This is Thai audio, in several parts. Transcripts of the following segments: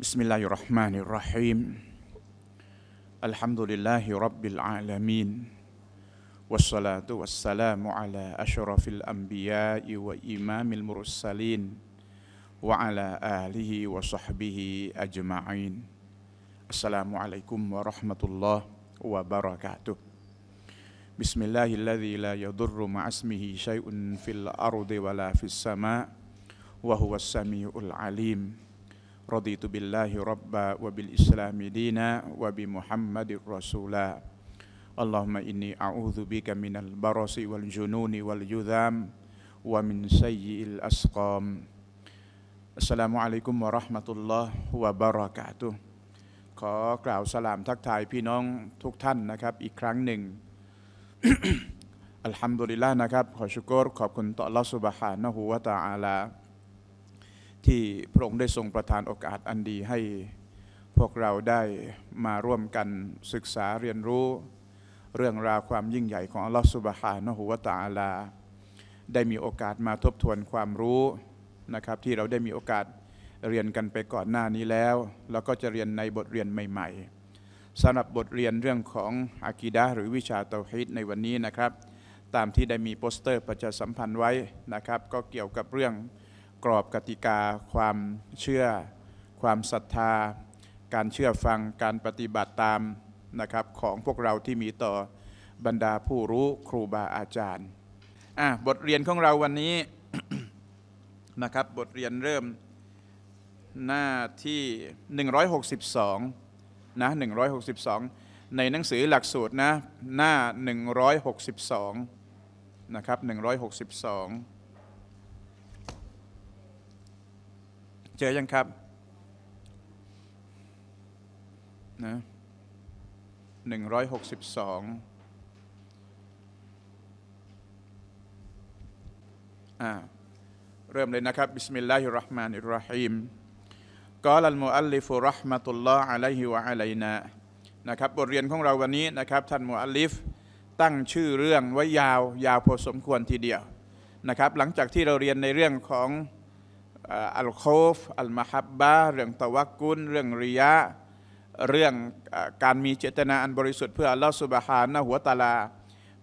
بسم الله الرحمن الرحيم الحمد لله رب العالمين والصلاة والسلام على أشرف الأنبياء وإمام المرسلين وعلى آله وصحبه أجمعين السلام عليكم ورحمة الله وبركاته بسم الله الذي لا يضر مع اسمه شيء في الأرض ولا في السماء وهو السميع العليم رضيت بالله ربا وبالإسلام دينا وبمحمد رسولا اللهم إني أعوذ بك من البرص والجنون والجذام ومن سيء الأسقام السلام عليكم ورحمة الله وبركاته ขอกล่าวสลามทักทายพี่น้องทุกท่านนะครับอีกครั้งหนึ่งอัลฮัมดุลิลละนะครับขอชุกรขอบคุณต่อลอสุบฮานะฮูวะตาอาลา ที่พระองค์ได้ทรงประทานโอกาสอันดีให้พวกเราได้มาร่วมกันศึกษาเรียนรู้เรื่องราวความยิ่งใหญ่ของอัลลอฮฺสุบฮานะฮูวาตาลา ได้มีโอกาสมาทบทวนความรู้นะครับ ที่เราได้มีโอกาสเรียนกันไปก่อนหน้านี้แล้ว แล้วก็จะเรียนในบทเรียนใหม่ ๆสำหรับบทเรียนเรื่องของอะกีดะหรือวิชาเตาฮิตในวันนี้นะครับ ตามที่ได้มีโปสเตอร์ประชาสัมพันธ์ไว้นะครับ ก็เกี่ยวกับเรื่องกรอบกติกาความเชื่อความศรัทธา การเชื่อฟังการปฏิบัติตามนะครับของพวกเราที่มีต่อบรรดาผู้รู้ครูบาอาจารย์อ่บทเรียนของเราวันนี้นะครับบทเรียนเริ่มหน้าที่ 162นะ162 ในหนังสือหลักสูตรนะหน้า 162นะครับ162เจอยังครับนะหนึ่งร้อยหกสิบสองอ่าเริ่มเลยนะครับบิสมิลลาฮิราะห์มานิราะฮีมกอลัลมุอัลลิฟุรห์มะตุลลอฮ์อะลัยฮิวะอะลัยนา นะครับบทเรียนของเราวันนี้นะครับ ท่านมุอัลลิฟตั้งชื่อเรื่องไว้ยาวยาวพอสมควรทีเดียว นะครับหลังจากที่เราเรียนในเรื่องของอัลโคฟอัลมาฮับบะเรื่องตะวักุล เรื่องริยะ เรื่องการมีเจตนาอันบริสุทธิ์เพื่ออัลลอฮฺสุบฮานะหัวตาลา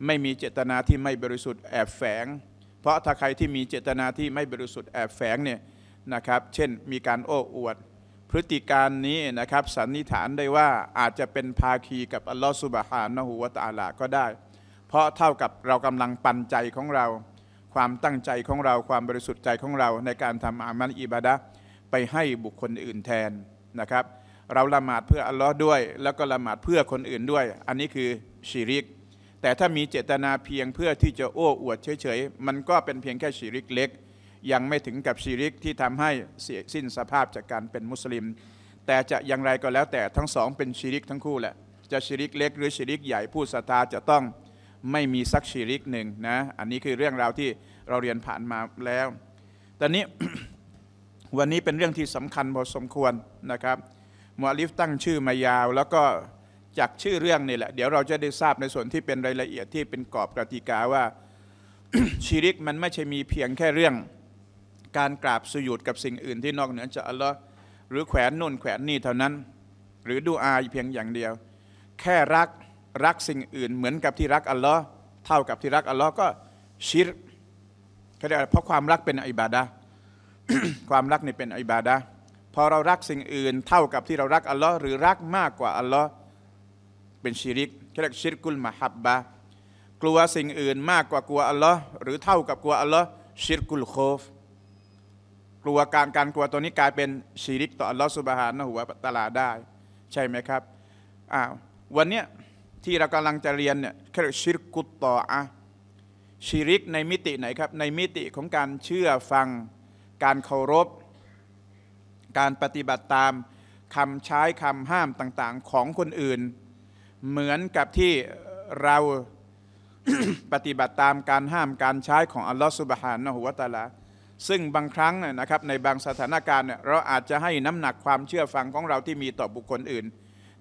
ไม่มีเจตนาที่ไม่บริสุทธิ์แอบแฝง เพราะถ้าใครที่มีเจตนาที่ไม่บริสุทธิ์แอบแฝงเนี่ยนะครับ เช่นมีการโอ้อวด พฤติการนี้นะครับสันนิษฐานได้ว่าอาจจะเป็นภาคีกับอัลลอฮฺสุบฮานะหัวตาลาก็ได้ เพราะเท่ากับเรากำลังปันใจของเราความตั้งใจของเราความบริสุทธิ์ใจของเราในการทำอามัลอิบาดะไปให้บุคคลอื่นแทนนะครับ เราละหมาดเพื่ออัลลอฮ์ด้วย แล้วก็ละหมาดเพื่อคนอื่นด้วย อันนี้คือชีริก แต่ถ้ามีเจตนาเพียงเพื่อที่จะโอ้อวดเฉยๆมันก็เป็นเพียงแค่ชีริกเล็ก ยังไม่ถึงกับชีริกที่ทำให้เสียสิ้นสภาพจากการเป็นมุสลิม แต่จะอย่างไรก็แล้วแต่ทั้งสองเป็นชีริกทั้งคู่แหละจะชีริกเล็กหรือชีริกใหญ่ผู้ศรัทธาจะต้องไม่มีซักชีริกหนึ่งนะ อันนี้คือเรื่องราวที่เราเรียนผ่านมาแล้ว ตอนนี้วันนี้เป็นเรื่องที่สำคัญพอสมควรนะครับมัวลิฟตั้งชื่อมายาว แล้วก็จากชื่อเรื่องนี่แหละเดี๋ยวเราจะได้ทราบในส่วนที่เป็นรายละเอียดที่เป็นกรอบกติกาว่าชีริกมันไม่ใช่มีเพียงแค่เรื่องการกราบสุยุดกับสิ่งอื่นที่นอกเหนือจากอัลลอฮ์หรือแขวนนุ่นแขวนนี่เท่านั้น หรือดูอาเพียงอย่างเดียว แค่รักรักสิ่งอื่นเหมือนกับที่รักอัลลอฮ์เท่ากับที่รักอัลลอฮ์ก็ ชิรเขาเรเพราะความรักเป็นอิบาดะความรักนี่เป็นอิบาดะพอเรารักสิ่งอื่น เท่ากับที่เรารักอัลลอฮ์หรือรักมากกว่าอัลลอฮ์เป็นชิริกเขเรียกชิรกุลมหับบะกลัวสิ่งอื่นมากกว่ากลัวอัลลอฮ์หรือเท่ากับกลัวอัลลอฮ์ชิรกุลโคฟกลัวการการกลัวตัวนี้กลายเป็นชิริกต่ออัลลอฮ์สุบฮานะหัวตะลาได้ ใช่ไหมครับอ้าววันเนี้ยที่เรากำลังจะเรียนเนี่ยคือชิรกุตตออะชิริกในมิติไหนครับในมิติของการเชื่อฟัง การเคารพ การปฏิบัติตามคำใช้คำห้ามต่างๆ ของคนอื่น เหมือนกับที่เราปฏิบัติตามการห้ามการใช้ของอัลลอฮฺสุบฮานะฮุวาตาลาซึ่งบางครั้งนะครับในบางสถานการณ์เราอาจจะให้น้ำหนักความเชื่อฟังของเราที่มีต่อบุคคลอื่น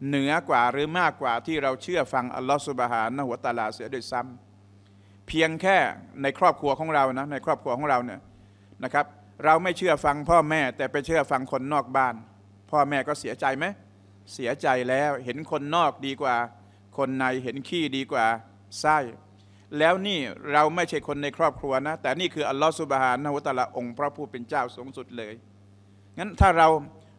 เหนือกว่าหรือมากกว่าที่เราเชื่อฟังอัลลอฮฺสุบฮานะหัวตาลาเสียด้วยซ้ำ เพียงแค่ในครอบครัวของเรานะในครอบครัวของเราเนี่ยนะครับ เราไม่เชื่อฟังพ่อแม่แต่ไปเชื่อฟังคนนอกบ้าน พ่อแม่ก็เสียใจไหมเสียใจแล้วเห็นคนนอกดีกว่า คนในเห็นขี้ดีกว่าไส้แล้วนี่เราไม่ใช่คนในครอบครัวนะ แต่นี่คืออัลลอฮฺสุบฮานะหัวตาลาองค์พระผู้เป็นเจ้าสูงสุดเลยงั้นถ้าเรา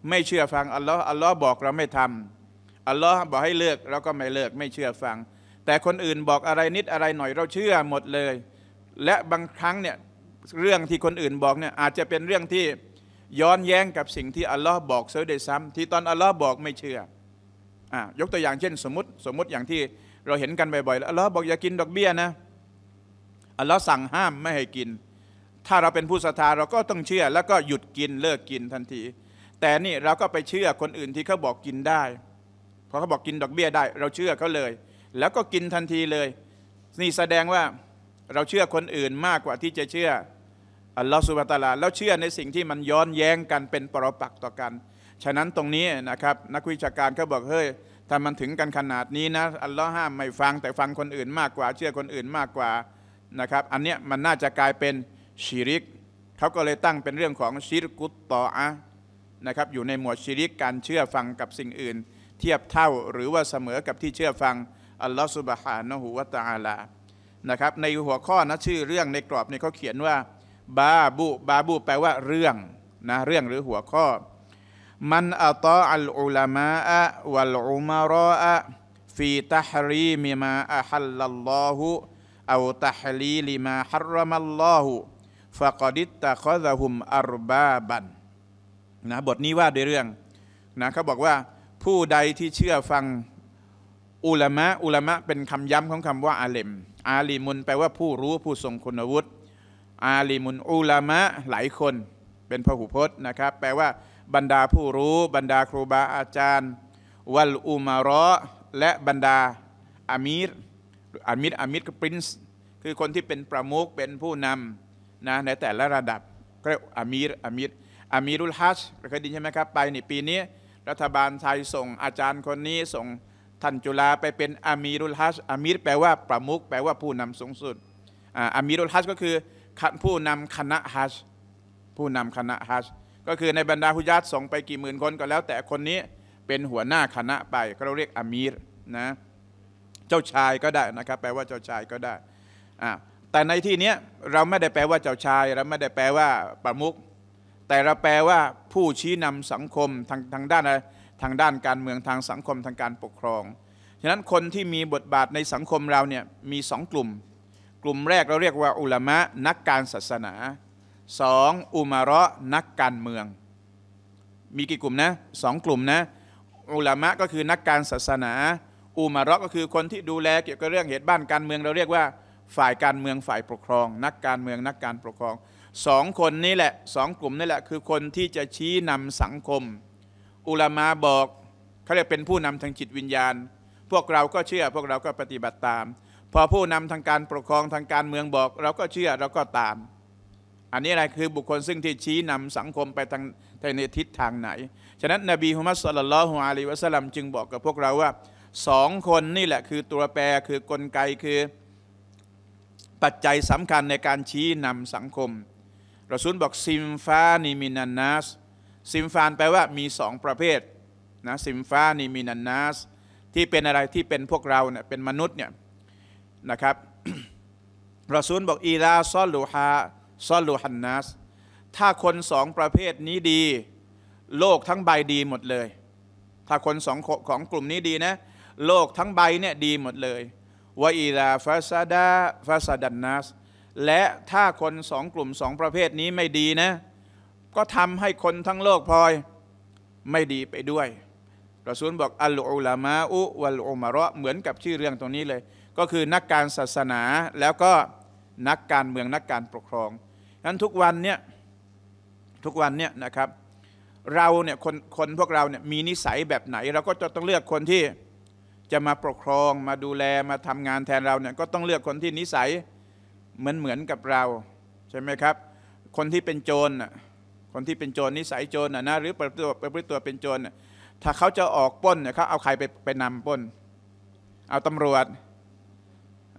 ไม่เชื่อฟังอัลลอฮ์อัลลอฮ์บอกเราไม่ทำอัลลอฮ์บอกให้เลิกเราก็ไม่เลิก ไม่เชื่อฟัง แต่คนอื่นบอกอะไรนิดอะไรหน่อยเราเชื่อหมดเลย และบางครั้งเนี่ยเรื่องที่คนอื่นบอกเนี่ยอาจจะเป็นเรื่องที่ย้อนแย้งกับสิ่งที่อัลลอฮ์บอกเสียด้วยซ้ำ ที่ตอนอัลลอฮ์บอกไม่เชื่ออ่ายกตัวอย่างเช่น สมมติสมมติอย่างที่เราเห็นกันบ่อยๆอัลลอฮ์บอก อย่ากินดอกเบี้ยนะอัลลอฮ์สั่งห้ามไม่ให้กิน ถ้าเราเป็นผู้ศรัทธาเราก็ต้องเชื่อแล้วก็หยุดกินเลิกกินทันทีแต่นี่เราก็ไปเชื่อคนอื่นที่เขาบอกกินได้พอเขาบอกกินดอกเบี้ยได้เราเชื่อเขาเลย แล้วก็กินทันทีเลย นี่แสดงว่าเราเชื่อคนอื่นมากกว่าที่จะเชื่ออัลลอฮฺสุบะตาลาแล้วเชื่อในสิ่งที่มันย้อนแย้งกันเป็นปรปักต่อกัน ฉะนั้นตรงนี้นะครับ นักวิชาการเขาบอก เฮ้ยถ้ามันถึงกันขนาดนี้นะอัลลอฮ์ห้ามไม่ฟังแต่ฟังคนอื่นมากกว่า เชื่อคนอื่นมากกว่านะครับอันนี้มันน่าจะกลายเป็นชิริกเขาก็เลยตั้งเป็นเรื่องของชิรกุตตออะนะครับอยู่ในหมวดชิริกการเชื่อฟังกับสิ่งอื่นทียบเท่าหรือว่าเสมอกับที่เชื่อฟังอัลลอฮฺสุบฮานะฮูวะตาลานะครับในหัวข้อนะ ชื่อเรื่องในกรอบนี้เขาเขียนว่าบาบูบาบูแปลว่าเรื่องนะเรื่องหรือหัวข้อ มันอัตออัลอุลามะอะวัลอุมารออะฟีตฮรีมิมาอัฮัลลัลลอฮุเอาตฮลีลิมาฮัรมัลลอฮุฟะกดิตตะคอซะฮุมอัรบาบันนะบทนี้ว่าด้วยเรื่องนะเขาบอกว่าผู้ใดที่เชื่อฟังอุลามะ อุลามะ เป็นคำย้ำของคำว่าอาเลม อาลีมุนแปลว่าผู้รู้ผู้ทรงคุณวุฒิ อาลีมุนอุลามะหลายคน เป็นพหุพจน์นะครับ แปลว่าบรรดาผู้รู้บรรดาครูบาอาจารย์ วัลอุมารอและบรรดาอามีรอามีรอามีรก็ปรินซ์คือคนที่เป็นประมุขเป็นผู้นำนะในแต่ละระดับเรียกอามีรอามีรอามีรุลฮัชเคยด้ยินใช่ไหมครับไปนี่ปีนี้รัฐบาลไทยส่งอาจารย์คนนี้ส่งท่านจุฬาไปเป็นอามีรุลฮัชอามีรแปลว่าประมุขแปลว่าผู้นำสูงสุดอามีรุลฮัชก็คือผู้นำคณะฮัช ผู้นำคณะฮัชก็คือในบรรดาฮุยาดส่งไปกี่หมื่นคนก็แล้ว แต่คนนี้เป็นหัวหน้าคณะไปเขาเรียกอามีรนะ เจ้าชายก็ได้นะครับแปลว่าเจ้าชายก็ได้ แต่ในที่นี้เราไม่ได้แปลว่าเจ้าชายเราไม่ได้แปลว่าประมุขแต่เราแปลว่าผู้ชี้นำสังคมทางทางด้านทางด้านการเมืองทางสังคมทางการปกครอง ฉะนั้นคนที่มีบทบาทในสังคมเราเนี่ยมีสองกลุ่ม กลุ่มแรกเราเรียกว่าอุลามะ นักการศาสนาสองอุมาระนักการเมือง มีกี่กลุ่มนะสองกลุ่มนะ อุลามะก็คือนักการศาสนา อุมาระก็คือคนที่ดูแล เกี่ยวกับเรื่องเหตุบ้านการเมืองเราเรียกว่าฝ่ายการเมืองฝ่ายปกครอง นักการเมืองนักการปกครองสองคนนี่แหละสองกลุ่มนี่แหละคือคนที่จะชี้นำสังคม อุลามาบอก เขาเรียกเป็นผู้นำทางจิตวิญญาณ พวกเราก็เชื่อ พวกเราก็ปฏิบัติตาม พอผู้นำทางการปกครองทางการเมืองบอก เราก็เชื่อเราก็ตาม อันนี้อะไรคือบุคคลซึ่งที่ชี้นำสังคมไปทางในทิศทางไหน ฉะนั้นนบีฮุมัสสลลัลลอฮุอะลัยวะสัลลัมจึงบอกกับพวกเราว่าสองคนนี่แหละคือตัวแปรคือกลไกคือปัจจัยสำคัญในการชี้นำสังคมระซุนบอกซิมฟานีมินันนัสซิมฟานแปลว่ามีสองประเภทนะซิมฟานีมินันนัสที่เป็นอะไรที่เป็นพวกเราเนี่ยเป็นมนุษย์เนี่ยนะครับระซุนบอกอีลาซอลูฮาซอลูฮันนัสถ้าคนสองประเภทนี้ดี โลกทั้งใบดีหมดเลย ถ้าคนสองของกลุ่มนี้ดีนะโลกทั้งใบเนี่ยดีหมดเลยวอีลาฟาซาดาฟาซาดันนัสและถ้าคนสองกลุ่มสองประเภทนี้ไม่ดีนะก็ทำให้คนทั้งโลกพลอยไม่ดีไปด้วยรอซูลบอกอัลอุลามะอุวัลอุมารอเหมือนกับชื่อเรื่องตรงนี้เลย ก็คือนักการศาสนาแล้วก็นักการเมืองนักการปกครองฉะนั้นทุกวันเนี่ยทุกวันเนี่ยนะครับ เราเนี่ยคนคนพวกเราเนี่ยมีนิสัยแบบไหน เราก็จะต้องเลือกคนที่จะมาปกครองมาดูแลมาทำงานแทนเราเนี่ยก็ต้องเลือกคนที่นิสัยเหมือนเหมือนกับเรา ใช่ไหมครับ คนที่เป็นโจรคนที่เป็นโจรนิสัยโจรนะหรือประพฤติตัวประพฤติตัวเป็นโจรถ้าเขาจะออกป้นเนี่ยเขาเอาใครไปไปนำป้น เอาตำรวจ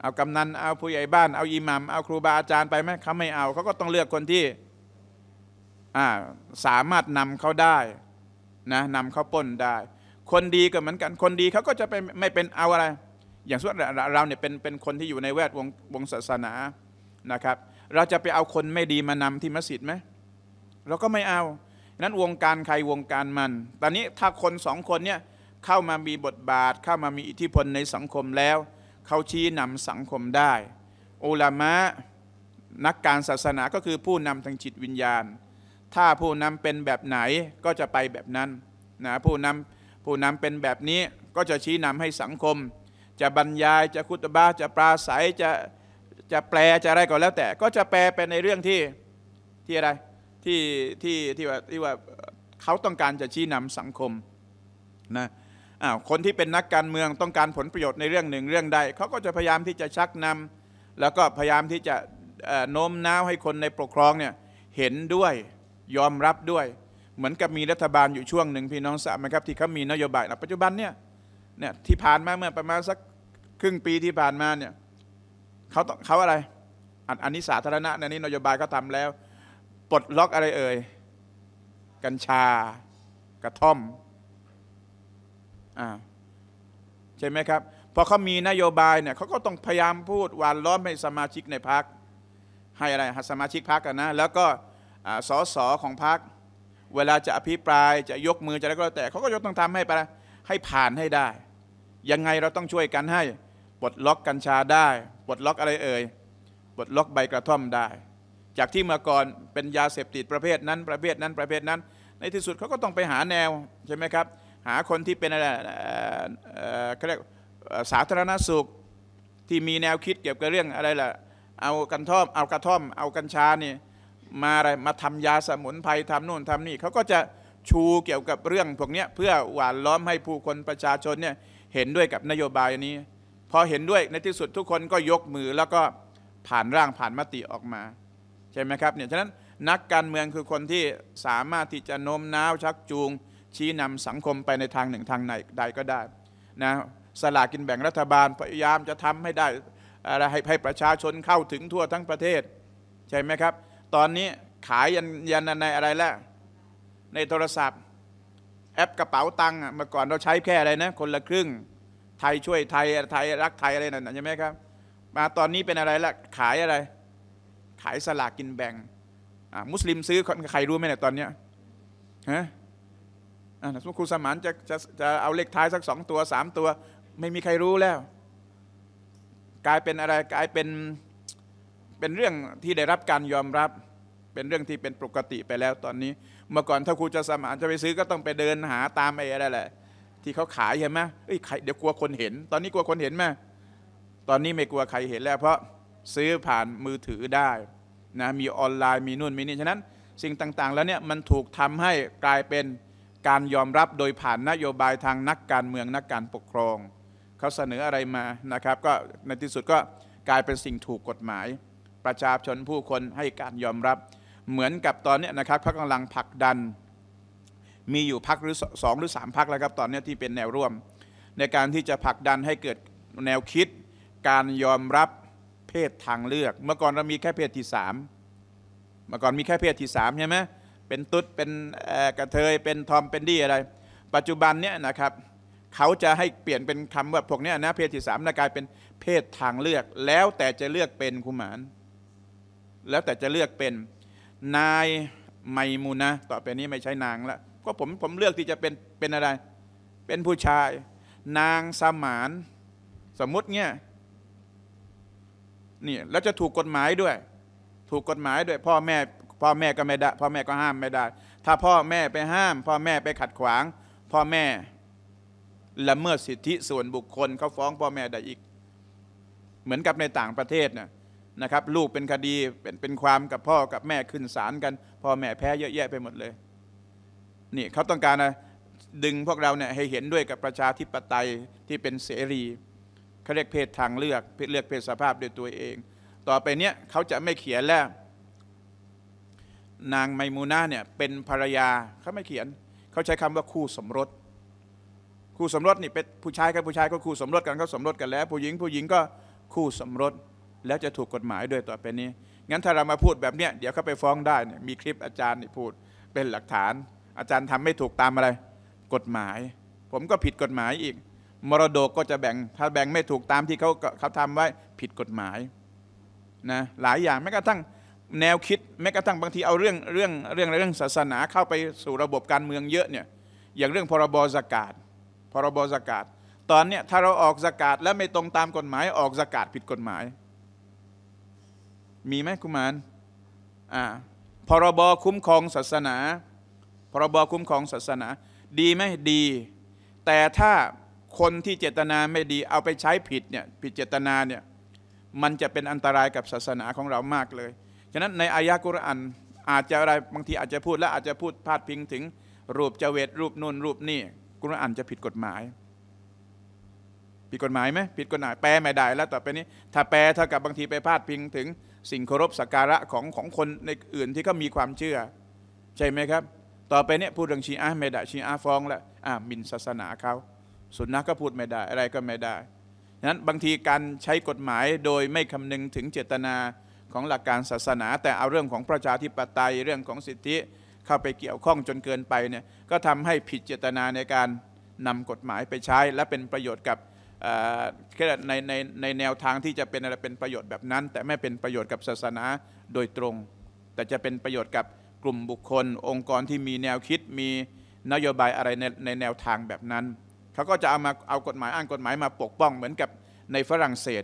เอากำนันเอาผู้ใหญ่บ้านเอาอิหมัมเอาครูบาอาจารย์ไปไหมเขาไม่เอาเขาก็ต้องเลือกคนที่สามารถนำเขาได้นะนำเขาป้นได้ คนดีก็เหมือนกัน คนดีเขาก็จะไปไม่เป็นเอาอะไร อย่างส่ดนเราเนี่ยเป็นเป็นคนที่อยู่ในแวดวงวงศาสนานะครับเราจะไปเอาคนไม่ดีมานำที่มัสยิดไหมเราก็ไม่เอา นั้นวงการใครวงการมัน ตอนนี้ถ้าคนสองคนเนี่ยเข้ามามีบทบาท เข้ามามีอิทธิพลในสังคมแล้ว เขาชี้นำสังคมได้อุลามะนักการศาสนาก็คือผู้นำทางจิตวิญญาณ ถ้าผู้นำเป็นแบบไหนก็จะไปแบบนั้นนะผู้นำผู้นำเป็นแบบนี้ก็จะชี้นำให้สังคม จะบรรยายจะคุตบ้าจะปราศัยจะจะแปลจะอะไรก็แล้ว แต่ก็จะแปลเป็นในเรื่องที่ที่อะไรที่ที่ที่ว่าที่ว่าเขาต้องการจะชี้นำสังคมนะอ้าวคนที่เป็นนักการเมืองต้องการผลประโยชน์ในเรื่องหนึ่งเรื่องใดเขาก็จะพยายามที่จะชักนำ แล้วก็พยายามที่จะโน้มน้าวให้คนในปกครองเนี่ยเห็นด้วยยอมรับด้วย เหมือนกับมีรัฐบาลอยู่ช่วงหนึ่งพี่น้องทราบไหมครับที่เขามีนโยบายนะปัจจุบันเนี่ยเนี่ยที่ผ่านมาเมื่อประมาณสักครึ่งปีที่ผ่านมาเนี่ยเขาเขาอะไรอันนี้สาธารณะในนี้นโยบายเขาทำแล้วปลดล็อกอะไรเอ่ย กัญชากระท่อมอ่าใช่ไหมครับพอเขามีนโยบายเนี่ยเขาก็ต้องพยายามพูดหวานล้อมให้สมาชิกในพัก ให้อะไรสมาชิกพักกันนะ แล้วก็สอสอของพัก เวลาจะอภิปรายจะยกมือจะอะไรก็แล้วแต่เขาก็ยกต้องทำให้ไปให้ผ่านให้ได้ ยังไงเราต้องช่วยกันให้ปลดล็อกกัญชาได้ปลดล็อกอะไรเอ่ยปลดล็อกใบกระท่อมได้ จากที่เมื่อก่อนเป็นยาเสพติดประเภทนั้นประเภทนั้นประเภทนั้น ในที่สุดเขาก็ต้องไปหาแนวใช่ไหมครับ หาคนที่เป็นอะไรเขาเรียกสาธารณสุขที่มีแนวคิดเกี่ยวกับเรื่องอะไรล่ะเอากัญท่อม เอากระท่อม เอากัญชานี่มาอะไรมาทำยาสมุนไพรทำนน่นทำนี่เขาก็จะชูเกี่ยวกับเรื่องพวกนี้เพื่อหวานล้อมให้ผู้คนประชาชนเนี่ยเห็นด้วยกับนโยบายนี้พอเห็นด้วยในที่สุดทุกคนก็ยกมือแล้วก็ผ่านร่างผ่านมติออกมา ใช่ไหมครับเนี่ยฉะนั้นนักการเมืองคือคนที่สามารถที่จะโน้มน้าว ชักจูง ชี้นำสังคมไปในทางหนึ่งทางไหนใดก็ได้นะสลากินแบ่งรัฐบาล พยายามจะทำให้ได้อะไรให้ประชาชนเข้าถึงทั่วทั้งประเทศ ใช่ไหมครับ ตอนนี้ขายยันยันในอะไรแล้วในโทรศัพท์แอปกระเป๋าตังค์เมื่อก่อนเราใช้แค่อะไรนะคนละครึ่งไทยช่วยไทยไทยรักไทยอะไรนั่นใช่ไหมครับ มาตอนนี้เป็นอะไรละขายอะไร ขายสลากกินแบ่งมุสลิมซื้อใครรู้ไหมเนี่ยตอนเนี้ยฮะสมมติครูสมานจะจะจะเอาเลขท้ายสักสองตัวสามตัว ไม่มีใครรู้แล้ว กลายเป็นอะไรกลายเป็นเป็นเรื่องที่ได้รับการยอมรับ เป็นเรื่องที่เป็นปกติไปแล้ว ตอนนี้ เมื่อก่อนถ้าครูจะสมานจะไปซื้อก็ต้องไปเดินหาตามไอ้อะไรแหละที่เขาขายเห็นไหมเอ้ยเดี๋ยวกลัวคนเห็น ตอนนี้กลัวคนเห็นไหม ตอนนี้ไม่กลัวใครเห็นแล้ว เพราะซื้อผ่านมือถือได้นะ มีออนไลน์ มีนู่น มีนี่ ฉะนั้นสิ่งต่าง ๆ แล้วเนี่ย มันถูกทำให้กลายเป็นการยอมรับโดยผ่านนโยบายทางนักการเมืองนักการปกครอง เขาเสนออะไรมานะครับ ก็ในที่สุดก็กลายเป็นสิ่งถูกกฎหมาย ประชาชนผู้คนให้การยอมรับ เหมือนกับตอนนี้นะครับเขากำลังผลักดันมีอยู่พักหรือสองหรือสามพักแล้วครับตอนนี้ที่เป็นแนวร่วม ในการที่จะผลักดันให้เกิดแนวคิด การยอมรับเพศทางเลือก เมื่อก่อนเรามีแค่เพศที่สาม เมื่อก่อนมีแค่เพศที่สามใช่ไหมเป็นตุ๊ด เป็นกระเทย เป็นทอม เป็นดีอะไร ปัจจุบันเนี้ยนะครับ เขาจะให้เปลี่ยนเป็นคำว่าพวกนี้นะเพศที่สามกลายเป็นเพศทางเลือก แล้วแต่จะเลือกเป็นคุหมานแล้วแต่จะเลือกเป็นนายไมมูนะต่อไปนี้ไม่ใช่นางละก็ผมผมเลือกที่จะเป็นเป็นอะไร เป็นผู้ชาย นางสมาน สมมติเนี่ยนี่แล้วจะถูกกฎหมายด้วย ถูกกฎหมายด้วย พ่อแม่พ่อแม่ก็ไม่ได้พ่อแม่ก็ห้ามไม่ได้ ถ้าพ่อแม่ไปห้าม พ่อแม่ไปขัดขวาง พ่อแม่ละเมิดสิทธิส่วนบุคคลเขาฟ้องพ่อแม่ได้อีก เหมือนกับในต่างประเทศนะนะครับ ลูกเป็นคดีเป็นเป็นความกับพ่อกับแม่ขึ้นศาลกันพ่อแม่แพ้เยอะแยะไปหมดเลยนี่เขาต้องการนะดึงพวกเราเนี่ยให้เห็นด้วยกับประชาธิปไตยที่เป็นเสรีเขาเรียกเพศทางเลือกเพศเลือกเพศสภาพด้วยตัวเอง ต่อไปเนี้ยเขาจะไม่เขียนแล้วนางไมมูนาเนี่ยเป็นภรรยาเขาไม่เขียนเขาใช้คำว่าคู่สมรส คู่สมรสนี่เป็นผู้ชายกับผู้ชายก็คู่สมรสกันเขาสมรสกันแล้ว ผู้หญิงผู้หญิง ก็คู่สมรสแล้วจะถูกกฎหมายด้วยต่อไปนี้ งั้นถ้าเรามาพูดแบบเนี้ยเดี๋ยวเขาไปฟ้องได้เนี่ยมีคลิปอาจารย์นี่พูดเป็นหลักฐานอาจารย์ทำไม่ถูกตามอะไรกฎหมาย ผมก็ผิดกฎหมายอีก มรดกก็จะแบ่ง ถ้าแบ่งไม่ถูกตามที่เขาเขาทำไว้ผิดกฎหมายนะหลายอย่างแม้กระทั่งแนวคิดแม้กระทั่งบางทีเอาเรื่องเรื่องเรื่องเรื่องศาสนาเข้าไปสู่ระบบการเมืองเยอะเนี่ยอย่างเรื่องพรบสกาดพรบสกาดตอนเนี้ยถ้าเราออกสกาดแล้วไม่ตรงตามกฎหมายออกสกาดผิดกฎหมาย มีไหมคุณมานอ่าพรบคุ้มครองศาสนาพรบคุ้มครองศาสนา ดีไหมดี แต่ถ้าคนที่เจตนาไม่ดีเอาไปใช้ผิดเนี่ยผิดเจตนาเนี่ยมันจะเป็นอันตรายกับศาสนาของเรามากเลย ฉะนั้นในอายะกุรอานอาจจะอะไรบางทีอาจจะพูดและอาจจะพูดพาดพิงถึง รูปเจเวตรูปนุ่นรูปนี่กุรอานจะผิดกฎหมายผิดกฎหมายไหมผิดกฎหมาย แปลไม่ได้ แล้วต่อไปนี้ ถ้าแปลเท่ากับบางทีไปพาดพิงถึงสิ่งเคารพสักการะของของคนในอื่นที่เขามีความเชื่อ ใช่ไหมครับต่อไปเนี่ยพูดเรื่องชีอะไม่ได้ชีอะฟ้องแล้วอ่ามินศาสนาเขาสุนนะก็พูดไม่ได้ อะไรก็ไม่ได้นั้นบางทีการใช้กฎหมายโดยไม่คำนึงถึงเจตนาของหลักการศาสนา แต่เอาเรื่องของประชาธิปไตยเรื่องของสิทธิเข้าไปเกี่ยวข้องจนเกินไปเนี่ยก็ทำให้ผิดเจตนาในการนำกฎหมายไปใช้ และเป็นประโยชน์กับในในในแนวทางที่จะเป็นอะไรเป็นประโยชน์แบบนั้น แต่ไม่เป็นประโยชน์กับศาสนาโดยตรง แต่จะเป็นประโยชน์กับกลุ่มบุคคลองค์กรที่มีแนวคิดมีนโยบายอะไรในในแนวทางแบบนั้น เขาก็จะเอามาเอากฎหมายอ้างกฎหมายมาปกป้องเหมือนกับในฝรั่งเศส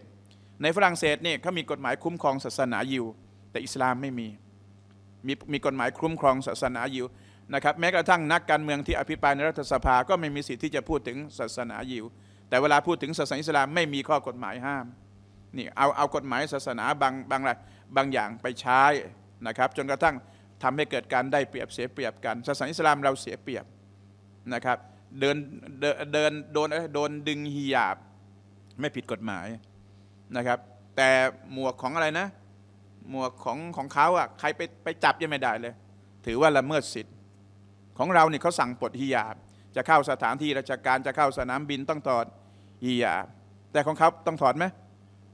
ในฝรั่งเศสเนี่ยเขามีกฎหมายคุ้มครองศาสนาอยู่แต่อิสลามไม่มีมีมี กฎหมายคุ้มครองศาสนาอยู่นะครับแม้กระทั่งนักการเมืองที่อภิปรายในรัฐสภา ก็ไม่มีสิทธิ์ที่จะพูดถึงศาสนาอยู่แต่เวลาพูดถึงศาสนาอิสลามไม่มีข้อกฎหมายห้ามนี่เอาเอากฎหมายศาสนาบางบางอะไรบางอย่างไปใช้นะครับจนกระทั่งทำให้เกิดการได้เปรียบเสียเปรียบกันศาสนาอิสลามเราเสียเปรียบนะครับ เดินเดินโดนโดนดึงหิยาบไม่ผิดกฎหมายนะครับ แต่หมวกของอะไรนะ หมวกของของเขาอ่ะใครไปไปจับยังไม่ได้เลย ถือว่าละเมิดสิทธิ์ของเราเนี่ยเขาสั่งปลดหิยาบ จะเข้าสถานที่ราชการจะเข้าสนามบินต้องถอดหิยาบแต่ของเขาต้องถอดไหม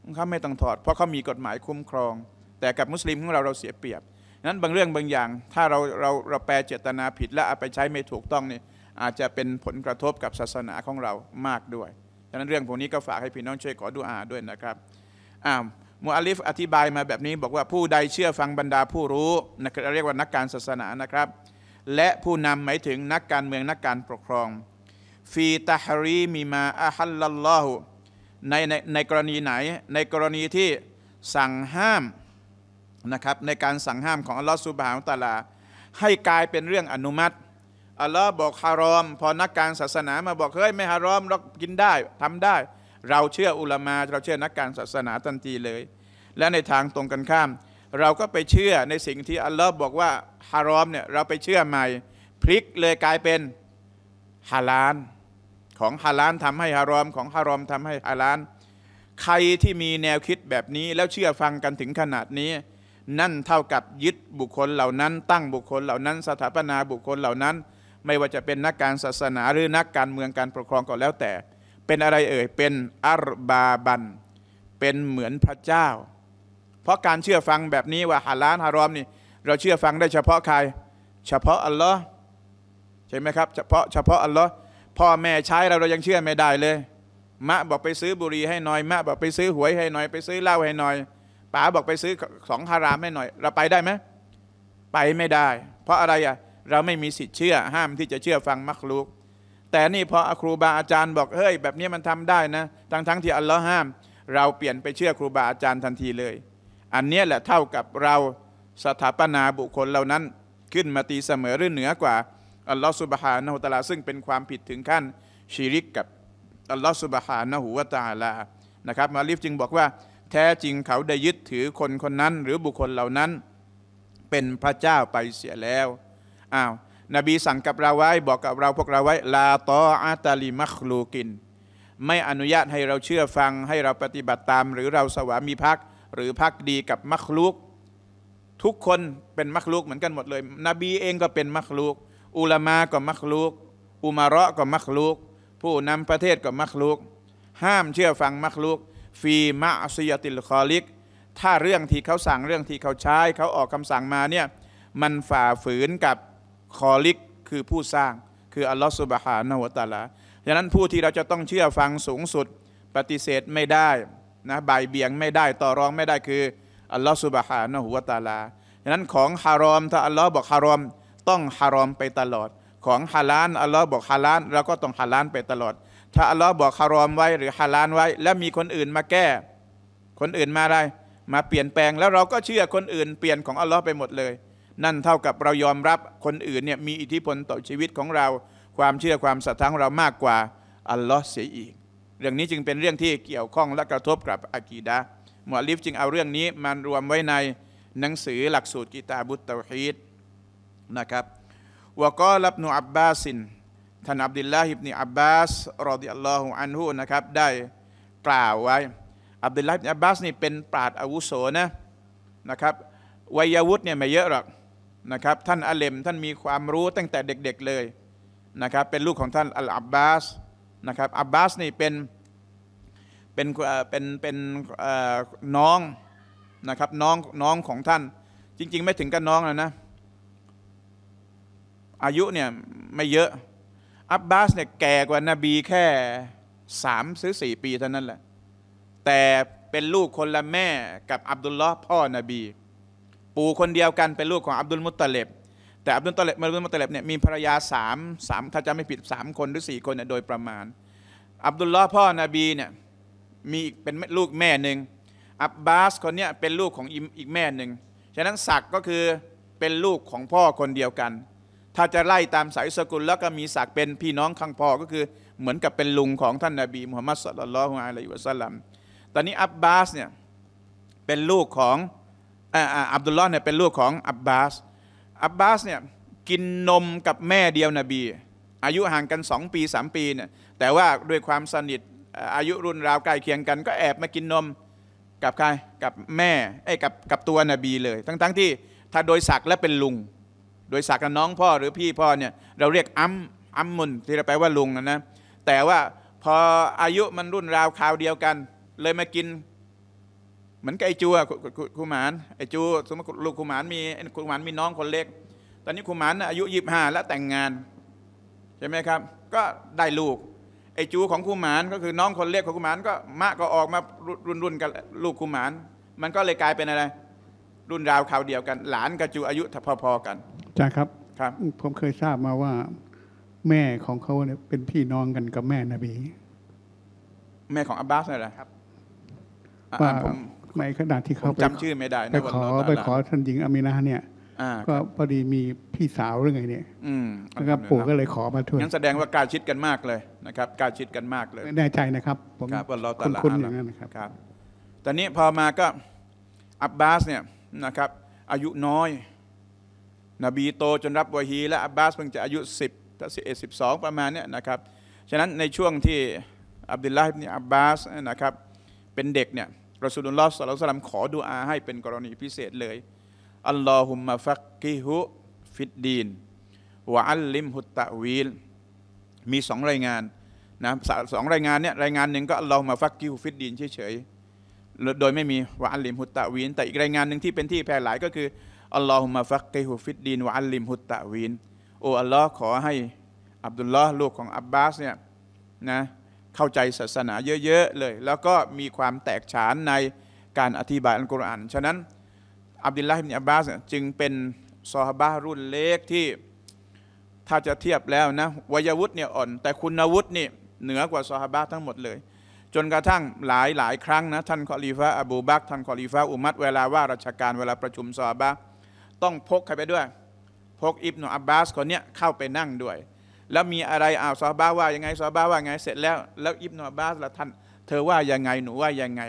ของเขาไม่ต้องถอด เพราะเขามีกฎหมายคุ้มครอง แต่กับมุสลิมของเราเราเสียเปรียบนั้นบางเรื่องบางอย่างถ้าเราเราเราแปลเจตนาผิดและเอาไปใช้ไม่ถูกต้องนี่อาจจะเป็นผลกระทบกับศาสนาของเรามากด้วยดังนั้นเรื่องพวกนี้ก็ฝากให้พี่น้องช่วยขอดูอาด้วยนะครับอ้าวมูอัลิฟอธิบายมาแบบนี้บอกว่าผู้ใดเชื่อฟังบรรดาผู้รู้นะัเรียกว่านักการศาสนานะครับ และผู้นำหมายถึงนักการเมืองนักการปกครองฟีตาฮารีมีมาอฮัลลัลลอฮในในในกรณีไหน ในกรณีที่สั่งห้ามนะครับในการสั่งห้ามของอัลลอฮฺสุบฮานุตะลา ให้กลายเป็นเรื่องอนุมัติ อัลลอฮ์บอกฮารอม พอนักการศาสนามาบอกเฮ้ยไม่ฮารอมเรากินได้ทำได้ เราเชื่ออุลามาเราเชื่อนักการศาสนาทันทีเลย และในทางตรงกันข้าม เราก็ไปเชื่อในสิ่งที่อัลลอฮ์บอกว่าฮารอมเนี่ยเราไปเชื่อใหม่ พลิกเลยกลายเป็นฮาลานของฮาลานทำให้ฮารอมของฮารอมทำให้ฮาลานใครที่มีแนวคิดแบบนี้แล้วเชื่อฟังกันถึงขนาดนี้นั่นเท่ากับยึดบุคคลเหล่านั้น ตั้งบุคคลเหล่านั้น สถาปนาบุคคลเหล่านั้น ไม่ว่าจะเป็นนักการศาสนาหรือนักการเมืองการปกครองก็แล้วแต่ เป็นอะไรเอ่ยเป็นอารบาบันเป็นเหมือนพระเจ้า เพราะการเชื่อฟังแบบนี้ว่าฮาลานฮารอมนี่เราเชื่อฟังได้เฉพาะใคร เฉพาะอัลลอฮ์ใช่ไหมครับ เฉพาะเฉพาะอัลลอฮ์พ่อแม่ใช้เราเรายังเชื่อไม่ได้เลยมะบอกไปซื้อบุหรี่ให้หน่อยมะบอกไปซื้อหวยให้หน่อยไปซื้อเหล้าให้หน่อยป๋าบอกไปซื้อของฮารามให้หน่อย เราไปได้ไหมไปไม่ได้ เพราะอะไรอ่ะเราไม่มีสิทธิ์เชื่อห้ามที่จะเชื่อฟังมักลุก แต่นี่พอครูบาอาจารย์บอก เฮ้ยแบบนี้มันทำได้นะทั้งทั้งที่อัลลอฮ์ห้าม เราเปลี่ยนไปเชื่อครูบาอาจารย์ทันทีเลย อันนี้แหละ เท่ากับเราสถาปนาบุคคลเหล่านั้นขึ้นมาตีเสมอหรือเหนือกว่าอัลลอฮ์สุบฮานะฮุตะลาซึ่งเป็นความผิดถึงขั้นชีริกกับอัลลอฮ์สุบฮานะฮุวะตาลานะครับมาลิฟจึงบอกว่าแท้จริงเขาได้ยึดถือคนคนนั้นหรือบุคคลเหล่านั้น เป็นพระเจ้าไปเสียแล้ว อ้าว นบีสั่งกับเราไว้ บอกกับเราพวกเราไว้ลาตออาตาลีมัคลูกินไม่อนุญาตให้เราเชื่อฟังให้เราปฏิบัติตามหรือเราสวามีพัก หรือพักดีกับมัคลูกทุกคนเป็นมัคลูกเหมือนกันหมดเลย นบีเองก็เป็นมัคลูกอุลามาก็มัคลูกอุมาระก็มัคลูกผู้นำประเทศก็มัคลูกห้ามเชื่อฟังมัคลูกฟีมะซียติลคอลิกถ้าเรื่องที่เขาสั่งเรื่องที่เขาใช้เขาออกคำสั่งมาเนี่ย มันฝ่าฝืนกับคอลิกคือผู้สร้างคืออัลลอฮฺสุบฮานาวตาละดังนั้นผู้ที่เราจะต้องเชื่อฟังสูงสุดปฏิเสธไม่ได้นะบ่ายเบี่ยงไม่ได้ต่อรองไม่ได้คือ อัลลอฮฺสุบฮานาหุวตาลาดังนั้นของฮารอมถ้าอัลลอฮ์บอกฮารอมต้องฮารอมไปตลอด ของฮาลานอัลลอฮ์บอกฮาลานเราก็ต้องฮาลานไปตลอดถ้าอัลลอฮ์บอกคารอมไว้ หรือฮาลานไว้ แล้วมีคนอื่นมาแก้ คนอื่นมาอะไรมาเปลี่ยนแปลงแล้วเราก็เชื่อคนอื่น เปลี่ยนของอัลลอฮ์ไปหมดเลย นั่นเท่ากับเรายอมรับคนอื่นเนี่ยมีอิทธิพลต่อชีวิตของเรา ความเชื่อความศรัทธาของเรามากกว่า อัลลอฮ์เสียอีกเรื่องนี้จึงเป็นเรื่องที่เกี่ยวข้องและกระทบกับอากีดะหมอลิฟจึงเอาเรื่องนี้มารวมไว้ในหนังสือหลักสูตรกีตาบุตเตฮีดนะครับวกอลับนูอับบาสินท่านอับดุลลาฮิบนีอับบาสรอดิอัลลอฮุอันฮุนะครับได้กล่าวไว้อับดุลลาฮิบนีอับบาสนี่เป็น ปราดอาวุโสนะนะครับวัยวุฒิเนี่ยไม่เยอะหรอกนะครับท่านอาเลมท่านมีความรู้ตั้งแต่เด็กๆเลยนะครับเป็นลูกของท่านอัลอับบาสนะครับอับบาสนี่เป็นเป็นเป็นเป็นน้องนะครับน้องน้องของท่าน จริง ๆ ไม่ถึงกับน้องนะนะอายุเนี่ยไม่เยอะอับบาสเนี่ยแก่กว่านาบีแค่สามหรือสี่ปีเท่านั้นแหละ แต่เป็นลูกคนละแม่กับอับดุลลอฮ์พ่อนาบี ปู่คนเดียวกันเป็นลูกของอับดุลมุตตเลบแต่อับดุลตะเลบมารุนมุตตเลบเนี่ยมีภรรยาสามสามถ้าจะไม่ผิดสามคนหรือสี่คนเนี่ยโดยประมาณ อับดุลลอฮ์พ่อนาบีเนี่ยมีอีกเป็นลูกแม่หนึ่งอับบาสคนเนี้ยเป็นลูกของอีกแม่หนึ่งฉะนั้นศักก็คือเป็นลูกของพ่อคนเดียวกันถ้าจะไล่ตามสายสกุลแล้วก็มีศักเป็นพี่น้องข้างพ่อก็คือเหมือนกับเป็นลุงของท่านนาบีมุฮัมมัดสุลลัลฮุอะลัยวะสัลลัมตอนนี้อับบาสเนี่ยเป็นลูกของอับดุลลอฮ์เนี่ยเป็นลูกของอับบาส อับบาสเนี่ยกินนมกับแม่เดียวนบี อายุห่างกัน 2 ปี 3 ปีเนี่ยแต่ว่าด้วยความสนิทอายุรุ่นราวใกล้เคียงกัน ก็แอบมากินนมกับใครกับแม่ไอ้กับกับตัวนบีเลย ทั้งๆทที่ถ้าโดยศักดิ์และเป็นลุงโดยสักกับน้องพ่อหรือพี่พ่อเนี่ยเราเรียกอัมอัมมุนที่เราแปลว่าลุงนะนะแต่ว่าพออายุมันรุ่นราวคราวเดียวกัน เลยมากิน เหมือนกับไอจูอะครูหมานไอจูสมมติลูกครูหมานมีครูหมานมีน้องคนเล็กตอนนี้ครูหมานอายุยีบห้าแล้วแต่งงานใช่ไหมครับ ก็ได้ลูกไอจูของครูหมานก็คือน้องคนเล็กของครูหมานก็มะก็ออกมารุ่นรุ่นกับลูกครูหมานมันก็เลยกลายเป็นอะไร รุ่นราวคราวเดียวกัน หลานกับจูอายุพอๆกันจ้าครับครับผมเคยทราบมาว่า แม่ของเขาเนี่ยเป็นพี่น้องกันกับแม่นบี แม่ของอับบาสน่ะไหรครับว่าในขณะที่เขาจำชื่อไม่ได้ไปขอไปขอท่านหญิงอามินาเนี่ยก็พอดีมีพี่สาวหรือไงเนี่ยนะครับปู่ก็เลยขอมาทุนงั้นแสดงว่าการชิดกันมากเลยนะครับการชิดกันมากเลยแน่ใจนะครับผมคุณคุณอย่างนั้นนะครับครับ ตอนนี้พอมาก็อับบาสเนี่ยนะครับ อายุน้อยนบีโต จนรับวะฮีและอับบาสเพิ่งจะอายุ 10ถ้าสิบเอ็ดสิบสองประมาณเนี้ยนะครับ ฉะนั้นในช่วงที่อับดุลลาฮิบนอับบาสนะครับเป็นเด็กเนี่ยรอสูลุลลอฮ์สัลลัลลัมขอดุอา ให้เป็นกรณีพิเศษเลย อัลลอฮุมมะฟักกิฮุฟิดดีนวะอัลลิมฮุตตะวีล มีสองรายงานนะสองรายงานเนี่ยรายงานหนึ่งก็อัลลอฮุมะฟักกิฮุฟิดดีนเฉยๆโดยไม่มีวะอัลลิมฮุตตะวีนแต่อีกรายงานหนึ่งที่เป็นที่แพร่หลายก็คืออัลลอฮุมะฟักกิฮุฟิดดีนวะอัลลิมฮุตตะวีนโอ้ อัลลอฮ์ขอให้อับดุลลอฮ์ลูกของอับบาสเนี่ยนะเข้าใจศาสนาเยอะ ๆ เลย แล้วก็มีความแตกฉานในการอธิบายอัลกุรอาน ฉะนั้น อับดุลลาฮินอับบาส จึงเป็นซอฮาบะรุ่นเล็กที่ถ้าจะเทียบแล้วนะวัยวุฒิเนี่ยอ่อน แต่คุณวุฒินี่เหนือกว่าซอฮาบะทั้งหมดเลย จนกระทั่งหลายหลายครั้งนะท่านคอลีฟะอบูบักท่านคอลีฟะอุมัดเวลาว่าราชการเวลาประชุมซอฮาบะต้องพกใครไปด้วย พกอิบนาอับบาสคนเนี้ยเข้าไปนั่งด้วย แล้วมีอะไรอ้าวซอบ้าว่ายังไงซอบ้าว่าไงเสร็จแล้วแล้วอิบนาอับบาสละท่าน เธอว่ายังไงหนูว่ายังไง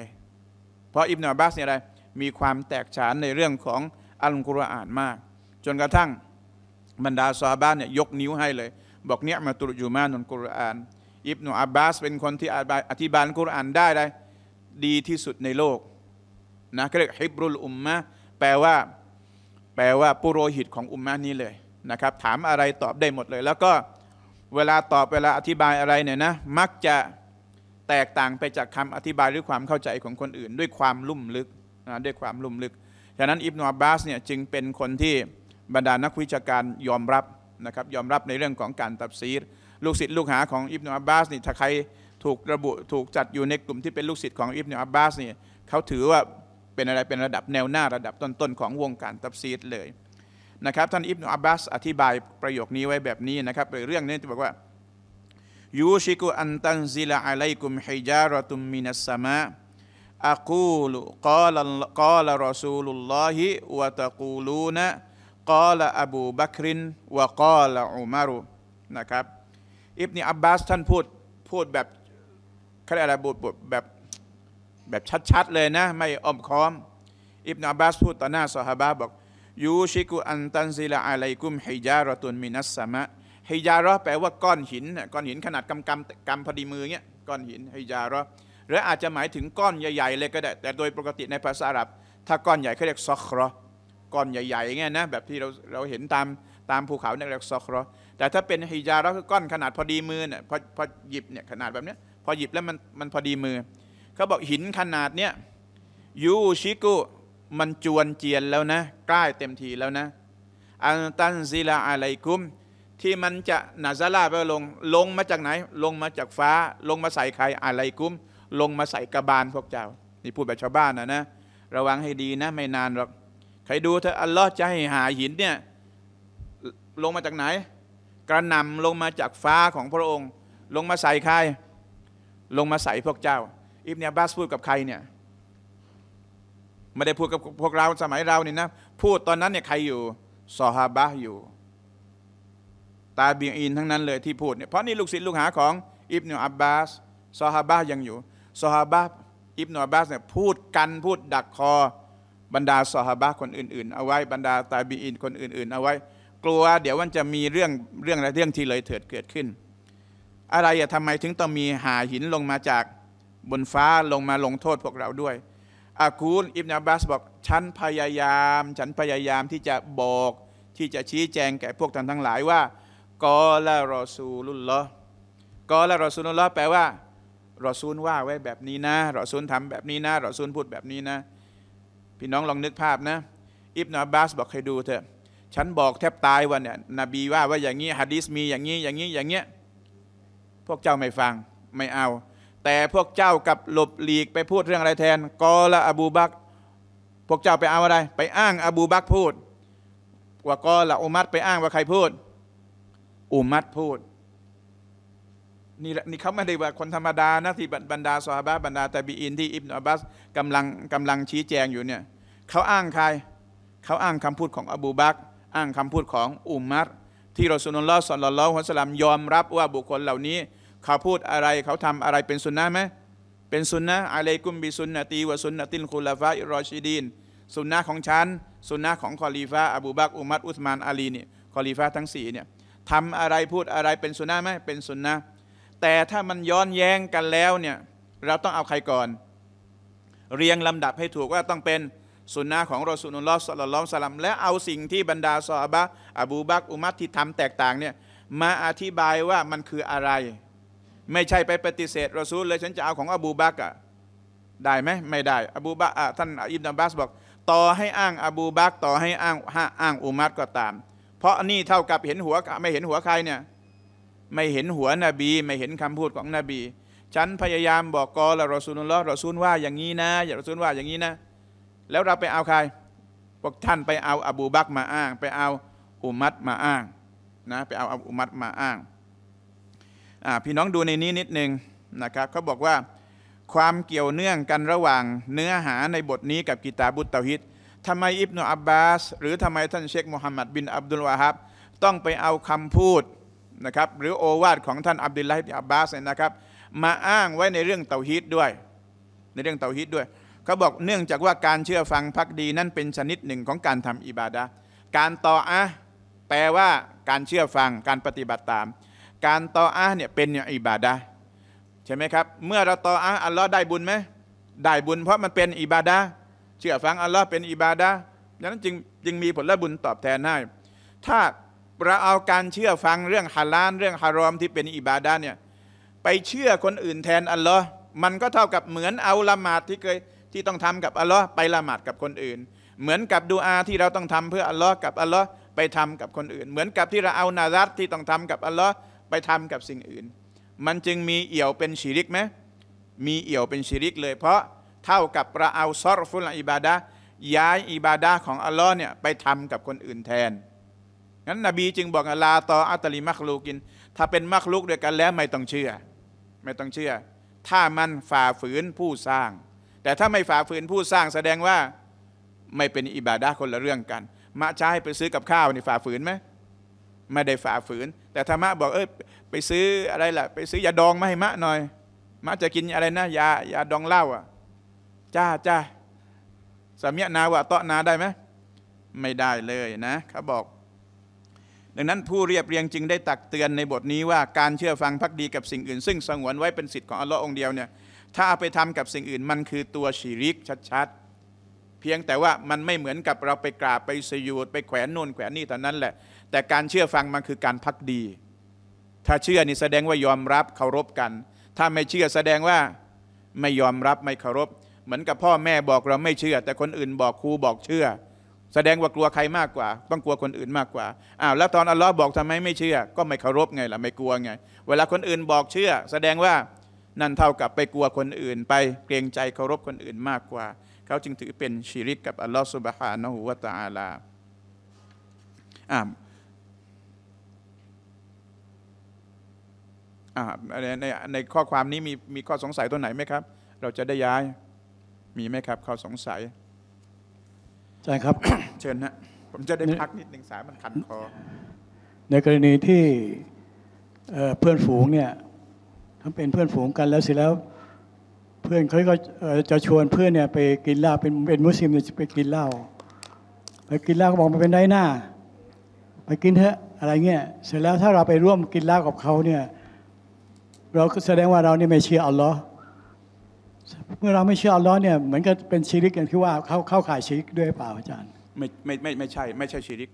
เพราะอิบนาอับบาสเนี่ยอะไร มีความแตกฉานในเรื่องของอัลกุรอานมาก จนกระทั่งบรรดาซอบ้าเนี่ยยกนิ้วให้เลย บอกเนี่ยมาตุลยูมานุนกุรอาน อิบนาอับบาสเป็นคนที่อธิบายกุรอานได้เลยดีที่สุดในโลกนะเรียกฮิบรุลอุมมะแปลว่าแปลว่าปุโรหิตของอุมมานี้เลยนะครับถามอะไรตอบได้หมดเลย แล้วก็เวลาตอบเวลาอธิบายอะไรเนี่ยนะมักจะแตกต่างไปจากคำอธิบายหรือความเข้าใจของคนอื่น ด้วยความลุ่มลึกนะด้วยความลุ่มลึกฉะนั้นอิบนาบบาสเนี่ยจึงเป็นคนที่บรรดานักวิชาการยอมรับนะครับ ยอมรับในเรื่องของการตับซีรลูกศิษย์ลูกหาของอิบนาบบาสนี่ถ้าใครถูกระบุถูกจัดอยู่ในกลุ่มที่เป็นลูกศิษย์ของอิบนาบบาสนี่เขาถือว่าเป็นอะไร เป็นระดับแนวหน้าระดับต้นๆของวงการ ตับซีดเลยนะครับ ท่านอิบนาอับบาสอธิบายประโยคนี้ไว้แบบนี้นะครับเรื่องนี้จะบอกว่า ยูชิกุอันตันซิลอะลัยกุมฮิจารตุมมินัสสมะอะกูลุกาลกาลรอซูลุลลอฮิวะตะกูลูนะกาลอบูบักริน วะกาลอุมารุ นะครับอิบนาอับบาส ท่านพูดพูดแบบาเรียกอะไรบทแบบแบบชัดๆ เลยนะ ไม่อ้อมค้อม อิบนาบาสพูดต่อหน้าสหบาบอกยูชิกุอันตันซิลาอะไลกุมฮิยารตุนมินัสสามะฮิยาระแปลว่าก้อนหินก้อนหินขนาดกำกำกำพอดีมือเงี้ยก้อนหินฮิยาระหรืออาจจะหมายถึงก้อนใหญ่ๆเลยก็ได้แต่โดยปกติในภาษาอาหรับ ถ้าก้อนใหญ่เขาเรียกซอกรอก้อนใหญ่ๆเงี้ยนะแบบที่เราเราเห็นตามตามภูเขาเนี่ยเรียกซอกรอแต่ถ้าเป็นฮิยาระคือก้อนขนาดพอดีมือเนี่ยพอพอหยิบเนี่ยขนาดแบบเนี้ยพอหยิบแล้วมันมันพอดีมือเขาบอกหินขนาดเนี้ยยูชิกุ มันจวนเจียนแล้วนะใกล้เต็มทีแล้วนะอันตันซิลาอะไรคุมที่มันจะนาซาลาไปลงลงมาจากไหน ลงมาจากฟ้า ลงมาใส่ใครอะไรคุมลงมาใส่กระบาลพวกเจ้านี่พูดแบบชาวบ้านนะนะระวังให้ดีนะ ไม่นานหรอกใครดูเธออัลลอฮ์จะให้หาหินเนี่ยลงมาจากไหน กระนำลงมาจากฟ้าของพระองค์ ลงมาใส่ใครลงมาใส่พวกเจ้าอิบเนียบาสพูดกับใครเนี่ยไม่ได้พูดกับพวกเราสมัยเราเนี่ยนะพูดตอนนั้นเนี่ยใครอยู่ซอฮาบะอยู่ตาเบียอินทั้งนั้นเลยที่พูดเนี่ยเพราะนี่ลูกศิษย์ลูกหาของ อิบเนียบบาสซอฮาบะยังอยู่ซอฮาบะอิบเนียบบาสเนี่ยพูดกันพูดดักคอบรรดาซอฮาบะคนอื่นๆ เอาไว้บรรดาตาบีอินคนอื่น ๆเอาไว้ กลัว เดี๋ยวมันจะมีเรื่องเรื่องอะไรเรื่องที่เลยเถิดเกิดขึ้น อะไรอะทำไมถึงต้องมีหาหินลงมาจากบนฟ้าลงมาลงโทษพวกเราด้วย อากูลอิบนาบัสบอก ฉันพยายาม ฉันพยายามที่จะบอก ที่จะชี้แจงแก่พวกท่านทั้งหลายว่ากอละรอซูลุลลอกอละรอซูลุลลอแปลว่ารอซูลว่าไว้แบบนี้นะรอซูลทำแบบนี้นะรอซูลพูดแบบนี้นะพี่น้องลองนึกภาพนะ อิบนาบัสบอกให้ดูเถอะ ฉันบอกแทบตายว่าเนี่ยนบีว่าว่าอย่างนี้ฮะดีสมีอย่างนี้อย่างนี้อย่างเงี้ยพวกเจ้าไม่ฟัง ไม่เอาแต่พวกเจ้ากับหลบหลีกไปพูดเรื่องอะไรแทน กอละอบูบักพวกเจ้าไปเอาอะไร ไปอ้างอบูบักพูดว่ากอละอุมัดไปอ้างว่าใครพูด อุมัดพูดนี่นี่เขาไม่ได้ว่าคนธรรมดานะที่บรรดาซอฮาบะบรรดาตาบีอินที่อิบนาบัสกำลังกำลังชี้แจงอยู่เนี่ยเขาอ้างใคร เขาอ้างคำพูดของอบูบักอ้างคำพูดของอุมัดที่รอสุนลลอฮ์สัลลัลลอฮุฮะสลัมยอมรับว่าบุคคลเหล่านี้เขาพูดอะไร เขาทำอะไรเป็นสุนนะไหมเป็นสุนนะอะไรกุมบิสุนนะตีวะสุนนะตินคุลาฟะอิรอชีดีนสุนนะของฉันสุนนะของคอลีฟะอบูบักอุมัดอุสมานอาลีเนี่ยคอลีฟะทั้งสี่เนี่ยทำอะไรพูดอะไรเป็นสุนนะไหมเป็นสุนนะแต่ถ้ามันย้อนแย้งกันแล้วเนี่ย เราต้องเอาใครก่อน เรียงลำดับให้ถูกว่าต้องเป็นสุนนะของรอสุนุลลอฮ์สัลลัลลอฮุสลัมและเอาสิ่งที่บรรดาซอฮาบะอบูบักอุมัดที่ทำแตกต่างเนี่ยมาอธิบายว่ามันคืออะไรไม่ใช่ไปปฏิเสธรอซูลเลยฉันจะเอาของอบูบักอะได้ไหมไม่ได้อบูบักท่านอิบนาบัสบอก ต่อให้อ้างอบูบักต่อให้อ้างอ้างอุมัดก็ตาม เพราะนี่เท่ากับเห็นหัวไม่เห็นหัวใครเนี่ยไม่เห็นหัวนบีไม่เห็นคำพูดของนบี ฉันพยายามบอกกอละรอซูลลลอฮ์รอซูลว่าอย่างนี้นะอย่ารอซูลว่าอย่างนี้นะ แล้วเราไปเอาใครพวกท่านไปเอาอบูบักมาอ้าง ไปเอาอุมัดมาอ้างนะไปเอาอุมัดมาอ้างพี่น้องดูในนี้นิดนึงนะครับเขาบอกว่า ความเกี่ยวเนื่องกันระหว่างเนื้อหาในบทนี้กับกิตาบุตเตฮิตทำไมอิบนาอับบาส หรือทำไมท่านเชคมูฮัมหมัดบินอับดุลวาฮับต้องไปเอาคำพูดนะครับหรือโอวาทของท่านอับดุลไลบินอับบาสนะครับมาอ้างไว้ในเรื่องเตาฮิตด้วย ในเรื่องเตาฮิตด้วย เขาบอกเนื่องจากว่าการเชื่อฟังพักดีนั้นเป็นชนิดหนึ่งของการทำอิบาดะการต่ออะแปลว่าการเชื่อฟังการปฏิบัติตามการตออาเนี่ยเป็นเนี่ยอิบาดะใช่ไหมครับ เมื่อเราตออาอัลลอฮ์ได้บุญไหมได้บุญเพราะมันเป็นอิบาดะเชื่อฟังอัลลอฮ์เป็นอิบาดะดังนั้นจึงจึงมีผลบุญตอบแทนให้ ถ้าเราเอาการเชื่อฟังเรื่องฮาลานเรื่องฮารอมที่เป็นอิบาดะเนี่ยไปเชื่อคนอื่นแทนอัลลอฮ์มันก็เท่ากับเหมือนเอาละหมาดที่เคยที่ต้องทำกับอัลลอฮ์ไปละหมาดกับคนอื่น เหมือนกับดูอาที่เราต้องทำเพื่ออัลลอฮ์กับอัลลอฮ์ไปทำกับคนอื่น เหมือนกับที่เราเอานารัตที่ต้องทำกับอัลลอฮ์ไปทำกับสิ่งอื่น มันจึงมีเอี่ยวเป็นชีริกไหมมีเอี่ยวเป็นชีริกเลย เพราะเท่ากับประเอาซอรฟุลอิบาดะย้ายอิบาดะของอัลลอฮ์เนี่ยไปทำกับคนอื่นแทนนั้นนบีจึงบอกลาตออัตลิมักลูกิน ถ้าเป็นมักลูกด้วยกันแล้วไม่ต้องเชื่อ ไม่ต้องเชื่อ ถ้ามันฝ่าฝืนผู้สร้าง แต่ถ้าไม่ฝ่าฝืนผู้สร้างแสดงว่า ไม่เป็นอิบาดะคนละเรื่องกันมะใช้ไปซื้อกับข้าวนี่ฝ่าฝืนไหมไม่ได้ฝ่าฝืน แต่ธรรมะบอกเอ้ยไปซื้ออะไรล่ะ ไปซื้อยาดองมาให้มะหน่อย มะจะกินอะไรนะยายาดองเหล้าอ่ะจ้าจ้าสามยนาวะเตาะนาได้ไหมไม่ได้เลยนะเขาบอก ดังนั้นผู้เรียบเรียงจึงได้ตักเตือนในบทนี้ว่าการเชื่อฟังพักดีกับสิ่งอื่น ซึ่งสงวนไว้เป็นสิทธิ์ของอัลลอฮ์องเดียวเนี่ยถ้าเอาไปทำกับสิ่งอื่นมันคือตัวชีริกชัดๆเพียงแต่ว่ามันไม่เหมือนกับเราไปกราบไปสยูดไปแขวนนู่นแขวนนี่เท่านั้นแหละแต่การเชื่อฟังมันคือการพักดี ถ้าเชื่อนี่แสดงว่ายอมรับเคารพกัน ถ้าไม่เชื่อแสดงว่า ไม่ยอมรับไม่เคารพ เหมือนกับพ่อแม่บอกเราไม่เชื่อ แต่คนอื่นบอกครูบอกเชื่อ แสดงว่ากลัวใครมากกว่าต้องกลัวคนอื่นมากกว่า อ้าวแล้วตอนอัลลอฮ์บอกทำไมไม่เชื่อ ก็ไม่เคารพไงล่ะไม่กลัวไง เวลาคนอื่นบอกเชื่อ แสดงว่านั่นเท่ากับไปกลัวคนอื่น ไปเกรงใจเคารพคนอื่นมากกว่า เขาจึงถือเป็นชีริกกับอัลลอฮ์สุบฮานะฮูวะตะอาลาอ้าในในข้อความนี้มีมีข้อสงสัยตัวไหนไหมครับ เราจะได้ย้ายมีไหมครับข้อสงสัยใช่ครับ เชิญนะผมจะได้พักนิดหนึ่งสายมันคันคอในกรณีที่เพื่อนฝูงเนี่ยทำเป็นเพื่อนฝูงกันแล้วเสร็จแล้ว เพื่อนเขาก็จะชวนเพื่อนเนี่ยไปกินเหล้าเป็นเป็นมุสลิมจะไปกินเหล้าไปกินเหล้าก็บอกมาเป็นได้หน้า ไปกินเถอะอะไรเงี้ยเสร็จแล้วถ้าเราไปร่วมกินเหล้ากับเขาเนี่ยเราแสดงว่าเรานี่ไม่เชื่ออัลลอฮ์เมื่อเราไม่เชื่ออัลลอฮ์เนี่ยเหมือนกับเป็นชีริกอย่างที่ว่าเขาเข้าข่ายชีริกด้วยเปล่าอาจารย์ ไม่ไม่ไม่ไม่ใช่ ไม่ใช่ชีริก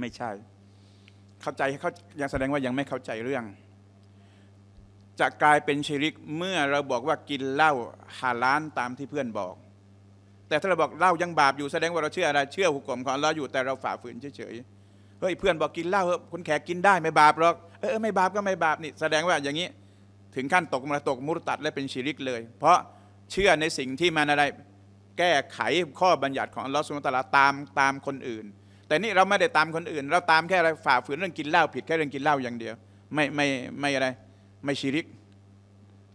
ไม่ใช่ เข้าใจเขายังแสดงว่ายังไม่เข้าใจเรื่อง จะกลายเป็นชีริกเมื่อเราบอกว่ากินเหล้าหาล้านตามที่เพื่อนบอก แต่ถ้าเราบอกเหล้ายังบาปอยู่แสดงว่าเราเชื่ออะไรเชื่อหุกกลมของเราอยู่แต่เราฝ่าฝืนเฉยๆเฮ้ยเพื่อนบอกกินเหล้าเ้ยคนแขกกินได้ไม่บาปหรอก เออไม่บาปก็ไม่บาปนี่แสดงว่าอย่างนี้ถึงขั้นตกมาตกมุรตัดและเป็นชิริกเลย เพราะเชื่อในสิ่งที่มันอะไร แก้ไขข้อบัญญัติของอัลลอฮฺสุลตาราตามตามคนอื่น แต่นี่เราไม่ได้ตามคนอื่น เราตามแค่อะไรฝ่าฝืนเรื่องกินเหล้าผิดแค่เรื่องกินเหล้าอย่างเดียว ไม่ไม่ไม่อะไรไม่ชิริก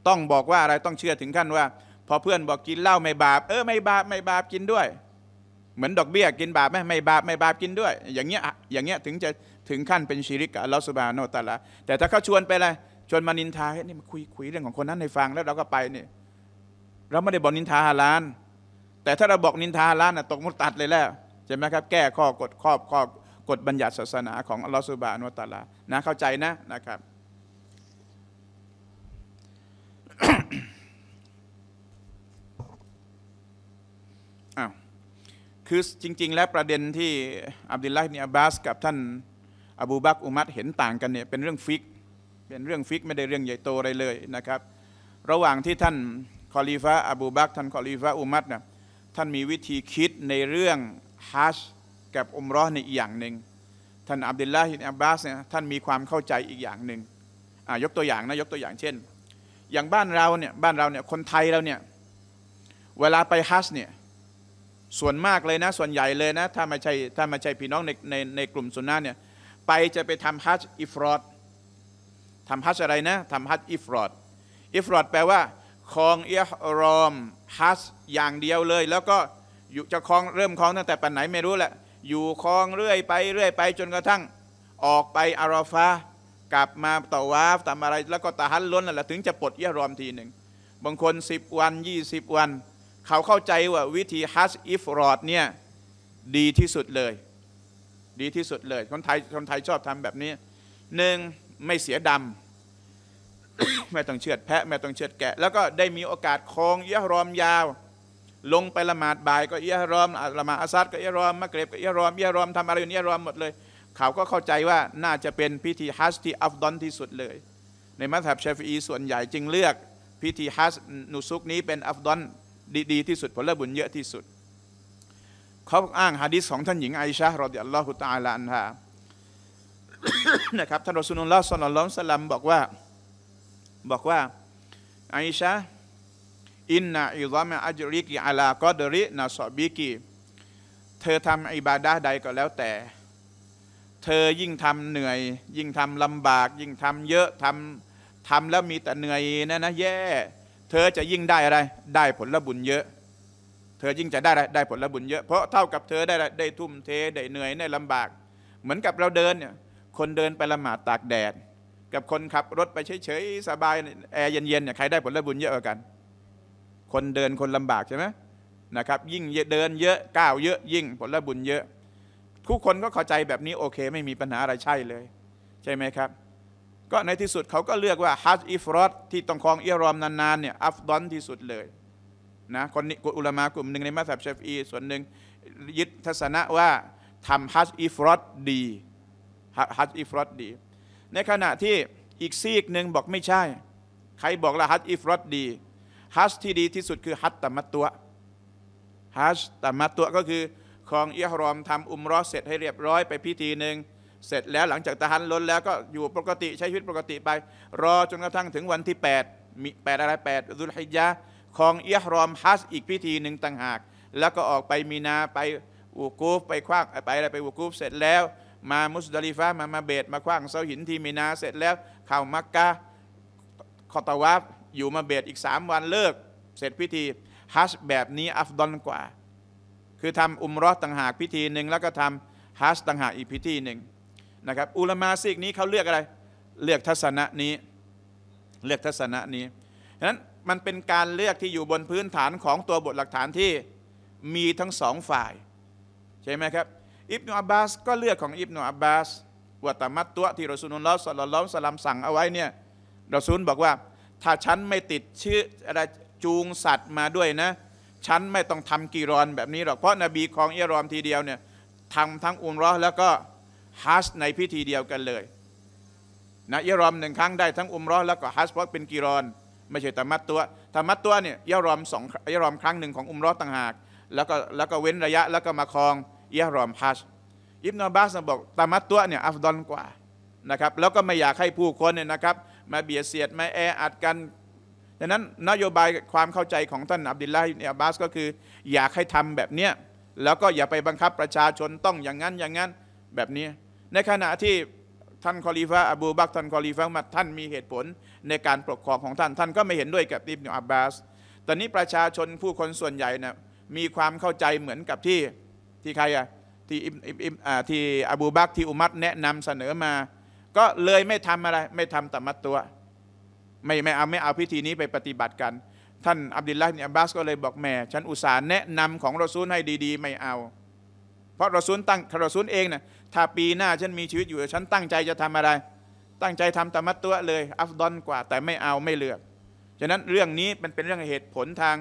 ต้องบอกว่าอะไรต้องเชื่อถึงขั้นว่าพอเพื่อนบอกกินเหล้าไม่บาปเออไม่บาปไม่บาปกินด้วยเหมือนดอกเบี้ยกินบาปไหมไม่บาป ไม่บาปกินด้วย อย่างเงี้ยอย่างเงี้ยถึงจะถึงขั้นเป็นชีริกกับอัลลอฮฺสุบานอตาละแต่ถ้าเขาชวนไปอะไรชวนมานินทาเฮ้ยนี่มาคุยคุยเรื่องของคนนั้นให้ฟังแล้วเราก็ไปเนี่ยเราไม่ได้บอกนินทาฮาลานแต่ถ้าเราบอกนินทาฮาลานนะตกมุตัดเลยแล้วใช่ไหมครับแก้ข้อกฎครอบข้อกฎบัญญัติศาสนา ของอัลลอฮฺสุบานอตาละนะเข้าใจนะนะครับคือจริงๆและประเด็นที่อับดุลลาฮ์นเนอับบาสกับท่านอบูบักอุมัดเห็นต่างกันเนี่ยเป็นเรื่องฟิก เป็นเรื่องฟิก ไม่ได้เรื่องใหญ่โตอะไรเลยนะครับ ระหว่างที่ท่านคอลีฟะอบูบักท่านคอลีฟะอุมัดนะท่านมีวิธีคิดในเรื่องฮัชกับอุมรอในอีกอย่างหนึ่งท่านอับดุลลาฮ์นเนอับบาสเนี่ยท่านมีความเข้าใจอีกอย่างหนึ่งยกตัวอย่างนะยกตัวอย่างเช่น อย่างบ้านเราเนี่ยบ้านเราเนี่ยคนไทยเราเนี่ยเวลาไปฮัชเนี่ยส่วนมากเลยนะส่วนใหญ่เลยนะ ถ้าไม่ใช่ถ้าไม่ใช่พี่น้องในในในกลุ่มสุนนะเนี่ยไปจะไปทำฮัจอิฟรอดทำฮัจอะไรนะทำฮัจอิฟรอดอิฟรอดแปลว่าคลองเอียรอมฮัจอย่างเดียวเลย แล้วก็อยู่จะคลองเริ่มคลองตั้งแต่ปันไหนไม่รู้แหละอยู่คลองเรื่อยไป เรื่อย ไปจนกระทั่ง ออกไปอาราฟากลับมาต่อวาฟทำอะไรแล้วก็ตาฮัจล้นนั่นแหละถึงจะปลดเอียรอมทีหนึ่งบางคน10วัน20 วันเขาเข้าใจว่าวิธีฮัสอิฟรอดเนี่ยดีที่สุดเลย ดีที่สุดเลย คนไทย คนไทยชอบทำแบบนี้ หนึ่งไม่เสียดำไม่ต้องเชือดแพะ ไม่ต้องเชือดแกะ แล้วก็ได้มีโอกาสคลองยะรอมยาว ลงไปละหมาดบ่ายก็เยะรอมละหมาดอาซัดก็เยะรอมมะเกรบก็ยะรอมเยะรอมทำอะไรอยู่นี่ยะรอมหมดเลย เขาก็เข้าใจว่าน่าจะเป็นพิธีฮัสที่อัฟดอนที่สุดเลย ในมัธยบเชฟีส่วนใหญ่จึงเลือกพิธีฮัสนุซุกนี้เป็นอัฟดอนดีที่สุดผลบุญเยอะที่สุดเขาอ้างฮะดิษของท่านหญิงไอชเรอดิอัลลอฮุตาลาอันฮานะครับท่านรอสุลลอฮ์สัลลัลลอฮสลัมบอกว่า บอกว่า ไอชาอินนาอิซามะอัจริกิอัลากอดรินาสอบิกีเธอทำอิบาดาใดก็แล้วแต่ เธอยิ่งทำเหนื่อย ยิ่งทำลำบากยิ่งทำเยอะทำทำแล้วมีแต่เหนื่อยนะนะ แย่ yeah. เธอจะยิ่งได้อะไร ได้ผลบุญเยอะ เธอยิ่งจะได้อะได้ผลบุญเยอะ เพราะเท่ากับเธอได้ได้ทุ่มเทได้เหนื่อยได้ลำบาก เหมือนกับเราเดินเนี่ย คนเดินไปละหมาดตากแดด กับคนขับรถไปเฉยๆสบายแอร์เย็นๆเนี่ยใครได้ผลบุญเยอะกว่ากัน คนเดินคนลำบากใช่ไหมนะครับยิ่งเดินเยอะก้าวเยอะ ยิ่งผลบุญเยอะ ทุกคนก็เข้าใจแบบนี้โอเคไม่มีปัญหาอะไรใช่เลย ใช่ไหมครับก็ในที่สุดเขาก็เลือกว่าฮัจอิฟรอดที่ต้องคลองเอียรอมนานๆเนี่ยอัฟดอนที่สุดเลยนะคนนี้อุลามากลุ่มหนึ่งในมัสยิดเชฟอีส่วนหนึ่งยึดทัศนะว่าทำฮัจอิฟรอดดีฮัจอิฟรอดดี ในขณะที่อีกซีกหนึ่งบอกไม่ใช่ ใครบอกละฮัจอิฟรอดดี ฮัจที่ดีที่สุดคือฮัจตะมัตตัวฮัจตะมัตตัวก็คือคลองเอียรอมทำอุมรอเสร็จให้เรียบร้อยไปพิธีหนึ่งเสร็จแล้วหลังจากทหารล้นแล้วก็อยู่ปกติใช้ชีวิตปกติไป รอจนกระทั่งถึงวันที่8มีแปดอะไร8ดุลฮิยะของเอียรอมฮัสอีกพิธีหนึ่งต่างหาก แล้วก็ออกไปมีนาไปอูกูฟไปคว้างไปอะไรไปอูกูฟเสร็จแล้วมามุสดลิฟะมามาเบตมาคว้างเสาหินที่มีนาเสร็จแล้วเข้ามักกะคอตาวาฟอยู่มาเบตอีก3วันเลิกเสร็จพิธี ฮัสแบบนี้อัฟดอนกว่า คือทำอุมรอต่างหากพิธีหนึ่งแล้วก็ทำฮัสต่างหากอีกพิธีหนึ่งนะครับอุลามาซีกนี้เขาเลือกอะไร เลือกทัศนะนี้ เลือกทัศนะนี้ฉะนั้นมันเป็นการเลือกที่อยู่บนพื้นฐานของตัวบทหลักฐานที่มีทั้งสองฝ่ายใช่ไหมครับ อิบนาอับบาสก็เลือกของอิบนาอับบาสวัตมัตตัวที่เราซุนุลลอฮ์สลลล้อฮสลัมสั่งเอาไว้เนี่ยเราซูลบอกว่า ถ้าฉันไม่ติดชื่ออะไรจูงสัตว์มาด้วยนะฉันไม่ต้องทำกีรอนแบบนี้หรอกเพราะนบีของเอรอมทีเดียวเนี่ยทำทั้งอุมรอแล้วก็ฮัจในพิธีเดียวกันเลยนะยะรอมหนึ่งครั้งได้ทั้งอุมรอแล้วก็ฮัจเพราะเป็นกีรอนไม่ใช่ตามัดตัวตามัดตัวเนี่ยยะรอมสองยะรอมครั้งหนึ่งของอุมรอต่างหาก แล้วก็แล้วก็เว้นระยะแล้วก็มาคลองยะรอมฮัจอิบนาบาสบอกตามัดตัวเนี่ยอัฟดอนกว่านะครับ แล้วก็ไม่อยากให้ผู้คนเนี่ยนะครับ มาเบียดเสียดมาแออัดกันดังนั้นนโยบายความเข้าใจของท่านอับดุลลาห์อิบนอบบาสก็คือ อยากให้ทำแบบเนี้ยแล้วก็อย่าไปบังคับประชาชนต้องอย่างนั้นอย่างนั้น แบบนี้ในขณะที่ท่านคอลีฟะอบูบักท่านคอลีฟะมัท่านมีเหตุผลในการปกครองของท่าน ท่านก็ไม่เห็นด้วยกับอิบนุอับบาส ตอนนี้ประชาชนผู้คนส่วนใหญ่นะมีความเข้าใจเหมือนกับที่ที่ใครอะที่อิบอิบอ่าที่อบูบักที่อุมัตแนะนำเสนอมา ก็เลยไม่ทำอะไรไม่ทำตมัดตัว ไม่ไม่เอาไม่เอาพิธีนี้ไปปฏิบัติกัน ท่านอับดุลลาห์อิบนอับบาสก็เลยบอกแม่ ฉันอุตส่าห์แนะนำของรอซูลให้ดีๆ ไม่เอา เพราะรอซูลตั้งรอซูลเองนะถ้าปีหน้า ฉันมีชีวิตอยู่ ฉันตั้งใจจะทำอะไร ตั้งใจทำตามัตตัวเลยอัฟดอนกว่าแต่ไม่เอาไม่เลือกฉะนั้นเรื่องนี้มันเป็นเรื่องเหตุผลทาง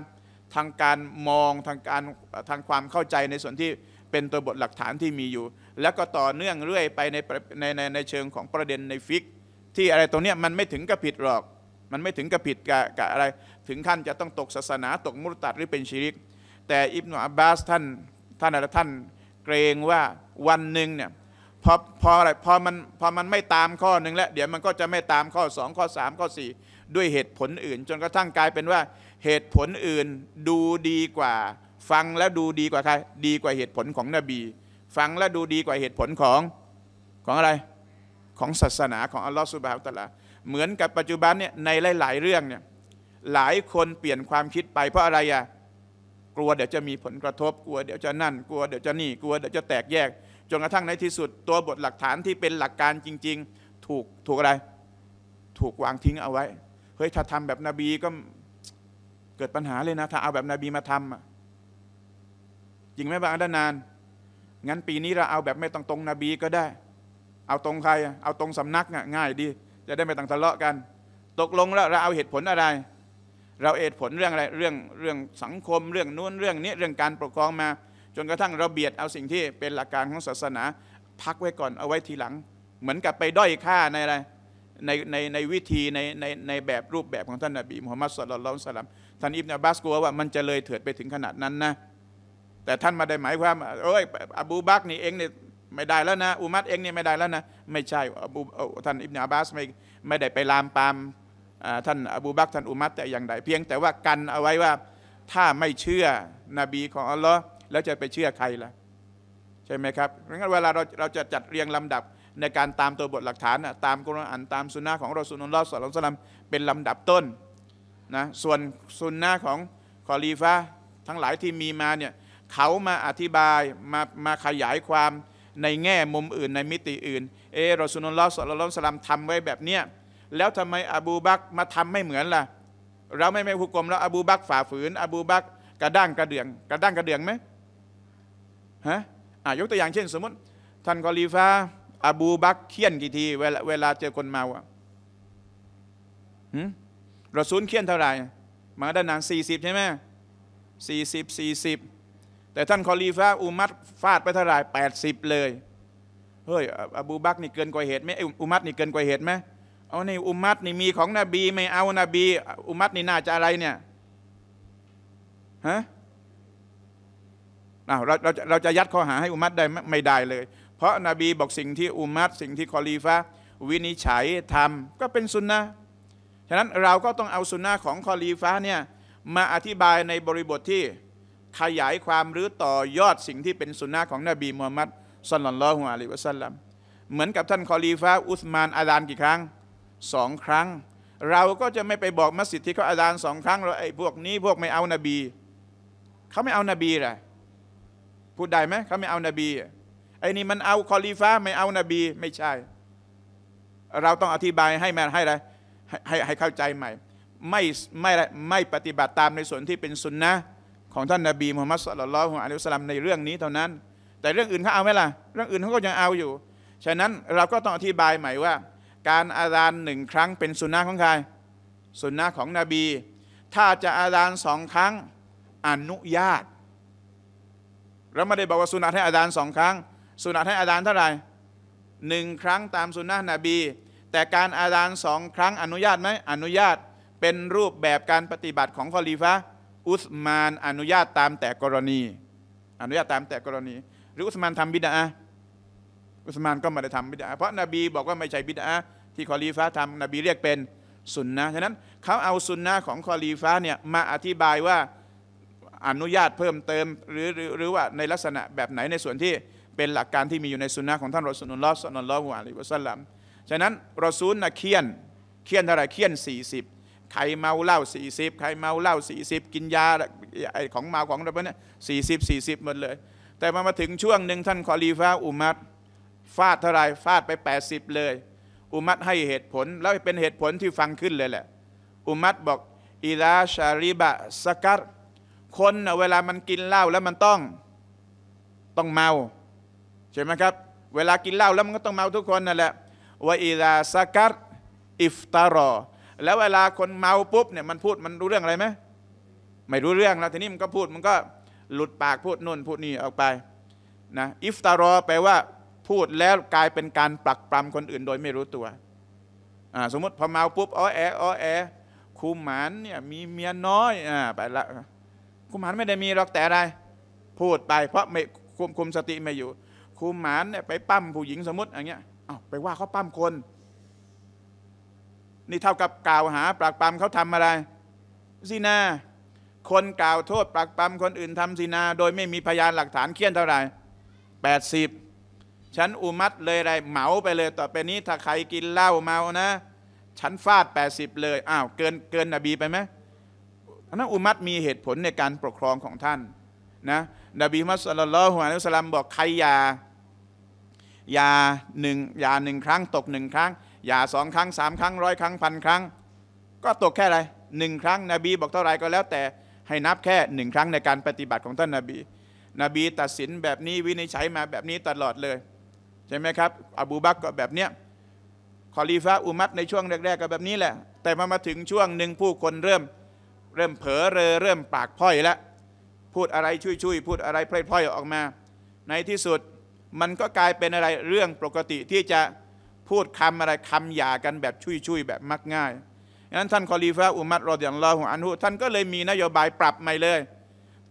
ทางการมอง ทางการทางความเข้าใจในส่วนที่เป็นตัวบทหลักฐานที่มีอยู่ แล้วก็ต่อเนื่องเรื่อยไปในในในในเชิงของประเด็นในฟิก ที่อะไรตรงนี้มันไม่ถึงกับผิดหรอก มันไม่ถึงกับผิดกับกอะไร ถึงขั้นจะต้องตกศาสนาตกมุรตัดหรือเป็นชิริก แต่อิบนาอับบาสท่านท่านอะไรท่าน เกรงว่าวันหนึ่งเนี่ยพอพออะไรพอมันพอมันไม่ตามข้อหนึ่งแล้ว เดี๋ยวมันก็จะไม่ตามข้อ2ข้อ3ข้อ4ด้วยเหตุผลอื่น จนกระทั่งกลายเป็นว่าเหตุผลอื่นดูดีกว่าฟังแล้วดูดีกว่าใครดีกว่าเหตุผลของนบี ฟังแล้วดูดีกว่าเหตุผลของของอะไรของศาสนาของอัลลอฮฺสุบฮฺตะลาเหมือนกับปัจจุบันเนี่ยในหลาย ๆเรื่องเนี่ยหลายคนเปลี่ยนความคิดไปเพราะอะไรอะกลัวเดี๋ยวจะมีผลกระทบกลัวเดี๋ยวจะนั่นกลัวเดี๋ยวจะนี่กลัวเดี๋ยวจะแตกแยกจนกระทั่งในที่สุดตัวบทหลักฐานที่เป็นหลักการจริง ๆ ถูกถูกอะไร ถูกวางทิ้งเอาไว้เฮ้ยถ้าทำแบบนบีก็เกิดปัญหาเลยนะถ้า เอาแบบนบีมาทำจริงไหมบางด้นนาน งั้นปีนี้เราเอาแบบไม่ต้องตรงนบีก็ได้ เอาตรงใครเอาตรงสำนักง่ายดีจะได้ไม่ต้องทะเลาะกัน ตกลงแล้วเราเอาเหตุผลอะไร เราเอตดผลเรื่องอะไร เรื่องเรื่องสังคมเรื่องนู้นเรื่องนี้ เรื่องการปกครองมาจนกระทั่งเราเบียดเอาสิ่งที่เป็นหลักการของศาสนา พักไว้ก่อนเอาไว้ทีหลัง เหมือนกับไปด้อยค่า ในอะไรในในในวิธีในในในแบบรูปแบบของท่านนบีมุฮัมมัดสุลลัลสลัมท่านอิบนาบัสกลัวว่ามันจะเลยเถิดไปถึงขนาดนั้นนะแต่ท่านมาได้หมายความโอ้ยอบูบักนี่เองเนี่ยไม่ได้แล้วนะอุมัดเองเนี่ยไม่ได้แล้วนะ ไม่ใช่อบูท่านอิบนาบัสไม่ไม่ได้ไปลามปามท่านอบูบักท่านอุมัดแต่อย่างใดเพียง แต่ว่ากันเอาไว้ว่าถ้าไม่เชื่อนบีของอัลลอฮ์แล้วจะไปเชื่อใครล่ะใช่ไหมครับงั้นเวลาเราเราจะจัดเรียงลำดับในการตามตัวบทหลักฐานนะตามกุรอานตามสุนนะของรอสุนุลลอฮ์สุลตัลลัมเป็นลำดับต้นนะส่วนสุนนะของคอลีฟะทั้งหลายที่มีมาเนี่ยเขามาอธิบายมามาขยายความในแง่มุมอื่นในมิติอื่น เออรอสุนุลลอฮ์สุลตัลลัมทำไว้แบบเนี้ยแล้วทำไมอบูบักมาทำไม่เหมือนล่ะ เราไม่ไม่ผูกกรมแล้วอบูบักฝ่าฝืนอบูบักกระด้างกระเดือง กระด้างกระเดืองไหมฮะอ่ะยกตัวอย่างเช่นสมมติ ท่านกอลีฟาอบูบักเคียนกี่ทีเวลาเวลาเจอคนเมาอะเราซูลเคียนเท่าไหร่มาด้านนานสี่สิบใช่ไหมสี่สิบสี่สิบ แต่ท่านคอลีฟาอุมัดฟาดไปเท่าไหร่แปดสิบเลย เฮ้ย อบูบักนี่เกินกว่าเหตุไหมอุมัดนี่เกินกว่าเหตุไหม เอาในอุมัดนี่มีของนบี ไม่เอานบี อุมัดนี่น่าจะอะไรเนี่ย ฮะาเราเราเราจะยัดข้อหาให้อุมัตได้ไม่ได้เลย เพราะนาบีบอกสิ่งที่อุมัตสิ่งที่คอลีฟะวินิจฉัยทำก็เป็นสุนนะฉะนั้นเราก็ต้องเอาสุนนะของคอลีฟะเนี่ยมาอธิบายในบริบทที่ขยายความหรือต่อยอดสิ่งที่เป็นสุนนะของนบีมูฮัมมัดสลลัลลอฮุอะลัยวะสัลลัมเหมือนกับท่านคอลีฟะอุสมานอาดานกี่ครั้งสองครั้ง เราก็จะไม่ไปบอกมัสยิดที่เขาอาดานสองครั้งเราไอ้พวกนี้พวกไม่เอานาบีเขาไม่เอานาบีแหละูดได้ไหมเขาไม่เอานาบีไอ้นี่มันเอาคอลีฟ้าไม่เอานาบีไม่ใช่ เราต้องอธิบายให้แม่ให้ไรให้ให้เข้าใจใหม่ไม่ไม่ ไม่ปฏิบัติตามในส่วนที่เป็นสุนนะของท่านนาบีมุฮัมมัดสุลลัลของอัลลอฮฺสลลัมในเรื่องนี้เท่านั้น แต่เรื่องอื่นเขาเอาไหมล่ะเรื่องอื่นเขาก็ยังเอาอยู่ ฉะนั้นเราก็ต้องอธิบายใหม่ว่า การอาดานหนึ่งครั้งเป็นสุนนะของใครสุนนะของนบี ถ้าจะอาดานสองครั้งอนุญาตเราไม่ได้บอกว่าสุนัตให้อาดานสองครั้งสุนัตให้อาดานเท่าไหร่หนึ่งครั้งตามสุนนะนบีแต่การอาดานสองครั้งอนุญาตไหมอนุญาตเป็นรูปแบบการปฏิบัติของคอลีฟะอุสมานอนุญาตตามแต่กรณี อนุญาตตามแต่กรณี หรืออุสมานทำบิดาอุสมานก็ไม่ได้ทำบิดาเพราะนบีบอกว่าไม่ใช่บิดาที่คอลีฟะทำนบีเรียกเป็นสุนนะฉะนั้นเขาเอาสุนนะของคอลีฟะเนี่ยมาอธิบายว่าอนุญาตเพิ่มเติมหรือหรือว่าในลักษณะแบบไหนในส่วนที่เป็นหลักการที่มีอยู่ในสุนนะของท่านรอสุนุลลอฮ์สุนลอฮ์วะลิวะสัลลัมฉะนั้นรอซูลนะเคียนเคียนเท่าไรเคียน 40ใครเมาเหล้า40ใครเมาเหล้า40 กินยาไอของเมาของอะไรพวกนี้สี่สิบสี่สิบหมดเลย แต่มามาถึงช่วงหนึ่งท่านคอลีฟาอุมัดฟาดเท่าไรฟาดไป 80 เลย อุมัดให้เหตุผล แล้วเป็นเหตุผลที่ฟังขึ้นเลยแหละ อุมัดบอกอิลาชาริบะสกัดคนเวลามันกินเหล้าแล้วมันต้องต้องเมาใช่ไหมครับ เวลากินเหล้าแล้วมันก็ต้องเมาทุกคนนั่นแหละวอยลาสกัดอิฟตารอ แล้วเวลาคนเมาปุ๊บเนี่ยมันพูดมันรู้เรื่องอะไรไหมไม่รู้เรื่องแล้วทีนี้มันก็พูดมันก็หลุดปากพูดนู่นพูดนี่ออกไปนะอิฟตารอแปลว่าพูดแล้วกลายเป็นการปลักปลำคนอื่น โดยไม่รู้ตัวสมมติพอเมาปุ๊บอ้อแอ้อแอคูหมานเนี่ยมีเมียน้อยอ่าไปละคุมหานไม่ได้มีหรอกแต่อะไร พูดไป เพราะไม่คุมคุมสติไม่อยู่ คุมหานเนี่ยไปปั้มผู้หญิงสมมติ อย่างเงี้ยอ้าวไปว่าเขาปั้มคน นี่เท่ากับกล่าวหาปรักปั้มเขาทำอะไรซีนาคนกล่าวโทษปรักปั้มคนอื่นทำซีนา โดยไม่มีพยานหลักฐานเคลื่อนเท่าไหร่แปดสิบฉันอุมัดเลยอะไรเหมาไปเลย ต่อไปนี้ถ้าใครกินเหล้าเมานะฉันฟาด80เลยอ้าว เกินเกินนบีไปไหมอ่านอุมัตมีเหตุผลในการปกครองของท่านนะ นบีมัสลลัลฮุอะลัยฮิสลามบอกใครยา ยาหนึ่งยาหนึ่งครั้ง ตกหนึ่งครั้ง ยาสองครั้งสามครั้งร้อยครั้งพันครั้ง ก็ตกแค่อะไรหนึ่งครั้งนบี บอกเท่าไรก็แล้ว แต่ให้นับแค่หนึ่งครั้งในการปฏิบัติของท่านนาบี นบีตัดสินแบบนี้วินิจฉัยมาแบบนี้ตลอดเลยใช่ไหมครับ อบูบักก็แบบเนี้ยคอลีฟะอุมัตในช่วงแรก ๆก็แบบนี้แหละ แต่มามาถึงช่วงหนึ่งผู้คนเริ่มเริ่มเผลอเรอเริ่มปากพ่อยแล้วพูดอะไรชุยชุยพูดอะไรพล่อยๆออกมา ในที่สุดมันก็กลายเป็นอะไรเรื่องปกติที่จะพูดคำอะไรคำหยากันแบบชุยชุยแบบมักง่ายดันั้นท่านคอลีฟะอุมัดรอดอย่างลอหัวอันหุท่านก็เลยมีนโยบายปรับใหม่เลย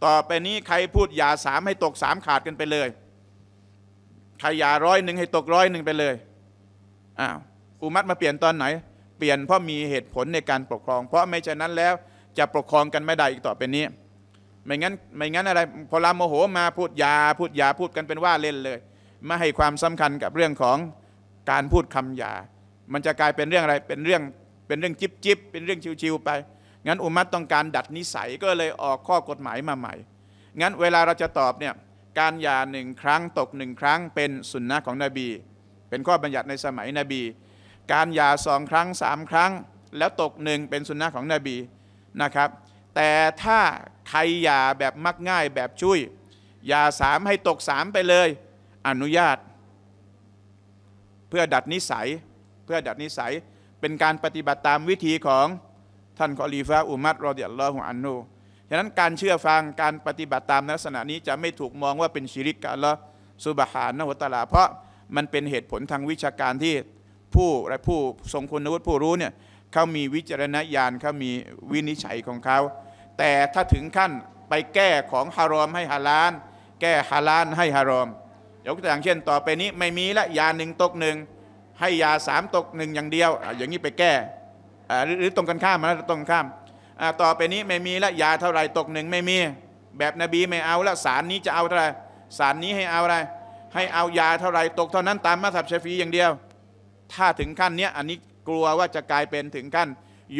ต่อไปนี้ใครพูดหยาสามให้ตกสามขาดกันไปเลยใครหยาร้อยหนึ่งให้ตกร้อยหนึ่งไปเลยอ้าวอุมัดมาเปลี่ยนตอนไหน เปลี่ยนเพราะมีเหตุผลในการปกครอง เพราะไม่ฉะนั้นแล้วจะปกครองกันไม่ได้อีกต่อไปนี้ ไม่งั้น ไม่งั้นอะไรพอราโมโหมาพูดยาพูดยาพูดกันเป็นว่าเล่นเลย ไม่ให้ความสำคัญกับเรื่องของการพูดคำยา มันจะกลายเป็นเรื่องอะไร เป็นเรื่อง เป็นเรื่องจิบจิบเป็นเรื่องชิวๆไป งั้นอุมัตต้องการดัดนิสัย ก็เลยออกข้อกฎหมายมาใหม่ งั้นเวลาเราจะตอบเนี่ย การยาหนึ่งครั้งตกหนึ่งครั้งเป็นสุนนะของนบี เป็นข้อบัญญัติในสมัยนบี การยาสองครั้งสามครั้ง แล้วตกหนึ่งเป็นสุนนะของนบีนะครับแต่ถ้าใครอย่าแบบมักง่ายแบบช่วยอย่าสามให้ตกสามไปเลย อนุญาต เพื่อดัดนิสัยเพื่อดัดนิสัยเป็นการปฏิบัติตามวิธีของท่านขอลีฟาอุมัตรอเดียลลอฮุอันนูฉะนั้นการเชื่อฟังการปฏิบัติตามลักษณะนี้จะไม่ถูกมองว่าเป็นชิริกกันละสุบฮานะหัตลาเพราะมันเป็นเหตุผลทางวิชาการที่ผู้ผู้ทรงคุณวุฒิผู้รู้เนี่ยเขามีวิจารณญาณเขามีวินิจฉัยของเขา แต่ถ้าถึงขั้นไปแก้ของฮารอมให้ฮาลานแก้ฮาลานให้ฮารอมยกตัวอย่างเช่น ต่อไปนี้ไม่มีละยาหนึ่งตกหนึ่งให้ยาสามตกหนึ่งอย่างเดียว อย่างนี้ไปแก้หรือตรงกันข้ามนะตรงข้ามต่อไปนี้ไม่มีละยาเท่าไรตกหนึ่งไม่มีแบบนบีไม่เอาละสารนี้จะเอาเท่าไรสารนี้ให้เอาอะไร ให้เอายาเท่าไรตกเท่านั้นตามมาสับเชฟีอย่างเดียว ถ้าถึงขั้นเนี้ยอันนี้กลัวว่าจะกลายเป็นถึงขั้น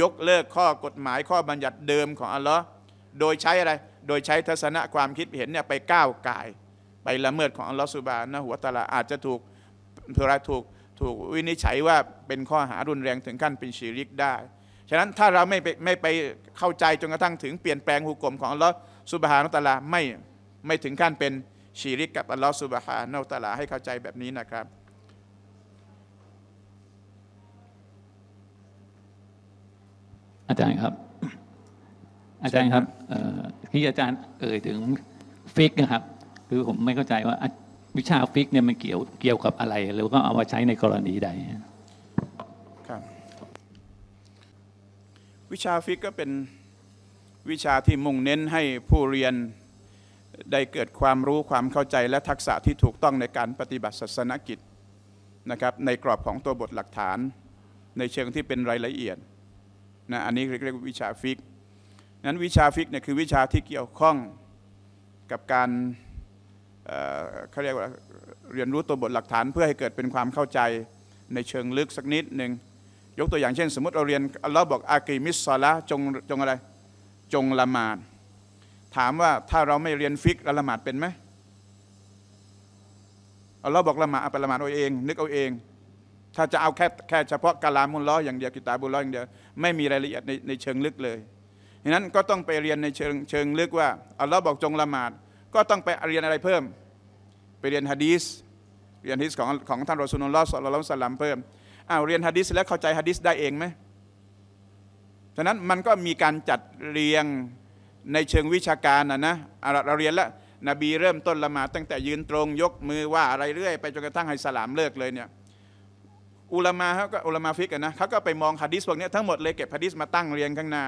ยกเลิกข้อกฎหมายข้อบัญญัติเดิมของอัลลอฮ์โดยใช้อะไร โดยใช้ทัศนะความคิดเห็นเนี่ยไปก้าวไก่ไปละเมิดของอัลลอฮ์สุบานนะหัวตะลาอาจจะถูกเวราถูกถูกวินิจฉัยว่าเป็นข้อหารุนแรงถึงขั้นเป็นชีริกได้ ฉะนั้นถ้าเราไม่ไปไม่ไปเข้าใจจนกระทั่งถึงเปลี่ยนแปลงหุกกลมของอัลลอฮ์สุบฮานุตาลาไม่ไม่ถึงขั้นเป็นชีริกกับอัลลอฮ์สุบฮานุตาลาให้เข้าใจแบบนี้นะครับอาจารย์ครับ อาจารย์ครับที่อาจารย์เอ่ยถึงฟิกนะครับ คือผมไม่เข้าใจว่าวิชาฟิกเนี่ยมันเกี่ยวเกี่ยวกับอะไรหรือก็เอามาใช้ในกรณีใด ครับ วิชาฟิก ก็เป็นวิชาที่มุ่งเน้นให้ผู้เรียนได้เกิดความรู้ความเข้าใจและทักษะที่ถูกต้องในการปฏิบัติศาสนกิจนะครับ ในกรอบของตัวบทหลักฐานในเชิงที่เป็นรายละเอียดนะอันนี้เรียกวิชาฟิก นั้นวิชาฟิกเนี่ยคือวิชาที่เกี่ยวข้อง กับการเขาเรียกว่าเรียนรู้ตัวบทหลักฐานเพื่อให้เกิดเป็นความเข้าใจในเชิงลึกสักนิดหนึ่งยกตัวอย่างเช่น สมมติเราเรียนเราบอกอากิมิสซาละจงจงอะไรจงละหมาด ถามว่าถ้าเราไม่เรียนฟิกเราละหมาดเป็นไหมเราบอกละหมาดเอาไปละหมาดเอาเองนึกเอาเองถ้าจะเอาแค่แค่เฉพาะกาลามุลล้ออย่างเดียวกิตาบุลล้ออย่างเดียวไม่มีรายละเอียดในในเชิงลึกเลยดังนั้นก็ต้องไปเรียนในเชิงเชิงลึกว่าอัลลอฮ์บอกจงละหมาด ก็ต้องไปเรียนอะไรเพิ่ม ไปเรียนฮะดีสเรียนฮะดีสของของท่านรอสุนุลลอฮ์สุลลัลสลัมเพิ่มอ้าวเรียนฮะดีสแล้วเข้าใจฮะดีสได้เองไหมฉะนั้นมันก็มีการจัดเรียงในเชิงวิชาการนะนะเราเรียนแล้วนบีเริ่มต้นละหมาดตั้งแต่ยืนตรงยกมือว่าอะไรเรื่อย ไปจนกระทั่งให้สลามเลิกเลยเนี่ยอุลามาเขาก็อุลามาฟิกนะเขาก็ไปมองฮะดิษพวกนี้ทั้งหมดเลย เก็บฮะดิษมาตั้งเรียงข้างหน้า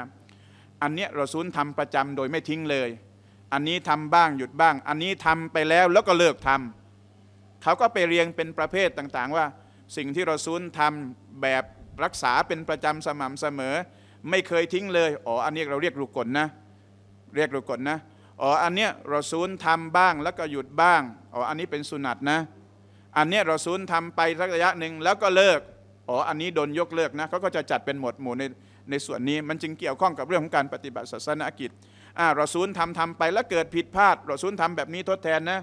อันนี้เราซุนทำประจำโดยไม่ทิ้งเลย อันนี้ทำบ้างหยุดบ้าง อันนี้ทำไปแล้วแล้วก็เลิกทำเขาก็ไปเรียงเป็นประเภทต่างๆว่า สิ่งที่เราซุนทำแบบรักษาเป็นประจำสม่ำเสมอ ไม่เคยทิ้งเลย อ๋อ อันนี้เราเรียกรุกลนะ เรียกรุกลนะ อ๋อ อันเนี้ยเราซุนทำบ้างแล้วก็หยุดบ้าง อ๋อ อันนี้เป็นสุนัตนะอันนี้เราซูนทำไปสักระยะหนึ่งแล้วก็เลิก อ๋อ อันนี้โดนยกเลิกนะเขาก็จะจัดเป็นหมวดหมู่ในในส่วนนี้มันจึงเกี่ยวข้องกับเรื่องของการปฏิบัติศาสนกิจอ่าเราซูนทำทำไปแล้วเกิดผิดพลาดเราซูนทำแบบนี้ทดแทนนะ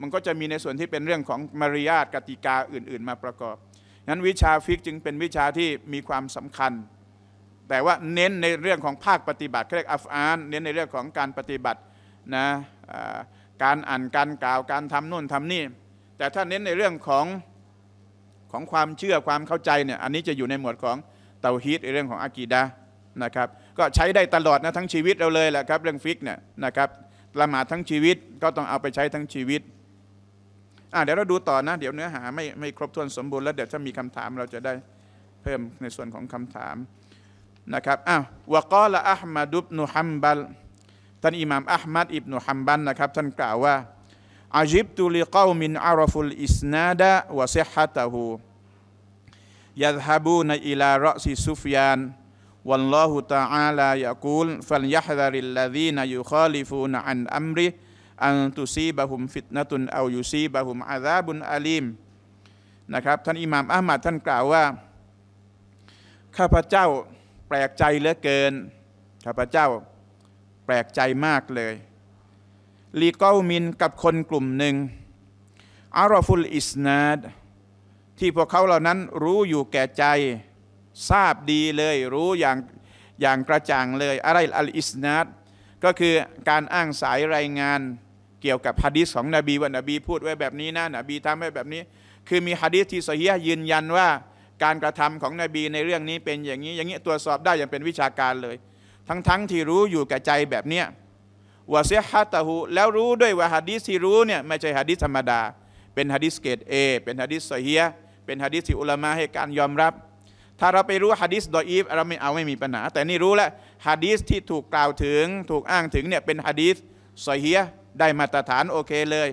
มันก็จะมีในส่วนที่เป็นเรื่องของมารยาทกติกาอื่น ๆ มาประกอบนั้นวิชาฟิกจึงเป็นวิชาที่มีความสำคัญ แต่ว่าเน้นในเรื่องของภาคปฏิบัติเรียกอัฟอานเน้นในเรื่องของการปฏิบัตินะการอ่านการกล่าวการทำนู่นทำนี่แต่ถ้าเน้นในเรื่องของของความเชื่อความเข้าใจเนี่ยอันนี้จะอยู่ในหมวดของเตาฮีตในเรื่องของอากีดานะครับก็ใช้ได้ตลอดนะทั้งชีวิตเราเลยแหละครับเรื่องฟิกเนี่ยนะครับละหมาดทั้งชีวิตก็ต้องเอาไปใช้ทั้งชีวิตอ่าเดี๋ยวเราดูต่อนะ เดี๋ยวเนื้อหา ไม่ไม่ครบถ้วนสมบูรณ์แล้ว เดี๋ยวถ้ามีคำถามเราจะได้เพิ่มในส่วนของคำถามนะครับอ้าววกอละอัลมาดุบนุฮัมบัล ท่านอิหม่ามอัลมัดอิบนุฮัมบัลนะครับท่านกล่าวว่า عجبت لقوم عرفوا الإسناد وصحته يذهبون إلى رأس سفيان والله تعالى يقول فليحذر الذين يخالفون عن أمره أن تصيبهم فتنة أو يصيبهم عذاب أليم นะครับท่านอิหม่ามอัลมาท่านกล่าวว่าข้าพเจ้าแปลกใจเหลือเกินข้าพเจ้าแปลกใจมากเลยลีกอมินกับคนกลุ่มหนึ่งอารอฟุลอิสนาดที่พวกเขาเหล่านั้นรู้อยู่แก่ใจทราบดีเลยรู้อย่าง อย่างกระจ่างเลย อะไรอัลอิสนาดก็คือการอ้างสายรายงานเกี่ยวกับฮะดีษของนบี ว่านบีพูดไว้แบบนี้นะนบีทำไว้แบบนี้ คือมีฮะดีษที่สเฮียยืนยันว่า การกระทำของนบีในเรื่องนี้เป็นอย่างนี้ อย่างนี้ตรวจสอบได้อย่างเป็นวิชาการเลย ทั้งๆทที่รู้อยู่แก่ใจแบบเนี้ยวาเซฮัตตะหูแล้วรู้ด้วยว่าฮะดีสที่รู้เนี่ยไม่ใช่ฮะดีสธรรมดา เป็นฮะดีสเกตเอเป็นฮะดีสซอฮีเป็นฮะดีสที่อุลามะให้การยอมรับ ถ้าเราไปรู้ฮะดีสดออีฟเราไม่เอาไม่มีปัญหาแต่นี่รู้แล้วฮะดีสที่ถูกกล่าวถึงถูกอ้างถึงเนี่ยเป็นฮะดีสซอฮีได้มาตรฐานโอเคเลย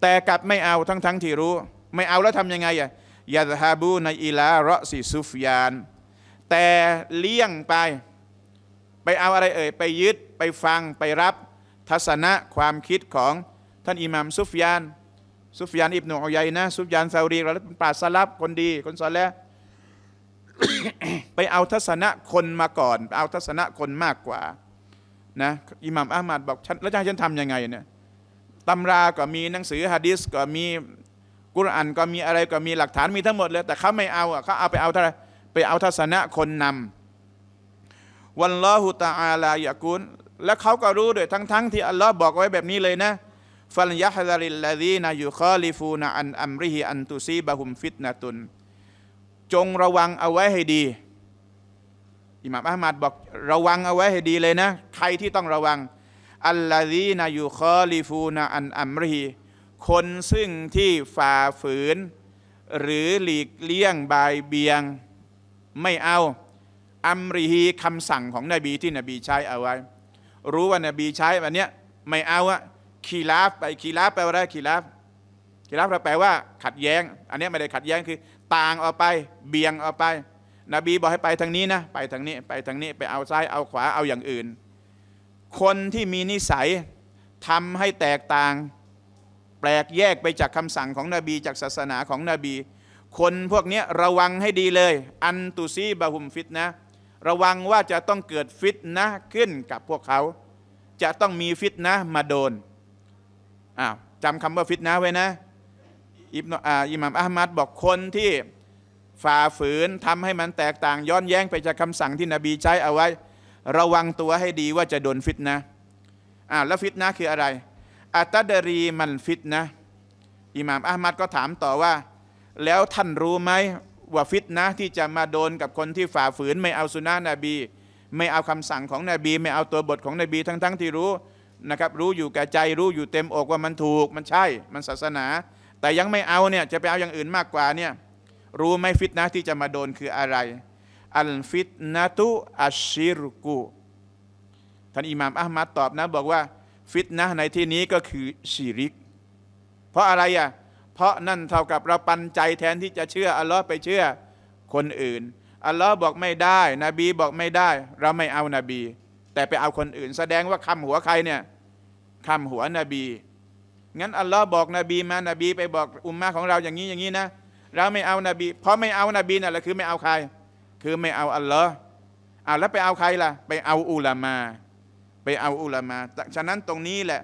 แต่กลับไม่เอาทั้งทั้งที่รู้ ไม่เอาแล้วทำยังไงอ่ะยาฮาบูในอิลาระสิซุฟยาน แต่เลี่ยงไป ไปเอาอะไรเอ่ยไปยึดไปฟังไปรับทัศนะความคิดของท่านอิหมัมซุฟยานซุฟยานอิบนุอุยัยนะซุฟยานซาอุดีเราเป็นปราศลับคนดี คนซอแลไปเอาทัศนะคนมาก่อนเอาทัศนะคนมากกว่านะอิหมัมอามัดบอกแล้วจะให้ฉันทำยังไงเนี่ยตำราก็มีหนังสือฮะดิษก็มีกุรอานก็มีอะไรก็มีหลักฐานมีทั้งหมดเลยแต่เขาไม่เอาเขาเอาไปเอาะไรไปเอาทัศนะคนนำวันลอฮุตาอาลายะกุลและเขาก็รู้ด้วยทั้งๆทที่อัลลอฮ์บอกไว้แบบนี้เลยนะฟัลยะฮะาริลลาดีนายุคอลิฟูนาอันอัมริฮิอันตุซีบะฮุมฟิตนาตุนจงระวังเอาไว้ให้ดี อิหม่ามอะห์มัดบอกระวังเอาไว้ให้ดีเลยนะ ใครที่ต้องระวัง อัลลาดีนายุคอลิฟูนาอันอัมริฮิคนซึ่งที่ฝ่าฝืน หรือหลีกเลี่ยงบายเบียง ไม่เอา อัมริฮีคำสั่งของนบีที่นบีใช้เอาไว้รู้ว่านบีใช้แบบเนี้ยไม่เอาอะคีลาฟ ไปคีลาฟแปลว่าอะไรคีลาฟคีลาฟแปลว่าขัดแย้ง อันนี้ไม่ได้ขัดแย้งคือ ต่างออกไป เบี่ยงออกไป นบีบอกให้ไปทางนี้นะไปทางนี้ ไปทางนี้ไปเอาซ้ายเอาขวาเอาอย่างอื่น คนที่มีนิสัยทำให้แตกต่าง แปลกแยกไปจากคำสั่งของนบีจากศาสนาของนบี คนพวกนี้ระวังให้ดีเลย อันตุซีบะฮุมฟิตนะระวังว่าจะต้องเกิดฟิตนะขึ้นกับพวกเขา จะต้องมีฟิตนะมาโดนอ้าวจำคำว่าฟิตนะไว้นะอิบนอาอิหมัมอ์มัดบอกคนที่ฝ่าฝืนทำให้มันแตกต่าง ย้อนแย้งไปจากคำสั่งที่นบีใช้เอาไว้ ระวังตัวให้ดีว่าจะโดนฟิตนะอ้าวแล้วฟิตนะคืออะไรอัตดรีมันฟิตนะอิหม่ามอ์มัดก็ถามต่อว่า แล้วท่านรู้ไหมว่าฟิตนะที่จะมาโดนกับคนที่ฝ่าฝืนไม่เอาสุนานะนบีไม่เอาคำสั่งของนบี ไม่เอาตัวบทของนบีทั้งๆทที่รู้นะครับรู้อยู่แก่ใจ รู้อยู่เต็มอกว่ามันถูกมันใช่มันศาสนา แต่ยังไม่เอาเนี่ยจะไปเอาอย่างอื่นมากกว่าเนี่ยรู้ไม่ฟิตนะที่จะมาโดนคืออะไรอัลฟิตนะตุอัชชิรกุท่านอิหม่ามอัลมัดตอบนะ บอกว่าฟิตนะในที่นี้ก็คือชีริกเพราะอะไรอ่ะเพราะนั่นเท่ากับเราปันใจแทนที่จะเชื่ออัลลอฮ์ไปเชื่อคนอื่น อัลลอฮ์บอกไม่ได้นบีบอกไม่ได้ เราไม่เอานาบี แต่ไปเอาคนอื่น แสดงว่าคำหัวใครเนี่ยคำหัวนบีงั้นอัลลอฮ์บอกนบีมานบีไปบอกอุมมาของเราอย่างนี้อย่างนี้นะเราไม่เอานาบี เพราะไม่เอานาบีนั่นแหละคือไม่เอาใคร คือไม่เอาอัลลอฮ์เอาแล้วไปเอาใครล่ะ ไปเอาอุลามาไปเอาอุลามาฉะนั้นตรงนี้แหละ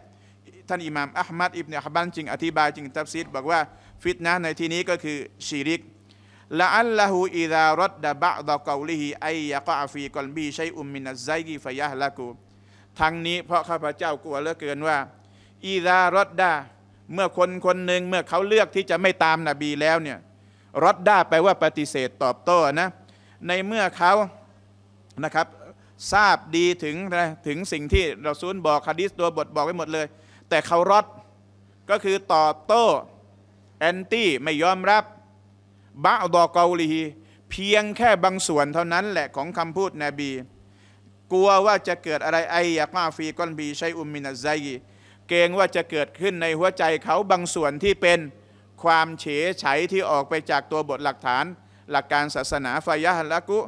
ท่านอิหม่ามอัลมัด อิบเนฮับบันจึงอธิบายจึงทับซีดบอกว่าฟิตนะในที่นี้ก็คือชีริกละอัลลอฮูอิดารัดดะบะดะกอลิฮิไอยะกะฟีกอลบีชัยอุมมินะไซกีฟยะฮละกูทั้งนี้เพราะข้าพเจ้ากลัวเหลือเกินว่าอิดารัดดา เมื่อคนคนหนึ่งเมื่อเขาเลือกที่จะไม่ตามนบีแล้วเนี่ยรัดดาแปลว่าปฏิเสธตอบโต้นะในเมื่อเขานะครับทราบดีถึงถึงสิ่งที่เราซูลบอกฮะดิษตัวบทบอกไว้หมดเลยแต่เขารอดก็คือตอบโต้แอนตี้ ไม่ยอมรับบอดอกอลีเพียงแค่บางส่วนเท่านั้น แหละของคำพูดนบี กลัวว่าจะเกิดอะไร ไอยากมาฟีกอนบีใช้อุมมินาไซเกรงว่าจะเกิดขึ้นในหัวใจเขาบางส่วนที่เป็นความเฉยไยที่ออกไปจากตัวบทหลักฐาน หลักการศาสนาฟายะฮละกุ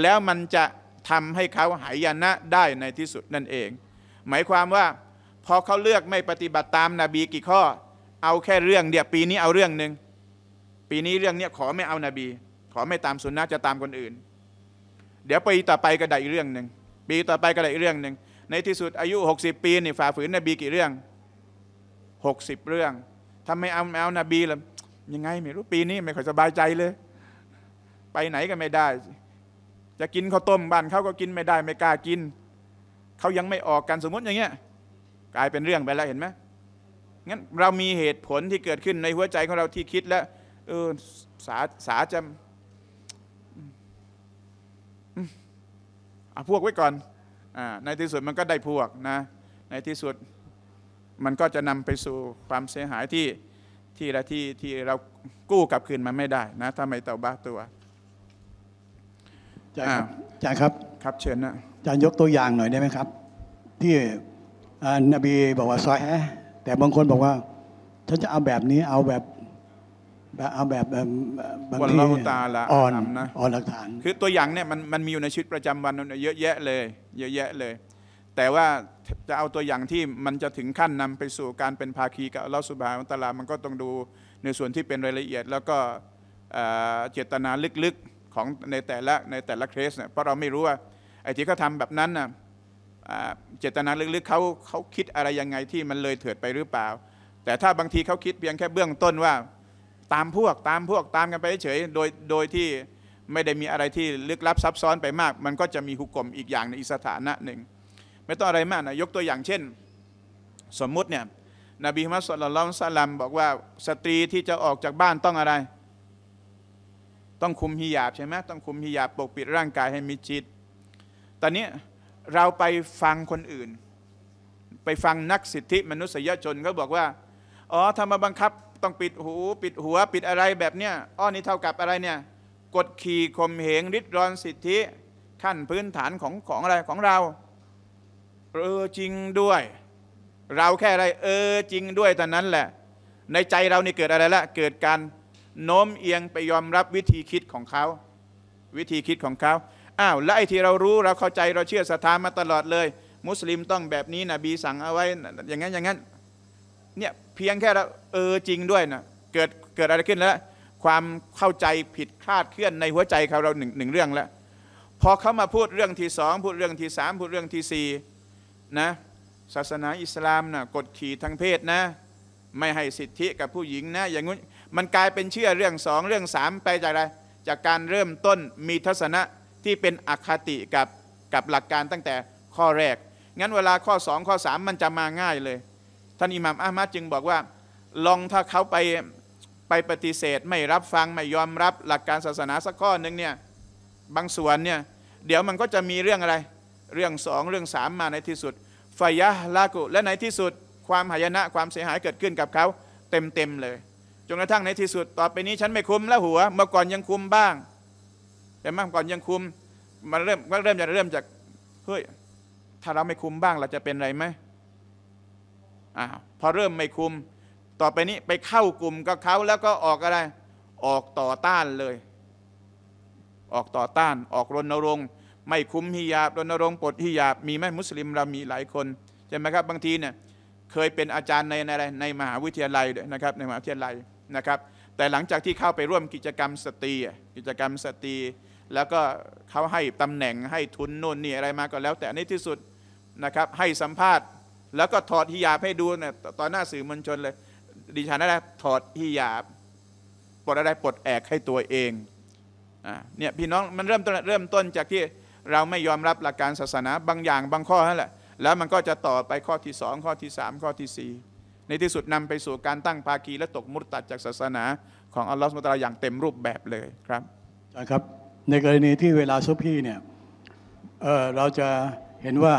แล้วมันจะทำให้เขาหายยนะได้ในที่สุดนั่นเอง หมายความว่าพอเขาเลือกไม่ปฏิบัติตามนาบีกี่ข้อ เอาแค่เรื่องเดียวปีนี้เอาเรื่องหนึ่ง ปีนี้เรื่องเนี้ยขอไม่เอานาบี ขอไม่ตามสุนนะจะตามคนอื่น เดี๋ยวปีต่อไปก็ได้อีกเรื่องหนึ่ง ปีต่อไปก็ได้อีกเรื่องหนึ่ง ในที่สุดอายุ 60ปีนี่ฝ่าฝืนนบีกี่เรื่อง60เรื่องทำไมเอาเอานาบีล่ะ ยังไง ไม่รู้ปีนี้ไม่ค่อยสบายใจเลย ไปไหนก็ไม่ได้ จะกินข้าวต้มบ้านเขาก็กินไม่ได้ไม่กล้ากิน เขายังไม่ออกกันสมมติอย่างเงี้ยกลายเป็นเรื่องไปแล้วเห็นไหมงั้นเรามีเหตุผลที่เกิดขึ้นในหัวใจของเราที่คิดแล้วเออสาสาจะเอาพวกไว้ก่อน อ่าในที่สุดมันก็ได้พวกนะในที่สุดมันก็จะนำไปสู่ความเสียหายที่ที่ละที่ที่เรากู้กลับคืนมาไม่ได้ นะถ้าไม่เต่าบ้าตัวจ่าครับจ่าครับครับเชิญนะจ่ายยกตัวอย่างหน่อยได้ไหมครับที่อนบีบอกว่าซอยแฮแต่บางคนบอกว่าฉันจะเอาแบบนี้เอาแบบเอาแบบบางทีอ่อนนะอ่อนหลักฐาน คือตัวอย่างเนี่ยมันมันมีอยู่ในชีวิตประจำวันเยอะแยะเลย เยอะแยะเลย แต่ว่าจะเอาตัวอย่างที่มันจะถึงขั้นนำไปสู่การเป็นภาคีกับลอสุบาอันตลามันก็ต้องดูในส่วนที่เป็นรายละเอียด แล้วก็เจตนาลึกๆของในแต่ละในแต่ละเคสเนี่ยเพราะเราไม่รู้ว่าไอ้ที่เขาทาแบบนั้นน่ะเจตนาลึกๆเขาเขาคิดอะไรยังไงที่มันเลยเถิดไปหรือเปล่า แต่ถ้าบางทีเขาคิดเพียงแค่เบื้องต้นว่า ตามพวกตามพวกตามกันไปเฉยโดยโดยที่ไม่ได้มีอะไรที่ลึกลับซับซ้อนไปมาก มันก็จะมีหุกกลมอีกอย่างในอีกสถานะหนึ่ง ไม่ต้องอะไรมากนะยกตัวอย่างเช่น สมมุติเนี่ย นบีมัสลลัลสลัมบอกว่าสตรีที่จะออกจากบ้านต้องอะไร ต้องคุมฮิญาบใช่ไหมต้องคุมฮิญาบปกปิดร่างกายให้มิดชิด ตอนนี้เราไปฟังคนอื่น ไปฟังนักสิทธิมนุษยชนก็บอกว่า อ๋อทำมาบังคับต้องปิดหูปิดหัวปิดอะไรแบบเนี้ยอ้อนี่เท่ากับอะไรเนี่ย กดขี่ข่มเหงริดรอนสิทธิขั้นพื้นฐานของของอะไร ของเรา เออจริงด้วย เราแค่อะไร เออจริงด้วยแต่นั้นแหละ ในใจเรานี่เกิดอะไรละ เกิดการโน้มเอียงไปยอมรับวิธีคิดของเขาวิธีคิดของเขาอ้าวและไอ้ที่เรารู้เราเข้าใจเราเชื่อศรัทธามาตลอดเลย มุสลิมต้องแบบนี้นะบีสั่งเอาไว้อย่างนั้นอย่างนั้นเนี่ยเพียงแค่เราเออจริงด้วยนะเกิดเกิดอะไรขึ้นแล้วความเข้าใจผิดคลาดเคลื่อนในหัวใจเขาเราหนึ่งหนึ่งเรื่องแล้วพอเขามาพูดเรื่องที่สองพูดเรื่องที่สามพูดเรื่องที่สี่นะศาสนาอิสลามนะกดขี่ทางเพศนะไม่ให้สิทธิกับผู้หญิงนะอย่างงู้นมันกลายเป็นเชื่อเรื่องสองเรื่องสามไปจากอะไรจากการเริ่มต้นมีทัศนะที่เป็นอคติกับกับหลักการตั้งแต่ข้อแรก งั้นเวลาข้อ 2 ข้อ3 มันจะมาง่ายเลย ท่านอิหม่ามอามัดจึงบอกว่า ลองถ้าเขาไปไปปฏิเสธไม่รับฟังไม่ยอมรับหลักการศาสนาสักข้อหนึ่งเนี่ยบางส่วนเนี่ยเดี๋ยวมันก็จะมีเรื่องอะไร เรื่องสองเรื่องสามมาในที่สุดไฟยะลากุ และในที่สุด ความหายนะความเสียหายเกิดขึ้นกับเขา เต็มเต็มเลยจนกระทั่งในที่สุดต่อไปนี้ฉันไม่คุมแล้วหัวเมื่อก่อนยังคุมบ้างแต่เมา่ก่อนยังคุมมันเริ่มก็เริ่มจะเริ่มจากเฮ้ยถ้าเราไม่คุมบ้างเราจะเป็นอะไรไหมอ่าพอเริ่มไม่คุม ต่อไปนี้ไปเข้ากลุ่มกับเขาแล้วก็ออกอะไร ออกต่อต้านเลย ออกต่อต้าน ออกรณรงค์ไม่คุ้มฮิยาบรณรงค์ปลดฮิยาบมีไหมมุสลิมเรามีหลายคนใช่ไหมครับ บางทีเนี่ยเคยเป็นอาจารย์ในอะไรในมหาวิทยาลัยยนะครับ ในมหาวิทยาลัยนะครับ แต่หลังจากที่เข้าไปร่วมกิจกรรมสตรี กิจกรรมสตรีแล้วก็เขาให้ตำแหน่งให้ทุนนู่นนี่อะไรมาก็แล้ว แต่ในที่สุดนะครับให้สัมภาษณ์ แล้วก็ถอดฮิญาบให้ดูเนี่ยตอนหน้าสื่อมวลชนเลยดิฉันนั่นแหละถอดฮิญาบปลดอะไรปลดแอกให้ตัวเองเนี่ยพี่น้องมันเริ่มต้นเริ่มต้นจากที่เราไม่ยอมรับหลักการศาสนาบางอย่าง บางข้อนั่นแหละแล้วมันก็จะต่อไปข้อที่สองข้อที่สามข้อที่สี่ในที่สุดนำไปสู่การตั้งภาคีและตกมุตตัดจากศาสนา ของอัลลอฮฺมุลตาอย่างเต็มรูปแบบเลยครับอาจารย์ครับในกรณีที่เวลาซุพี่เนี่ยเเราจะเห็นว่า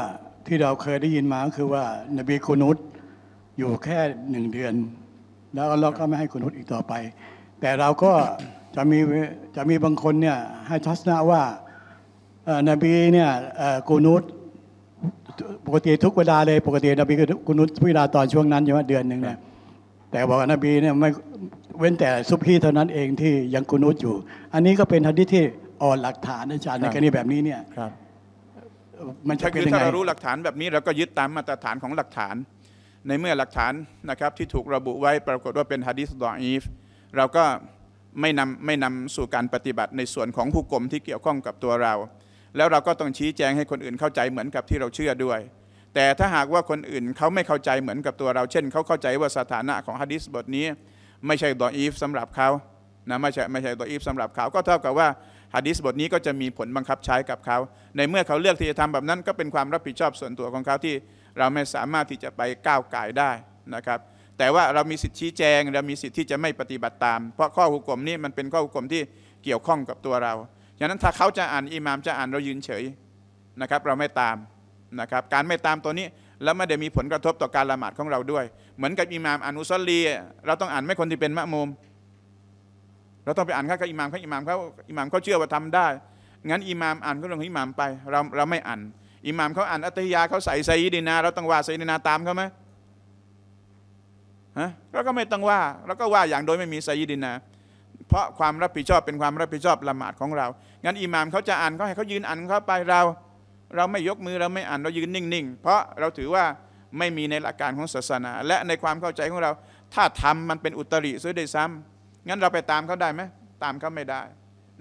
ที่เราเคยได้ยินมาก็คือว่านบีคุนุตอยู่แค่หนึ่งเดือน แล้วเราก็ไม่ให้คุนุตอีกต่อไป แต่เราก็จะมีจะมีบางคนเนี่ยให้ทัศนะว่านบีเนี่ยกุนุตปกติทุกเวลาเลยปกตินบีกุนุตเวลาตอนช่วงนั้นใช่ไหมเดือนหนึ่งเนี่ยแต่บอกว่านบีเนี่ยไม่เว้นแต่ซุปฮีเท่านั้นเองที่ยังกุนุตอยู่ อันนี้ก็เป็นทันทีที่อ๋อหลักฐานอาจารย์ในกรณีแบบนี้เนี่ยครับมันจะเป็นยังไงถ้าเรารู้หลักฐานแบบนี้เราก็ยึดตามมาตรฐานของหลักฐาน ในเมื่อหลักฐานนะครับที่ถูกระบุไว้ปรากฏว่าเป็นฮะดิษดออีฟ เราก็ไม่นำไม่นำสู่การปฏิบัติในส่วนของผู้กลมที่เกี่ยวข้องกับตัวเรา แล้วเราก็ต้องชี้แจงให้คนอื่นเข้าใจเหมือนกับที่เราเชื่อด้วย แต่ถ้าหากว่าคนอื่นเขาไม่เข้าใจเหมือนกับตัวเรา เช่น เขาเข้าใจว่าสถานะของฮะดิษบทนี้ไม่ใช่ดออีฟสำหรับเขานะไม่ใช่ไม่ใช่ดออีฟสำหรับเขาก็เท่ากับว่าฮะดิษบทนี้ก็จะมีผลบังคับใช้กับเขา ในเมื่อเขาเลือกที่จะทำแบบนั้นก็เป็นความรับผิดชอบส่วนตัวของเขาที่เราไม่สามารถที่จะไปก้าวไก่ได้นะครับแต่ว่าเรามีสิทธิชี้แจงเรามีสิทธิที่จะไม่ปฏิบัติตามเพราะข้อหุกกลมนี้มันเป็นข้อหุกกลมที่เกี่ยวข้องกับตัวเราฉะนั้นถ้าเขาจะอ่านอิหมามจะอ่านเรายืนเฉยนะครับเราไม่ตามนะครับการไม่ตามตัวนี้แล้วไม่ได้มีผลกระทบต่อการละหมาดของเราด้วย เหมือนกับอิหมามอ่านอุสลีเราต้องอ่านไม่คนที่เป็นมะมุมเราต้องไปอ่านข้ากอิหมามข้าอิหมามเขาอิหมามเขาเชื่อว่าทำได้ งั้นอิหมามอ่านก็เรื่องของอิหมามไปเราเราไม่อ่านอิหมามเขาอ่าน อัตยาเขาใส่ไซดินาเราต้องว่าไซดินาตามเขาไหมฮะเราก็ไม่ต้องว่าเราก็ว่าอย่างโดยไม่มีไซดินาเพราะความรับผิดชอบเป็นความรับผิดชอบละหมาดของเรา งั้นอิหมามเขาจะอ่านเขาให้เขายืนอ่านเขาไปเรา เราไม่ยกมือเราไม่อ่านเรายืนนิ่งๆเพราะเราถือว่าไม่มีในหลักการของศาสนา และในความเข้าใจของเรา ถ้าทำมันเป็นอุตริซได้ซ้ำงั้นเราไปตามเขาได้ไหมตามเขาไม่ได้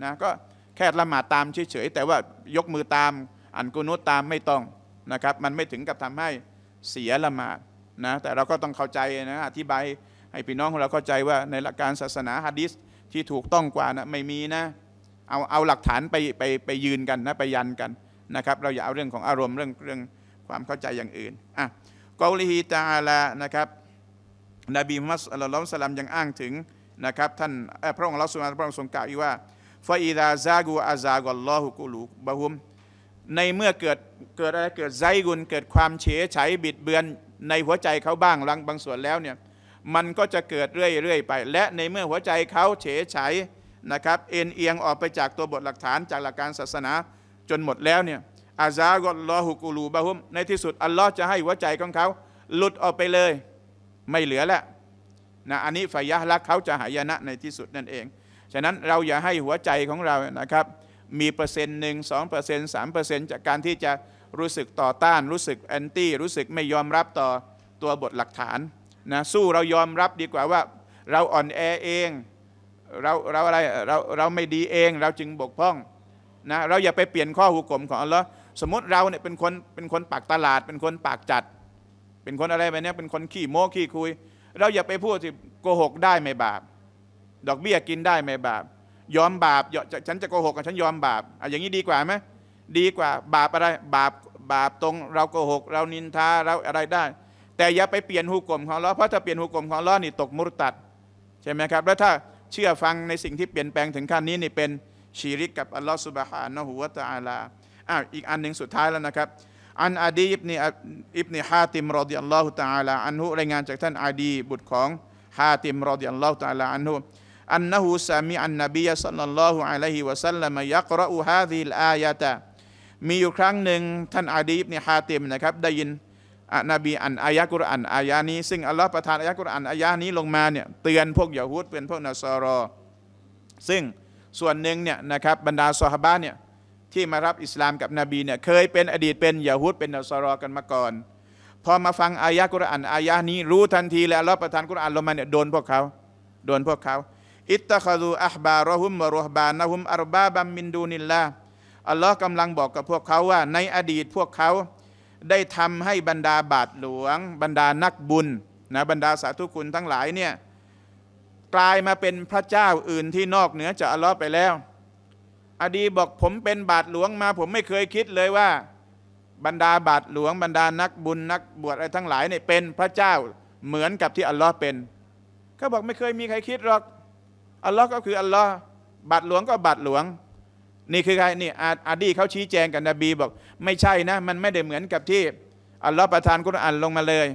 นะก็แค่ละหมาดตามเฉยๆแต่ว่ายกมือตาม อันกุนุตตามไม่ต้องนะครับ มันไม่ถึงกับทำให้เสียละหมาดนะแต่เราก็ต้องเข้าใจนะอธิบายให้พี่น้องของเราเข้าใจว่าในหลักการศาสนาฮะดิษที่ถูกต้องกว่านะไม่มีนะเอาเอาหลักฐานไปไปไปยืนกันนะไปยันกันนะครับเราอย่าเอาเรื่องของอารมณ์เรื่องเรื่องความเข้าใจอย่างอื่นอ่ะกอลิฮีตาลานะครับ นบีมุฮัมมัดสุลลัลสลัมยังอ้างถึงนะครับท่านพระองค์ลักสุมาพระองค์ทรงกล่าวอีกว่าฟาอิดาซากูอาซากอลลอฮุกุลูบะฮุม ในเมื่อเกิดเกิดอะไรเกิดไซกุลเกิดความเฉยัยบิดเบือนในหัวใจเขาบ้างลังบางส่วนแล้วเนี่ยมันก็จะเกิดเรื่อยๆไป และในเมื่อหัวใจเขาเฉยัยนะครับ เอ็นเอียงออกไปจากตัวบทหลักฐานจากหลักการศาสนาจนหมดแล้วเนี่ยอาซากอลลอฮุกุลูบะฮุมในที่สุดอัลลอฮ์จะให้หัวใจของเขาหลุดออกไปเลย ไม่เหลือแล้วนะอันนี้ฝ่ายะละเขาจะหายนะในที่สุดนั่นเอง ฉะนั้นเราอย่าให้หัวใจของเรานะครับมีเปอร์เซ็นต์หนึ่งสองเปอร์เซ็นต์สามเปอร์เซ็นต์จากการที่จะรู้สึกต่อต้าน รู้สึกแอนตี้รู้สึกไม่ยอมรับต่อตัวบทหลักฐานนะสู้เรายอมรับดีกว่าว่าเราอ่อนแอเองเราเราอะไรเราเราไม่ดีเอง เราจึงบกพร่องนะเราอย่าไปเปลี่ยนข้อหุกกลมของอัลลอฮ์สมมติเราเนี่ยเป็นคนเป็นคนปากตลาด เป็นคนปากจัด เป็นคนอะไรไปเนี่ยเป็นคนขี้โม้ขี้คุยเราอย่าไปพูดสิโกหกได้ไม่บาป ดอกเบี้ยกินได้ไม่บาปยอมบาปฉันจะโกหกกับฉันยอมบาปอ่ะอย่างนี้ดีกว่าไหมดีกว่าบาปอะไรบาปบาปตรงเราโกหกเรานินทาเราอะไรได้ แต่อย่าไปเปลี่ยนหุกกลมของเราเพราะถ้าเปลี่ยนหุกกลมของเรานี่ตกมุรตัด ใช่ไหมครับ แล้วถ้าเชื่อฟังในสิ่งที่เปลี่ยนแปลงถึงขั้นนี้นี่เป็นชีริกกับอัลลอฮฺสุบฮานะฮูวะตะอาลาอ้าวอีกอันหนึ่งสุดท้ายแล้วนะครับอันอาดีอิบนีอิบนีฮาติมรอดิอัลลอฮุตะอาลาอันหุรายงานจากท่านอาดีบุตรของฮาติมรอดิอัลลอฮุตะอาลาอันหุอันนหูสามีอันนบีสัลลัลลอฮุอะลัยฮิวะสัลลัมยักรอูฮาดิลอายะตะมีอยู่ครั้งหนึ่งท่านอาดีบเนี่ฮาติมนะครับได้ยินอันนบีอันอายะกุรอันอายะนี้ ซึ่งอัลลอฮ์ประทานอายะกุรอันอายะนี้ลงมาเนี่ยเตือนพวกยะฮูดเป็นพวกนัซารอ ซึ่งส่วนหนึ่งเนี่ยนะครับบรรดาซอฮาบะเนี่ยที่มารับอิสลามกับนบีเนี่ยเคยเป็นอดีตเป็นยาฮูดเป็นนัสรอกันมาก่อนพอมาฟังอายะกุรอานอายะนี้ รู้ทันทีแล้วรับประทานกุรอานลงมาเนี่ยโดนพวกเขาโดนพวกเขาอิตตะคารูอับบารหุมมารุฮบานะฮุมอัรบาบัมมินดูนิลลาอัลลอฮ์กำลังบอกกับพวกเขาว่า ในอดีตพวกเขาได้ทำให้บรรดาบาทหลวง บรรดานักบุญนะบรรดาสาธุคุณทั้งหลายเนี่ยกลายมาเป็นพระเจ้าอื่นที่นอกเหนือจากอัลลอฮ์ไปแล้วอดีบอกผมเป็นบาทหลวงมาผมไม่เคยคิดเลยว่า บรรดาบาทหลวงบรรดานักบุญนัก บวชอะไรทั้งหลายเนี่ยเป็นพระเจ้าเหมือนกับที่อัลลอฮ์เป็น เขาบอกไม่เคยมีใครคิดหรอกอัลลอฮ์ก็คืออัลลอฮ์บาทหลวงก็บาทหลวงนี่คือใครนี่อาดีเขาชี้แจงกับนบีบอก ไม่ใช่นะ มันไม่ได้เหมือนกับที่ อัลลอฮ์ประทานกุรอานลงมาเลย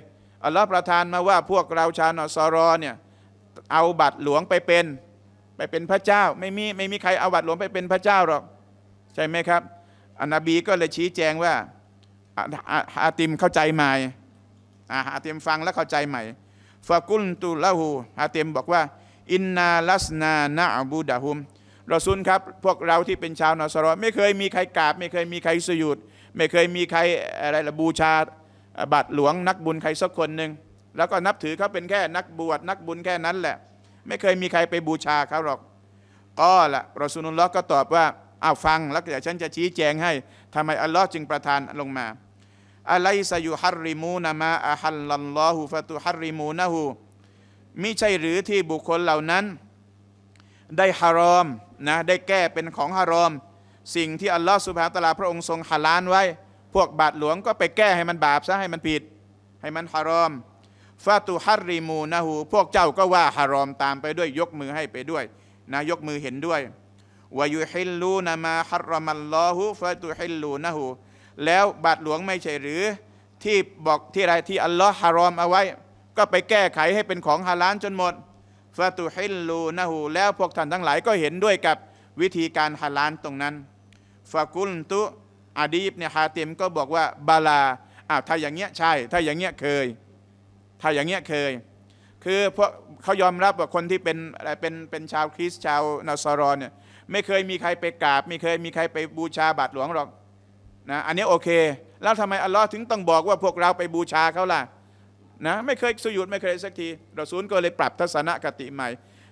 อัลลอฮ์ประทานมาว่าพวกเราชาวนอซอรอเนี่ยเอาบาทหลวงไปเป็นไปเป็นพระเจ้าไม่มีไม่มีใครเอาวัดหลวงไปเป็นพระเจ้าหรอก ใช่ไหมครับอันนบีก็เลยชี้แจงว่า อาติมเข้าใจใหม่อาติมฟังแล้วเข้าใจใหม่ฟากุลตุละหูอาติมบอกว่า อินนาลัสนานาอบูดาฮุมเราซุนครับ พวกเราที่เป็นชาวนอสรอไม่เคยมีใครกราบ ไม่เคยมีใครสยุด ไม่เคยมีใครอะไรละบูชาบัตรหลวง นักบุญใครสักคนหนึ่งแล้วก็นับถือเขาเป็นแค่นักบวชนักบุญแค่นั้นแหละไม่เคยมีใครไปบูชาเขาหรอก ก็ละรอซูลุลลอฮ์ก็ตอบว่าอ้าวฟัง แล้วเดี๋ยวฉันจะชี้แจงให้ ทำไมอัลลอฮ์จึงประทานลงมาอะไรสยุฮัริมูนามาอะฮัลลัลลอฮูฟะตุฮัริมูนะฮูมิใช่หรือที่บุคคลเหล่านั้น ได้ฮารอมนะได้แก้เป็นของฮารอม สิ่งที่อัลลอฮ์สุบฮานตะลาพระองค์ทรงฮาลานไว้ พวกบาทหลวงก็ไปแก้ให้มันบาปซะให้มันผิด ให้มันฮารอมฟาตุฮัริมูนะฮู พวกเจ้าก็ว่าฮารอมตามไปด้วยยกมือให้ไปด้วยนะยกมือเห็นด้วยวายุฮิลลูนามาฮารอมัลลอฮูฟาตุฮิลลูนะฮูแล้วบาทหลวงไม่ใช่หรือ ที่บอกที่ไรที่อัลลอฮ์ฮารอมเอาไว้ ก็ไปแก้ไขให้เป็นของฮาลานจนหมด ฟาตุฮิลลูนะฮูแล้วพวกท่านทั้งหลายก็เห็นด้วยกับวิธีการฮาลานตรงนั้นฟากุลตุอาดีบเนี่ยฮาติมก็บอกว่าบาลาอ้าวถ้าอย่างเงี้ยใช่ ถ้าอย่างเงี้ยเคยถ้าอย่างเงี้ยเคย คือพวกเขายอมรับว่าคนที่เป็นอะไรเป็นเป็นชาวคริสต์ชาวนาซารอนเนี่ยไม่เคยมีใครไปกราบ ไม่เคยมีใครไปบูชาบาทหลวงหรอกนะอันนี้โอเค แล้วทำไมอัลลอฮ์ถึงต้องบอกว่าพวกเราไปบูชาเขาล่ะนะไม่เคยสุยุดไม่เคยสักที เราซูลก็เลยปรับทัศนคติใหม่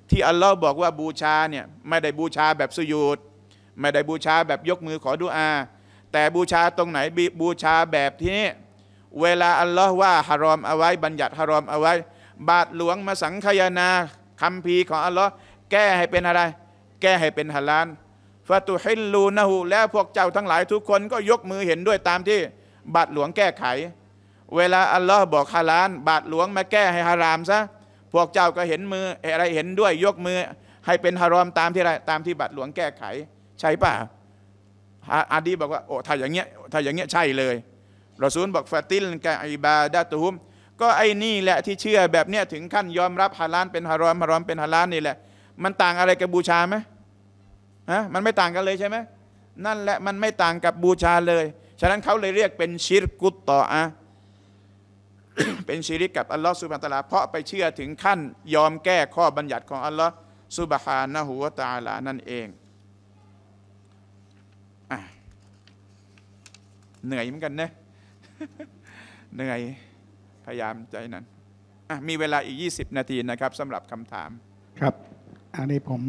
ที่อัลลอฮ์บอกว่าบูชาเนี่ยไม่ได้บูชาแบบสุยุดไม่ได้บูชาแบบยกมือขอดุอา แต่บูชาตรงไหนบูชาแบบที่เวลาอัลลอฮ์ว่าฮารอมเอาไว้บัญญัติฮารอมเอาไว้ บาทหลวงมาสังคายนาคำพีของอัลลอฮ์แก้ให้เป็นอะไร แก้ให้เป็นฮารานฟาตุฮิลลูนะฮูแล้วพวกเจ้าทั้งหลายทุกคนก็ยกมือเห็นด้วยตามที่ บาทหลวงแก้ไข เวลาอัลลอฮ์บอกฮารานบาทหลวงมาแก้ให้ฮารามซะพวกเจ้าก็เห็นมือ อะไรเห็นด้วยยกมือให้เป็นฮารอมตามที่ไรตามที่บาทหลวงแก้ไข ใช่ป่ะอาดีบอกว่าโอ้ถ้าอย่างเงี้ยถ้าอย่างเงี้ยใช่เลยรอซูลบอกฟาติลกะอิบาดาตุฮุมก็ไอ้นี่แหละที่เชื่อแบบเนี้ยถึงขั้นยอมรับฮาลานเป็นฮารอมฮารอมเป็นฮาลานนี่แหละมันต่างอะไรกับบูชาไหมฮะมันไม่ต่างกันเลยใช่ไหมนั่นแหละมันไม่ต่างกับบูชาเลยฉะนั้นเขาเลยเรียกเป็นชิรกุตต่ออะเป็น ชิริกกับอัลลอฮ์สุบานตะลา เพราะไปเชื่อถึงขั้น ยอมแก้ข้อบัญญัติของอัลลอฮ์สุบฮานะหัวตาลานั่นเองเหนื่อยเหมือนกันนะเหนื่อยพยายามใจนั้นมีเวลาอีก 20 นาทีนะครับสำหรับคำถามครับอันนี้ผม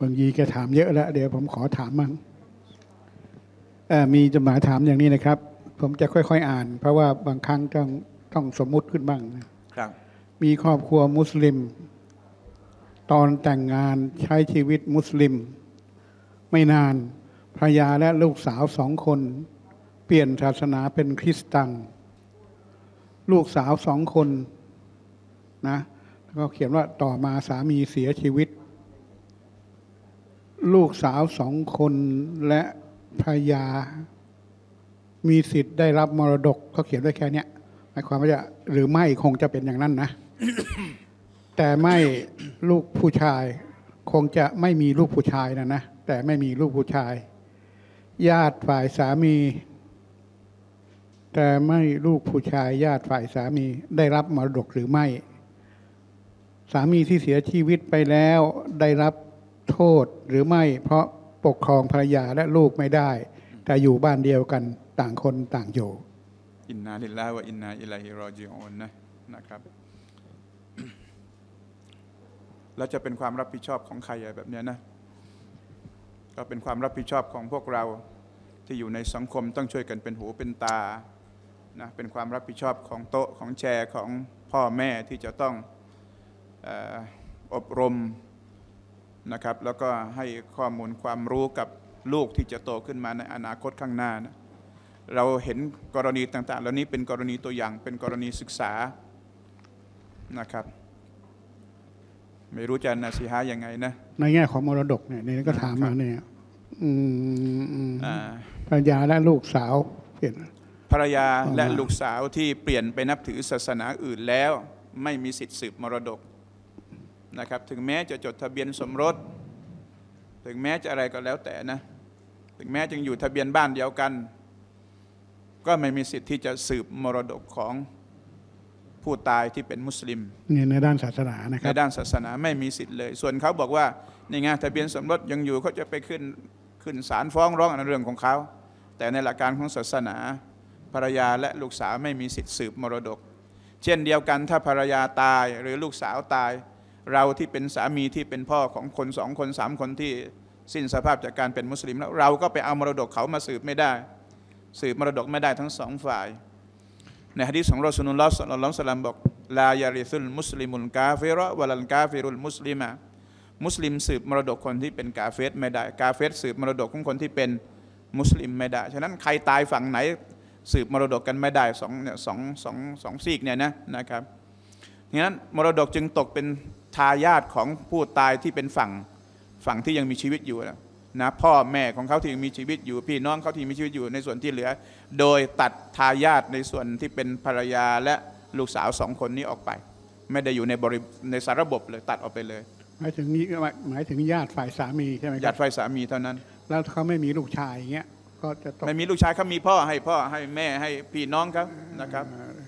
บางยีแกถามเยอะแล้ว เดี๋ยวผมขอถามมั่งมีจดหมายถามอย่างนี้นะครับ ผมจะค่อย ๆ อ่าน เพราะว่าบางครั้งต้องต้องสมมุติขึ้นบ้าง ครับ มีครอบครัวมุสลิม ตอนแต่งงานใช้ชีวิตมุสลิม ไม่นานภรรยาและลูกสาวสองคนเปลี่ยนศาสนาเป็นคริสตัง ลูกสาวสองคนนะ แล้วก็เขียนว่าต่อมาสามีเสียชีวิต ลูกสาวสองคนและภรรยา มีสิทธิ์ได้รับมรดกเขาเขียนไว้แค่นี้หมายความว่าจะหรือไม่คงจะเป็นอย่างนั้นนะ แต่ไม่ลูกผู้ชาย คงจะไม่มีลูกผู้ชายนะนะ แต่ไม่มีลูกผู้ชาย ญาติฝ่ายสามีแต่ไม่ลูกผู้ชายญาติฝ่ายสามีได้รับมรดกหรือไม่ สามีที่เสียชีวิตไปแล้วได้รับโทษหรือไม่เพราะปกครองภรรยาและลูกไม่ได้ แต่อยู่บ้านเดียวกันต่างคนต่างอยู่อินนาลิลลาวะอินนาอิลัยฮิรอจิอูนนะนะครับแล้วจะเป็นความรับผิดชอบของใครแบบนี้นะ ก็เป็นความรับผิดชอบของพวกเราที่อยู่ในสังคมต้องช่วยกันเป็นหูเป็นตานะเป็นความรับผิดชอบของโต๊ะของแชร์ของพ่อแม่ที่จะต้องอบรมนะครับ แล้วก็ให้ข้อมูลความรู้กับลูกที่จะโตขึ้นมาในอนาคตข้างหน้านะเราเห็นกรณีต่างๆเหล่านี้เป็นกรณีตัวอย่างเป็นกรณีศึกษานะครับ ไม่รู้จะนาสีหายังไงนะในแง่ของมรดกเนี่ยนี่ก็ถามมาเนี่ยืมอ่าและลูกสาวเป็นรรยาและลูกสาวที่เปลี่ยนไปนับถือศาสนาอื่นแล้ว ไม่มีสิทธิ์สืบมรดกนะครับ ถึงแม้จะจดทะเบียนสมรส ถึงแม้จะอะไรก็แล้วแต่นะถึงแม้จึงอยู่ทะเบียนบ้านเดียวกัน ก็ไม่มีสิทธิ์ที่จะสืบมรดกของผู้ตายที่เป็นมุสลิมในในด้านศาสนานะครับในด้านศาสนาไม่มีสิทธิ์เลย ส่วนเขาบอกว่าในงไงทะเบียนสมรสยังอยู่เขาจะไปขึ้นขึ้นศาลฟ้องร้องในเรื่องของเขาแต่ในหลักการของศาสนาภรรยาและลูกสาวไม่มีสิทธิ์สืบมรดก เช่นเดียวกันถ้าภรรยาตายหรือลูกสาวตาย เราที่เป็นสามีที่เป็นพ่อของคนสองคนสามคนที่สิ้นสภาพจากการเป็นมุสลิมแล้วเราก็ไปเอามรดกเขามาสืบไม่ได้ สืบมรดกไม่ได้ทั้งสองฝ่าย ในฮะดีษของรอสุนุลลอฮ์สัลลัลลอฮุสลามบอกลายาริซุลมุสลิมุลกาเฟระวลันกาเฟรุลมุสลิมะมุสลิมสืบมรดกคนที่เป็นกาเฟสไม่ได้ กาเฟสสืบมรดกของคนที่เป็นมุสลิมไม่ได้ฉะนั้นใครตายฝั่งไหนสืบมรดกกันไม่ได้สองเนี่ยสองสองสองซีกเนี่ยนะนะครับดังนั้นมรดกจึงตกเป็นทายาทของผู้ตายที่เป็นฝั่งฝั่งที่ยังมีชีวิตอยู่นะนะพ่อแม่ของเขาที่ยังมีชีวิตอยู่ พี่น้องเขาที่มีชีวิตอยู่ในส่วนที่เหลือ โดยตัดทายาทในส่วนที่เป็นภรรยาและลูกสาวสองคนนี้ออกไป ไม่ได้อยู่ในบริในสารระบบเลยตัดออกไปเลยหมายถึงนี้หมายถึงญาติฝ่ายสามีใช่ไหมญาติฝ่ายสามีเท่านั้น แล้วเขาไม่มีลูกชายอย่างเงี้ยก็จะต้องไม่มีลูกชายเขามีพ่อให้พ่อให้แม่ให้พี่น้องครับนะครับ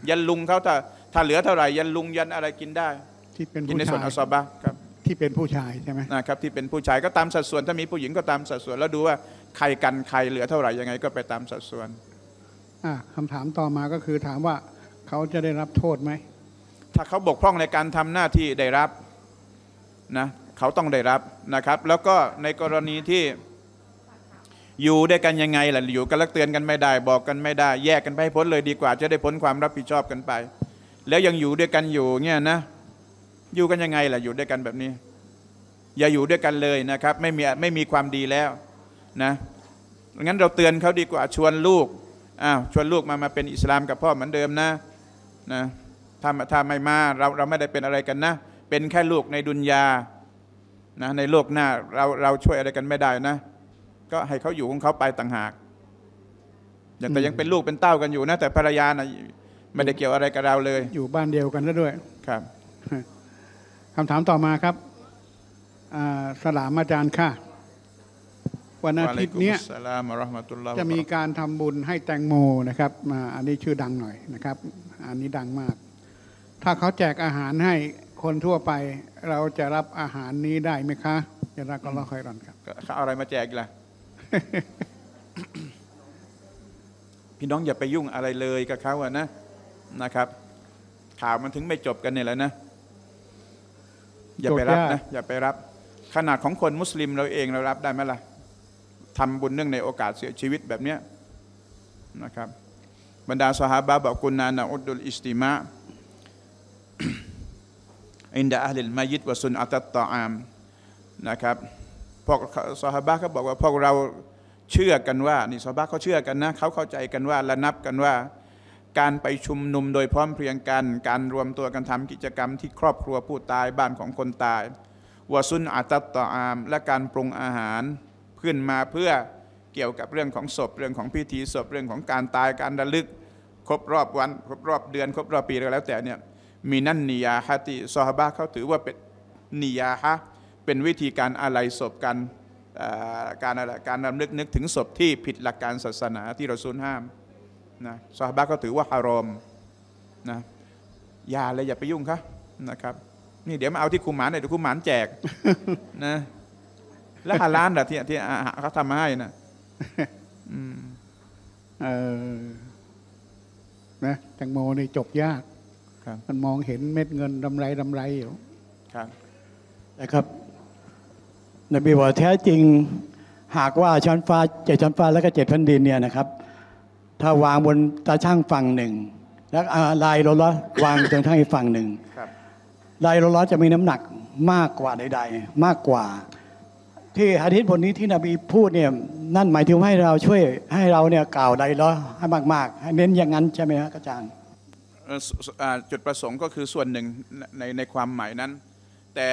ยันลุงเขาถ้าถ้าเหลือเท่าไหร่ยันลุงยันอะไรกินได้ ที่เป็นผู้ชายในส่วนอสบะครับ ที่เป็นผู้ชายใช่ไหมนะครับที่เป็นผู้ชายก็ตามสัดส่วน ถ้ามีผู้หญิงก็ตามสัดส่วน แล้วดูว่าใครกันใครเหลือเท่าไหร่ยังไงก็ไปตามสัดส่วนคำถามต่อมาก็คือถามว่าเขาจะได้รับโทษไหม ถ้าเขาบกพร่องในการทำหน้าที่ได้รับนะเขาต้องได้รับนะครับ แล้วก็ในกรณีที่อยู่ด้วยกันยังไงล่ะอยู่กันแล้วเตือนกันไม่ได้ บอกกันไม่ได้ แยกกันไปพ้นเลยดีกว่าจะได้พ้นความรับผิดชอบกันไป แล้วยังอยู่ด้วยกันอยู่เนี่ยนะอยู่กันยังไงล่ะอยู่ด้วยกันแบบนี้ อย่าอยู่ด้วยกันเลยนะครับ ไม่มีไม่มีความดีแล้วนะงั้นเราเตือนเขาดีกว่าชวนลูกอ้าวชวนลูกมามาเป็นอิสลามกับพ่อเหมือนเดิมนะนะถ้าถ้าไม่มาเราเราไม่ได้เป็นอะไรกันนะ เป็นแค่ลูกในดุนยานะในโลกหน้าเราเราช่วยอะไรกันไม่ได้นะก็ให้เขาอยู่ของเขาไปต่างหากอย่างแต่ยังเป็นลูกเป็นเต้ากันอยู่นะ แต่ภรรยานะไม่ได้เกี่ยวอะไรกับเราเลย อยู่บ้านเดียวกันแล้วด้วย ครับคำถามต่อมาครับสลามอาจารย์ค่ะ วันอาทิตย์นี้จะมีการทำบุญให้แตงโมนะครับอันนี้ชื่อดังหน่อยนะครับ อันนี้ดังมาก ถ้าเขาแจกอาหารให้คนทั่วไป เราจะรับอาหารนี้ได้ไหมคะจะรักก็รอคอยรอนครับเขาเอาอะไรมาแจกล่ะพี่น้องอย่าไปยุ่งอะไรเลยกับเขาอะนะนะครับ ข่าวมันถึงไม่จบกันเนี่ยแหละนะ อย่าไปรับนะ อย่าไปรับ ขนาดของคนมุสลิมเราเองเรารับได้ไหมล่ะทำบุญเนื่องในโอกาสเสียชีวิตแบบเนี้ยนะครับ บรรดาสหาบาบอกกุนานาอุดุลอิสติมะอินดาอัลลมายิดวะซุนอัตตะอาม นะครับพวกสหบิเขาบอกว่าพวกเราเชื่อกันว่านี่สหบิเขาเชื่อกันนะเขาเข้าใจกันว่าและนับกันว่า การไปชุมนุมโดยพร้อมเพรียงกัน การรวมตัวกันทำกิจกรรมที่ครอบครัวผู้ตายบ้านของคนตายวัซุนอาตตอามและการปรุงอาหารขึ้นมาเพื่อเกี่ยวกับเรื่องของศพเรื่องของพิธีศพเรื่องของการตายการระลึกครบรอบวันครบรอบเดือนครบรอบปีก็แล้ว แต่เนี่ยมีนั่นนิยาฮะติซอฮาบะเขาถือว่าเป็นนิยาฮะเป็นวิธีการอะไรศพการการการรำลึกนึกถึงศพที่ผิดหลักการศาสนาที่เราสูญห้ามนะซาฮบะก็ถือว่าฮารอมนะอย่าเลยอย่าไปยุ่งครับนะครับนี่เดี๋ยวมาเอาที่คุมหมานเนี่ยเดี๋ยวคุมหมานแจกนะแล้วฮาลานล่ะที่ที่เขาทำมาให้นะนะแตงโมนี่จบยากมันมองเห็นเม็ดเงินดำไรดำไรอยู่ครับนะครับนบีบอกแท้จริงหากว่าชั้นฟ้าเจ็ดชั้นฟ้าแล้วก็เจ็ดแผ่นดินเนี่ยนะครับ ถ้าวางบนตาช่างฝั่งหนึ่ง แล้วลาย้อล้อวางตรงทางอีกฝั่งหนึ่งลายล้อจะมีน้ำหนักมากกว่าใด ๆ มากกว่า ที่ฮะดิษบทนี้ที่นบีพูดเนี่ยนั่นหมายถึงให้เราช่วยให้เราเนี่ยกล่าวลายล้อให้มากๆ ให้เน้นอย่างนั้นใช่ไหมครับอาจารย์จุดประสงค์ก็คือส่วนหนึ่งในในความหมายนั้นแต่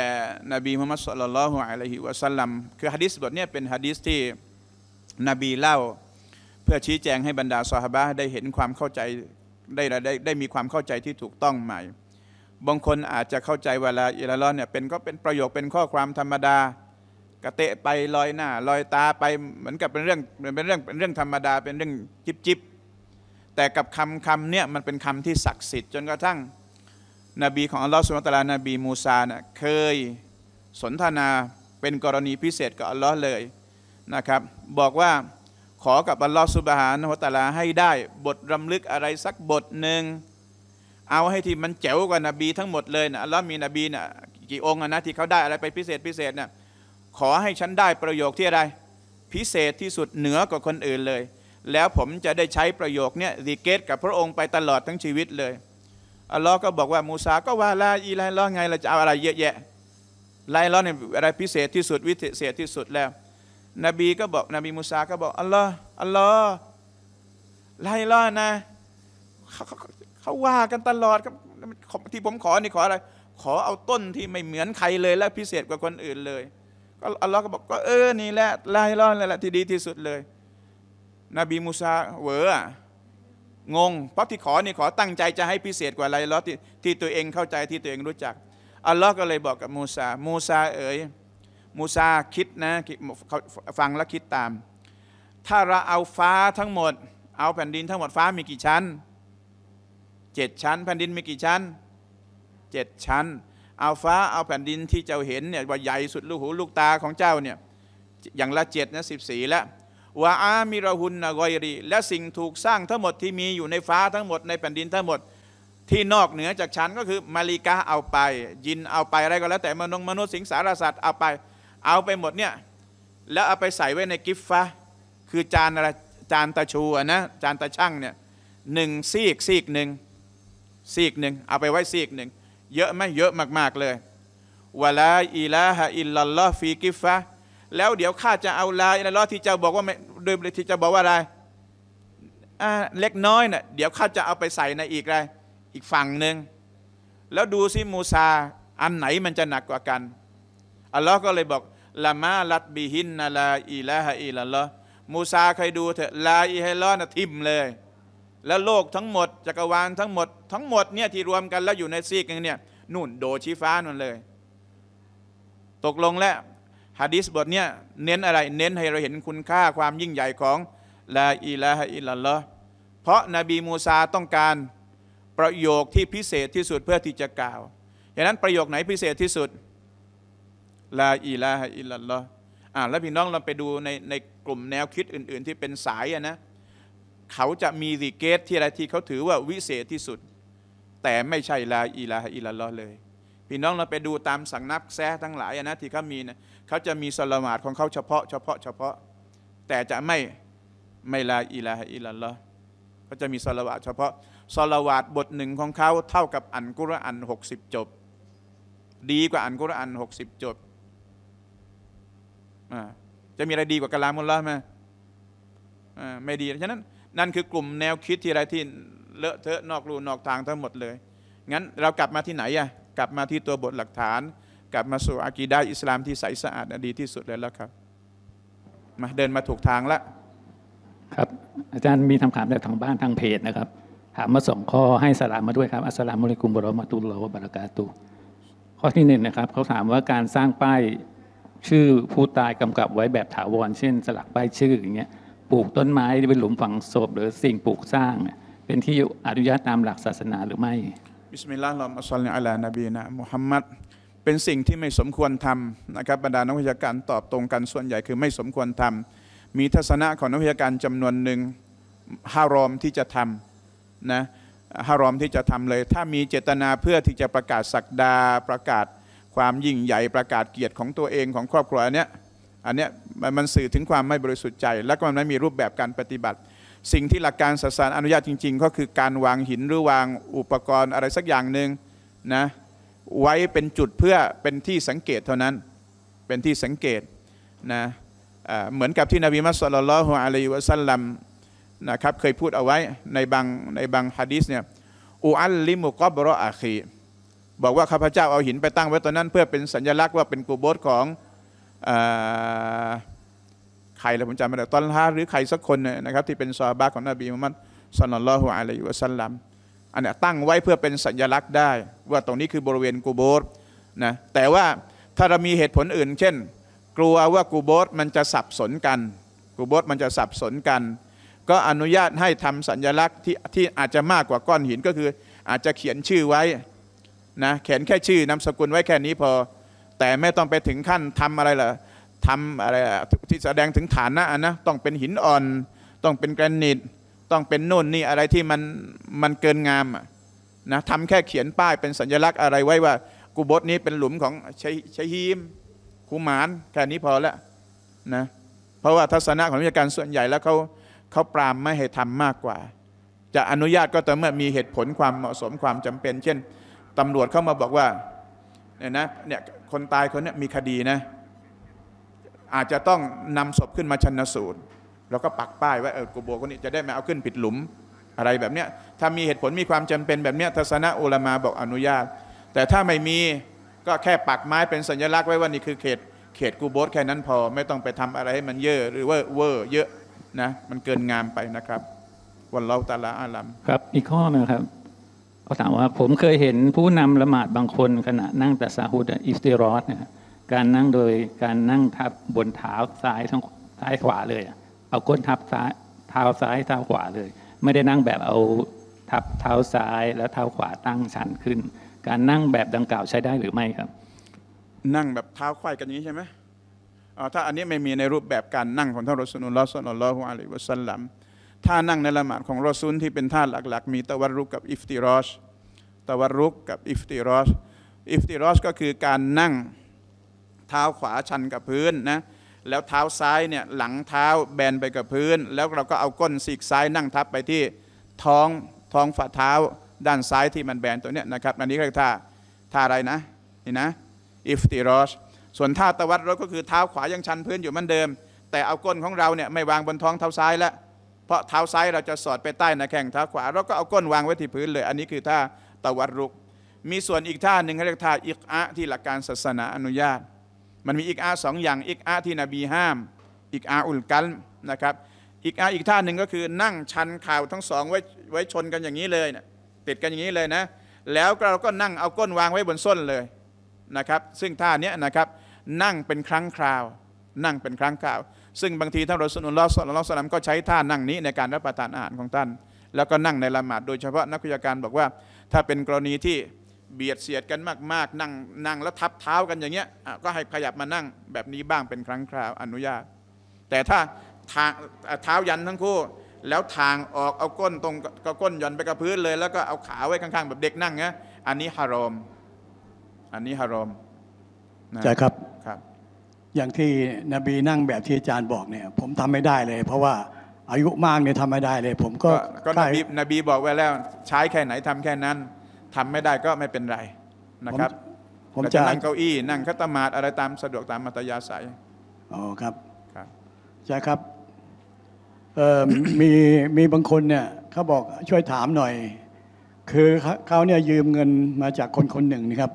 นบีมุฮัมมัดสุลลัลฮุอะลัยฮิวะสัลลัมคือฮะดิษบทนี้เป็นฮะดิษที่นบีเล่า เพื่อชี้แจงให้บรรดาสหบะได้เห็นความเข้าใจได้ได้ได้มีความเข้าใจที่ถูกต้องใหม่บางคนอาจจะเข้าใจ เวลาอิลลอนเนี่ยเป็นก็เป็นประโยคเป็นข้อความธรรมดากระเตะไปลอยหน้าลอยตาไปเหมือนกับ เป็นเรื่องเป็นเรื่องเป็นเรื่องธรรมดาเป็นเรื่องจิบจิบแต่กับคำคำเนี่ยมันเป็นคำที่ศักดิ์สิทธิ์จนกระทั่งนบีของอัลลอฮ์สุลตาลานบีมูซานะเคยสนทนาเป็นกรณีพิเศษกับอัลลอฮ์เลยนะครับ บอกว่าขอกับอัลลอฮ์สุบฮานฮัตลาให้ได้บทรำลึกอะไรสักบทหนึ่งเอาให้ที่มันแจ๋วกว่านบีทั้งหมดเลยนะอัลลอฮ์มีนบีนะกี่องค์นะที่เขาได้อะไรไปพิเศษพิเศษนะขอให้ฉันได้ประโยคที่อะไร พิเศษที่สุดเหนือกว่าคนอื่นเลย แล้วผมจะได้ใช้ประโยคนี้ดีเกตกับพระองค์ไปตลอดทั้งชีวิตเลยอัลลอฮ์ก็บอกว่ามูซาก็ว่าลาอีไลล้อไงเราจะเอาอะไร เยอะแยะไลล้อเนี่ยอะไรพิเศษที่สุดวิเศษที่สุดแล้ว นบีก็บอก นบีมูซาก็บอกอัลลอฮ์อัลลอฮ์ไลล้อนะเขาเขาว่ากันตลอดครับที่ผมขอนี่ขออะไรขอเอาต้นที่ไม่เหมือนใครเลย และพิเศษกว่าคนอื่นเลยก็อัลลอฮ์ก็บอกก็เออนี่แหละไลล้อนี่แหละที่ดีที่สุดเลย นบีมูซาเวอรงงเพราะที่ขอนี่ขอตั้งใจจะให้พิเศษกว่าอะไรล้อที่ที่ตัวเองเข้าใจที่ตัวเองรู้จักอัลลอฮ์ก็เลยบอกกับมูซามูซาเอ๋ยมูซาคิดนะฟังและคิดตาม ถ้าเราเอาฟ้าทั้งหมด เอาแผ่นดินทั้งหมดฟ้ามีกี่ชั้นเจ็ดชั้น แผ่นดินมีกี่ชั้นเจ็ดชั้น เอาฟ้าเอาแผ่นดินที่เจ้าเห็นเนี่ยว่าใหญ่สุดลูกหูลูกตาของเจ้าเนี่ยอย่างละเจ็ดนะสิบสี่แล้ววะอามิรหุนนกอยรีและสิ่งถูกสร้างทั้งหมดที่มีอยู่ในฟ้าทั้งหมดในแผ่นดินทั้งหมด ที่นอกเหนือจากฉันก็คือมาริกาเอาไป ยินเอาไปอะไรก็แล้ว แต่มนุษย์มนุษย์สิงสารสัตว์ เอาไป เอาไปหมดเนี่ยแล้วเอาไปใส่ไว้ในกิฟฟ้าคือจานอะไรจานตะชูนะจานตะช่างเนี่ยหนึ่งซีกซีกหนึ่งซีกหนึ่งเอาไปไว้ซีกหนึ่งเยอะไหมเยอะมาก ๆ เลยวะลาอิลาฮะอิลลัลลอฮฟีกิฟฟะแล้วเดี๋ยวข้าจะเอาลาอิล้อที่เจ้าบอกว่าโดยที่เจ้าบอกว่าอะไร เล็กน้อยนะ่ะเดี๋ยวข้าจะเอาไปใส่ในอีกอะไรอีกฝั่งหนึ่งแล้วดูซิมูซา อันไหนมันจะหนักกว่ากันอัลลอฮ์ก็เลยบอกละมาลัดบีหินนาลาอีละฮะอีละลอมูซาใครดูเถอะลาอีฮะลอนะทิมเลย แล้วโลกทั้งหมด จักรวาลทั้งหมด ทั้งหมดเนี่ยที่รวมกันแล้วอยู่ในซีกนึงเนี่ยนู่นโดชี้ฟ้านั่นเลย ตกลงแล้วฮะดิษบทเนี้ยเน้นอะไร เน้นให้เราเห็นคุณค่าความยิ่งใหญ่ของลาอิลาฮอิลลลอห์เพราะนบีมูซาต้องการประโยคที่พิเศษที่สุดเพื่อที่จะกล่าวดังนั้นประโยคไหนพิเศษที่สุดลาอิลาฮอิลลลอห์อ่าแล้วพี่น้องเราไปดูในในกลุ่มแนวคิดอื่นๆ ที่เป็นสายอะนะ เขาจะมีสิเกตที่อะไรที่เขาถือว่าวิเศษที่สุด แต่ไม่ใช่ลาอิลาฮอิลลลอห์เลย พี่น้องเราไปดูตามสังนักแซ่ทั้งหลายนะที่เขามีนะเขาจะมีสละหมาดของเขาเฉพาะเฉพาะเฉพาะ แต่จะไม่ไม่ลาอิลาอิลละเขาจะมีสละหมาดเฉพาะ สละหมาดบทหนึ่งของเขา เท่ากับอันกุรอานหกสิบจบ ดีกว่าอันกุรอานหกสิบจบจะมีอะไรดีกว่ากะลามุลละไหมไม่ดีฉะนั้นนั่นคือกลุ่มแนวคิดที่อะไรที่เลอะเทอะนอกลูนอกทางทั้งหมดเลยงั้นเรากลับมาที่ไหนอะกลับมาที่ตัวบทหลักฐานกลับมาสู่อากีดาอิสลามที่ใสสะอาดดีที่สุดเลยแล้วครับ มาเดินมาถูกทางละครับอาจารย์มีคำถามจากทางบ้านทางเพจนะครับถามมาสองข้อให้สลามมาด้วยครับอัสลามุลิกุมบรอมาตุลลอฮฺบารากาตุข้อที่หนึ่งนะครับเขาถามว่าการสร้างป้ายชื่อผู้ตายกำกับไว้แบบถาวรเช่นสลักป้ายชื่ออย่างเงี้ยปลูกต้นไม้เป็นหลุมฝังศพหรือสิ่งปลูกสร้าง เป็นที่อนุญาตตามหลักศาสนาหรือไม่บิสมิลลาห์ลอมอัสลนอัลลานบีนะมุฮัมมัดเป็นสิ่งที่ไม่สมควรทำนะครับ บรรดานักวิชาการตอบตรงกันส่วนใหญ่คือไม่สมควรทำมีทัศนะของนักวิชาการจำนวนหนึ่งห้ารอมที่จะทำนะห้ารอมที่จะทำเลย ถ้ามีเจตนาเพื่อที่จะประกาศศักดาประกาศความยิ่งใหญ่ประกาศเกียรติของตัวเองของครอบครัวอันเนี้ยอันเนี้ยมันสื่อถึงความไม่บริสุทธิ์ใจ และก็มันไม่มีรูปแบบการปฏิบัติ สิ่งที่หลักการศาสนาอนุญาตจริง ๆ ก็คือการวางหินหรือวางอุปกรณ์อะไรสักอย่างหนึ่งนะไว้เป็นจุดเพื่อเป็นที่สังเกตเท่านั้นเป็นที่สังเกตนะเหมือนกับที่นบีมัสลลัลฮุอะลัยวะสัลลัมนะครับเคยพูดเอาไว้ในบางในบางฮะดีษเนี่ยอูอัลลิมุกอบรออาคีบอกว่าข้าพเจ้าเอาหินไปตั้งไว้ตรงนั้น เพื่อเป็นสัญลักษณ์ว่าเป็นกูโบสของใครเล้ผมจำไม่ได้ตอนฮาหรือใครสักคนนะครับที่เป็นซอฮาบะของนบีมุฮัมมัดสัลลัลลอฮุอะลัยวะสัลลัมอันนี้ตั้งไว้เพื่อเป็นสัญลักษณ์ได้ว่าตรงนี้คือบริเวณกูโบสนะแต่ว่าถ้าเรามีเหตุผลอื่น เช่นกลัวว่ากูโบสมันจะสับสนกันกูโบสมันจะสับสนกัน ก็อนุญาตให้ทำสัญญลักษณ์ที่ที่อาจจะมากกว่าก้อนหินก็คือ อาจจะเขียนชื่อไว้นะเขียนแค่ชื่อนามสกุลไว้แค่นี้พอ แต่ไม่ต้องไปถึงขั้นทำอะไรล่ะทำอะไรที่แสดงถึงฐานะนะต้องเป็นหินอ่อน ต้องเป็นแกรนิตต้องเป็นโน่นนี่อะไรที่มันมันเกินงามนะทำแค่เขียนป้ายเป็นสัญลักษณ์อะไรไว้ว่ากูบดนี้เป็นหลุมของชัยชัยฮีมคูหมานแค่นี้พอแล้วนะเพราะว่าทัศนะของวิชาการส่วนใหญ่แล้วเขาเขาปรามไม่ให้ทำมากกว่า จะอนุญาตก็ต่อเมื่อมีเหตุผลความเหมาะสมความจำเป็น เช่น ตำรวจเข้ามาบอกว่าเนี่ยนะเนี่ยคนตายคนนี้มีคดีนะอาจจะต้องนำศพขึ้นมาชันสูตรเราก็ปักป้ายไว้เออกูโบคนนี้จะได้ไม่เอาขึ้นผิดหลุมอะไรแบบเนี้ย ถ้ามีเหตุผลมีความจำเป็นแบบเนี้ยทัศนะอุลามาบอกอนุญาต แต่ถ้าไม่มีก็แค่ปักไม้เป็นสัญลักษณ์ไว้ว่านี่คือเขตเขตกูโบสแค่นั้นพอไม่ต้องไปทำอะไรให้มันเยอะ หรือว่าเวอร์เยอะนะมันเกินงามไปนะครับ วันเราตาละอาลัม ครับ อีกข้อนะครับเขาถามว่าผมเคยเห็นผู้นำละหมาดบางคนขณะนั่งแต่ซาฮุดอิสติรอสนะการนั่งโดยการนั่งทับบนเท้าซ้ายทั้งซ้ายขวาเลยอะเอาก้นทับซ้ายเท้าซ้ายเท้าขวาเลย ไม่ได้นั่งแบบเอาทับเท้าซ้ายแล้วเท้าขวาตั้งชันขึ้น การนั่งแบบดังกล่าวใช้ได้หรือไม่ครับ นั่งแบบเท้าควายกันอย่างนี้ใช่ไหมถ้าอันนี้ไม่มีในรูปแบบการนั่ง ของท่านรอสุลลอฮ์สุลลฮลฮุอะลัยวะสัลลัมท่านั่งในละหมาดของรอซุลที่เป็นท่าหลัก ๆ มีตะวัรุกกับอิฟติรอชตะวัรุกกับอิฟติรอชอิฟติรอชก็คือการนั่งเท้าขวาชันกับพื้นนะแล้วเท้าซ้ายเนี่ยหลังเท้าแบนไปกับพื้น แล้วเราก็เอาก้นสีกซ้ายนั่งทับไปที่ท้องท้องฝ่าเท้าด้านซ้ายที่มันแบนตัวเนี้ยนะครับ อันนี้เรียกท่า ท่าอะไรนะนี่นะอิฟติรอชส่วนท่าตะวัดรถก็คือเท้าขวายังชันพื้นอยู่เหมือนเดิม แต่เอาก้นของเราเนี่ยไม่วางบนท้องเท้าซ้ายแล้ว เพราะเท้าซ้ายเราจะสอดไปใต้นะแข้งเท้าขวาเราก็เอาก้นวางไว้ที่พื้นเลย อันนี้คือท่าตะวัดรุก มีส่วนอีกท่าหนึ่งเรียกท่าอิกอะที่หลักการศาสนาอนุญาตมันมีอีกอาสองอย่างอีกอาที่นบีห้าม อีกอาอุลกัลนะครับ อีกอาอีกท่าหนึ่งก็คือนั่งชันข่าวทั้งสองไว้ไว้ชนกันอย่างนี้เลยนะติดกันอย่างนี้เลยนะแล้วเราก็นั่งเอาก้นวางไว้บนส้นเลยนะครับ ซึ่งท่านี้นะครับนั่งเป็นครั้งคราว นั่งเป็นครั้งคราวซึ่งบางทีท่านรอสุนุลลอสุลลอสลัมก็ใช้ท่านั่งนี้ในการรับประทานอาหารของท่านแล้วก็นั่งในละหมาดโดยเฉพาะนักวิชาการบอกว่าถ้าเป็นกรณีที่เบียดเสียดกันมากๆนั่งนั่ง แล้วทับเท้ากันอย่างเงี้ยก็ให้ขยับมานั่งแบบนี้บ้างเป็นครั้งคราวอนุญาต แต่ถ้าทางเท้ายันทั้งคู่ แล้วทางออกเอาก้นตรงก็ก้นย่อนไปกับพื้นเลย แล้วก็เอาขาไว้ข้างๆ แบบเด็กนั่งเงี้ยอันนี้ฮารอมอันนี้ฮารอมใช่ครับครับ อย่างที่นบีนั่งแบบที่อาจารย์บอกเนี่ย ผมทำไม่ได้เลย เพราะว่าอายุมากเนี่ยทำไม่ได้เลย ผมก็ก็นบีนบีบอกไว้แล้วใช้แค่ไหนทำแค่นั้นทำไม่ได้ก็ไม่เป็นไรนะครับ ผมจะนั่งเก้าอี้นั่งคัตมาดอะไรตามสะดวกตามมัตยาศัยอ๋อครับครับใช่ครับเออมีมีบางคนเนี่ยเขาบอกช่วยถามหน่อย คือเขาเนี่ยยืมเงินมาจากคนคนหนึ่งนะครับ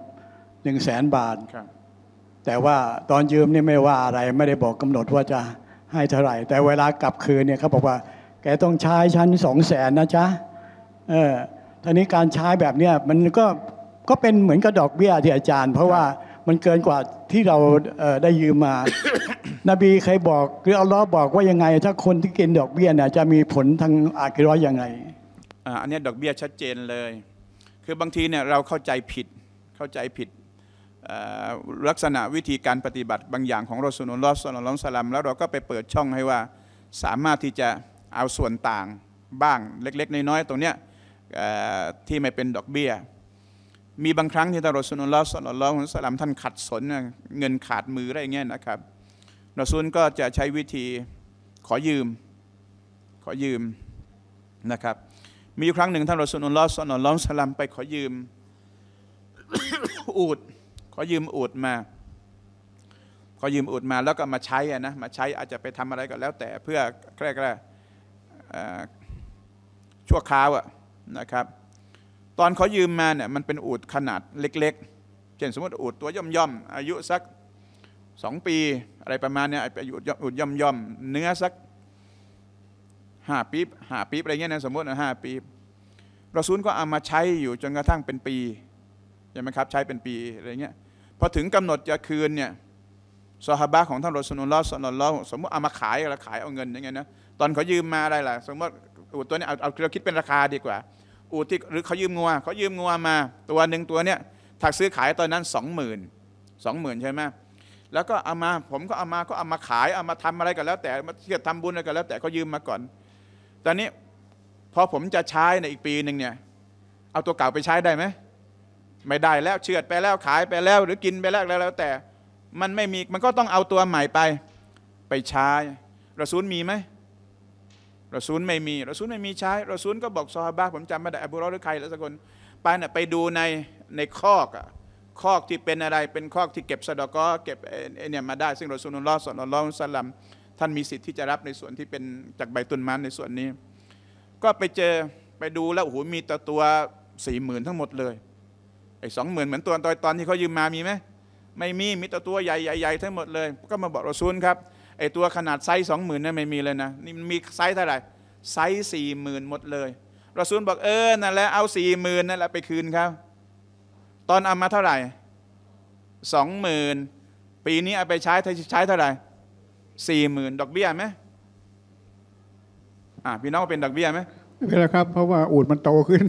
หนึ่งแสนบาทครับ แต่ว่าตอนยืมเนี่ยไม่ว่าอะไร ไม่ได้บอกกำหนดว่าจะให้เท่าไหร่ แต่เวลากลับคืนเนี่ยเขาบอกว่า แกต้องใช้ชั้นสองแสนนะจ๊ะเออตอนนี้การใช้แบบนี้มันก็ก็เป็นเหมือนกับดอกเบี้ยที่อาจารย์ เพราะว่ามันเกินกว่าที่เราได้ยืมมา นบีเคยบอกหรืออัลลอฮ์บอกว่ายังไงถ้าคนที่กินดอกเบี้ยเนี่ยจะมีผลทางอาคิรอยังไงอันนี้ดอกเบี้ยชัดเจนเลย คือบางทีเนี่ยเราเข้าใจผิดเข้าใจผิดลักษณะวิธีการปฏิบัติบางอย่างของรสุนุลลอสซลลอมสลัมแล้วเราก็ไปเปิดช่องให้ว่าสามารถที่จะเอาส่วนต่าง บ้างเล็กๆ น้อยๆตรงเนี้ยที่ไม่เป็นดอกเบี้ย มีบางครั้งที่ ท่านรอซนลุลลอฮ์สลลลอฮุสลามท่านขัดสน เงินขาดมืออะไรเงี้ยนะครับรอซุนก็จะใช้วิธีขอยืมขอยืมนะครับ มีครั้งหนึ่งท่านรอซนลุลลอฮ์สลลลอฮุสลัมไปขอยืม อูดขอยืมอูดมา ขอยืมอูดมาแล้วก็มาใช้อะนะมาใช้อาจจะไปทำอะไรก็แล้วแต่เพื่อแกล้งชั่วคราวอะนะครับตอนเขายืมมาเนี่ยมันเป็นอูดขนาดเล็ก ๆ เช่นสมมติอูดตัวย่อมๆ อายุสัก 2 ปีอะไรประมาณเนี่ยอายุอูดย่อมๆ เนื้อสักห้าปีห้าปีอะไรเงี้ยนะสมมติห้าปีเราซูลก็เอามาใช้อยู่จนกระทั่งเป็นปี ใช่ไหมครับใช้เป็นปีอะไรเงี้ยพอถึงกำหนดจะคืนเนี่ยซอฮาบะของท่านรสนุลลอฮ์สนลลอฮ์สมมติเอามาขายแล้วขายเอาเงินยังไงนะตอนเขายืมมาอะไรล่ะสมมติอูดตัวนี้เอาเอาเราคิดเป็นราคาดีกว่า อูดที่หรือเขายืมงัวเขายืมงัวมา ตัวหนึ่งตัวเนี้ยถักซื้อขายตอนนั้นสองหมื่นสองหมื่นใช่ไหมแล้วก็เอามาผมก็เอามาก็เอามาขายเอามาทำอะไรกันแล้ว แต่มาเทียบทำบุญอะไรกันแล้ว แต่เขายืมมาก่อน ตอนนี้พอผมจะใช้ในอีกปีหนึ่งเนี่ย เอาตัวเก่าไปใช้ได้ไหม ไม่ได้แล้วเชือดไปแล้วขายไปแล้วหรือกินไปแล้วแล้ว แต่มันไม่มีมันก็ต้องเอาตัวใหม่ไป ไปใช้ระซูลมีไหมรอซูลไม่มีรอซูลไม่มีใช้รอซูลก็บอกซอฮาบะผมจำไม่ได้อบูรอหรือใครแล้วสักคนไปน่ะไปดูในในคอกอะคอกที่เป็นอะไรเป็นคอกที่เก็บสะดอกก็เก็บเนี่ยมาได้ ซึ่งรอซูลุลลอฮ์สัลลัลลอฮุสลัมท่านมีสิทธิ์ที่จะรับในส่วนที่เป็นจากใบตุนมันในส่วนนี้ ก็ไปเจอไปดูแล้วโอ้โหมีตัวตัวสี่หมื่นทั้งหมดเลยไอ้สองหมื่นเหมือนตัวตอนตอนที่เขายืมมามีไหมไม่มีมีตัวตัวใหญ่ใหญ่ทั้งหมดเลย ก็มาบอกรอซูลครับไอตัวขนาดไซส์สองหมื่นนี่ไม่มีเลยนะนี่มีไซส์เท่าไหร่ ไซส์สี่หมื่นหมดเลยรอซูลบอกเออนั่นแหละเอาสี่หมื่นนั่นแหละไปคืนครับ ตอนเอามาเท่าไหร่สองหมื่นปีนี้เอาไปใช้ใช้เท่าไหร่สี่หมื่นดอกเบี้ยไหมอ่าพี่น้องเป็นดอกเบี้ยไหมไม่เป็นครับ เพราะว่าอูดมันโตขึ้น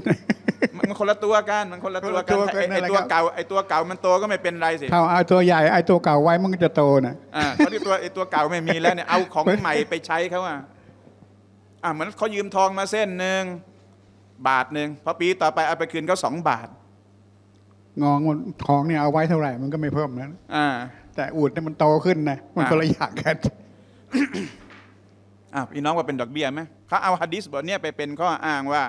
มันคนละตัวกัน มันคนละตัวกัน ไอตัวเก่า ไอตัวเก่ามันโตก็ไม่เป็นไรสิเอาเอาตัวใหญ่ ไอตัวเก่าไว้มันก็จะโตนะอ่าเพราะที่ตัวไอตัวเก่าไม่มีแล้วเนี่ย เอาของใหม่ไปใช้เขาอ่ะ อ่าเหมือนเขายืมทองมาเส้นหนึ่ง บาทหนึ่งพอปีต่อไปเอาไปคืนเขาสองบาท งองของเนี่ยเอาไว้เท่าไหร่ มันก็ไม่เพิ่มนะอ่า แต่อูดเนี่ยมันโตขึ้นนะ มันคนละอย่างกัน อ่าพี่น้องว่าเป็นดอกเบี้ยไหมเขาเอาฮะดิษบทเนี้ยไปเป็นข้ออ้างว่า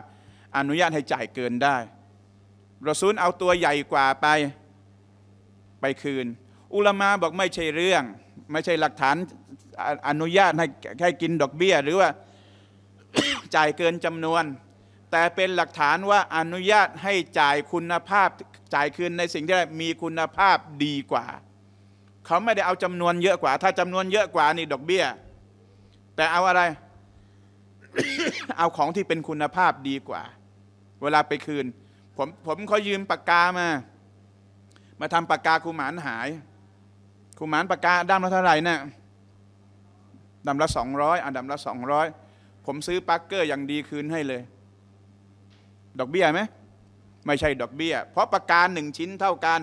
อนุญาตให้จ่ายเกินได้รอซูลเอาตัวใหญ่กว่าไปไปคืน อุลมาบอกไม่ใช่เรื่อง ไม่ใช่หลักฐานอนุญาตให้ให้กินดอกเบี้ยหรือว่าจ่ายเกินจำนวน แต่เป็นหลักฐานว่าอนุญาตให้จ่ายคุณภาพจ่ายคืนในสิ่งที่มีคุณภาพดีกว่า เขาไม่ได้เอาจำนวนเยอะกว่า ถ้าจำนวนเยอะกว่านี่ดอกเบี้ย แต่เอาอะไรเอาของที่เป็นคุณภาพดีกว่าเวลาไปคืน ผมผมเขายืมปากกามามาทำปากกาครูหมานหาย ครูหมานปากกาด้ามละเท่าไหร่นะ่ะดาละสองร้อยอ่ะดาละสองร้อยผมซื้อปักเกอร์อย่างดีคืนให้เลย ดอกเบี้ยไหมไม่ใช่ดอกเบี้ย เพราะปากกาหนึ่งชิ้นเท่ากัน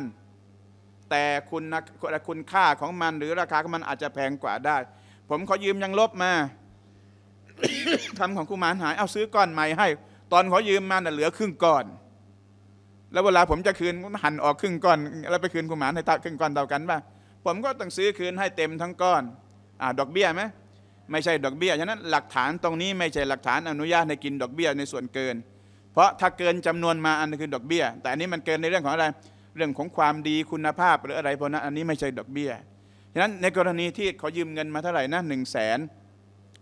แต่คุณนะคุณค่าของมันหรือราคาของมันอาจจะแพงกว่าได้ ผมขอยืมยังลบมาทำของคุมานหายเอาซื้อก้อนใหม่ให้ตอนขอยืมมาเนี่ยเหลือครึ่งก้อน แล้วเวลาผมจะคืนหันออกครึ่งก้อน แล้วไปคืนคุณหมานให้ตาครึ่งก้อนเท่ากันป่ะ ผมก็ต้องซื้อคืนให้เต็มทั้งก้อนอ่าดอกเบี้ยไหมไม่ใช่ดอกเบี้ย ฉะนั้นหลักฐานตรงนี้ไม่ใช่หลักฐานอนุญาตให้กินดอกเบี้ยในส่วนเกิน เพราะถ้าเกินจำนวนมาอันนี้คือดอกเบี้ย แต่อันนี้มันเกินในเรื่องของอะไร เรื่องของความดีคุณภาพหรืออะไรพวกนั้นอันนี้ไม่ใช่ดอกเบี้ย ฉะนั้นในกรณีที่เขายืมเงินมาเท่าไหร่นะหนึ่งแสน